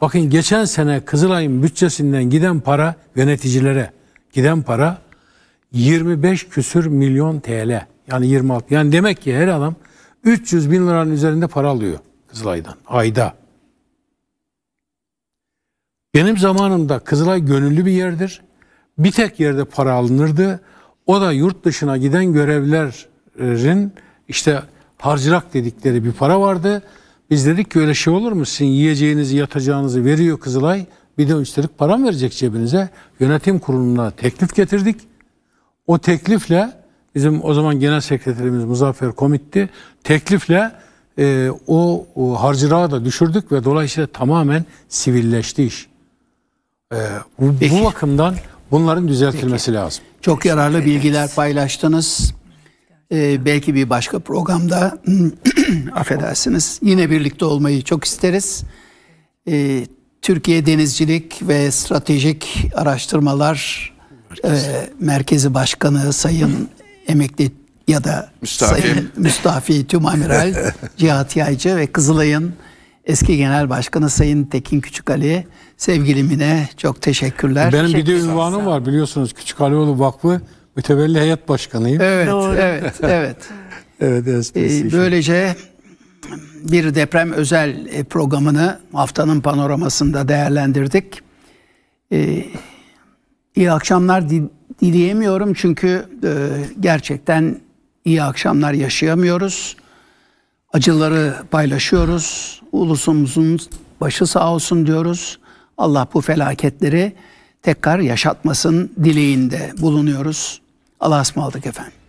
Bakın geçen sene Kızılay'ın bütçesinden giden para yöneticilere giden para 25 küsür milyon TL. Yani 26. Yani demek ki her adam 300 bin liranın üzerinde para alıyor Kızılay'dan. Ayda. Benim zamanımda Kızılay gönüllü bir yerdir. Bir tek yerde para alınırdı. O da yurt dışına giden görevlerin işte harcırak dedikleri bir para vardı. Biz dedik ki öyle şey olur mu? Sizin yiyeceğinizi, yatacağınızı veriyor Kızılay. Bir de üstelik param verecek cebinize. Yönetim kuruluna teklif getirdik. O teklifle bizim o zaman genel sekreterimiz Muzaffer Komit'ti. Teklifle e, o, o harcırağı da düşürdük ve dolayısıyla tamamen sivilleşti iş. E, bu, Peki. bu bakımdan bunların düzeltilmesi Peki. lazım. Çok yararlı bilgiler paylaştınız. Ee, belki bir başka programda <clears throat> affedersiniz yine birlikte olmayı çok isteriz. Ee, Türkiye Denizcilik ve Stratejik Araştırmalar merkezi. E, merkezi Başkanı Sayın Emekli ya da Müstafi. Sayın Müstafi Tümamiral <laughs> Cihat Yaycı ve Kızılay'ın eski genel başkanı Sayın Tekin Küçükali sevgili Mine çok teşekkürler. Benim bir de ünvanım var biliyorsunuz Küçük Alioğlu Vakfı Mütevelli Hayat Başkanıyım. Evet, evet, <laughs> evet. evet, ee, böylece bir deprem özel e, programını haftanın panoramasında değerlendirdik. Ee, İyi akşamlar dileyemiyorum çünkü e, gerçekten iyi akşamlar yaşayamıyoruz. Acıları paylaşıyoruz. Ulusumuzun başı sağ olsun diyoruz. Allah bu felaketleri tekrar yaşatmasın dileğinde bulunuyoruz. Allah'a ısmarladık efendim.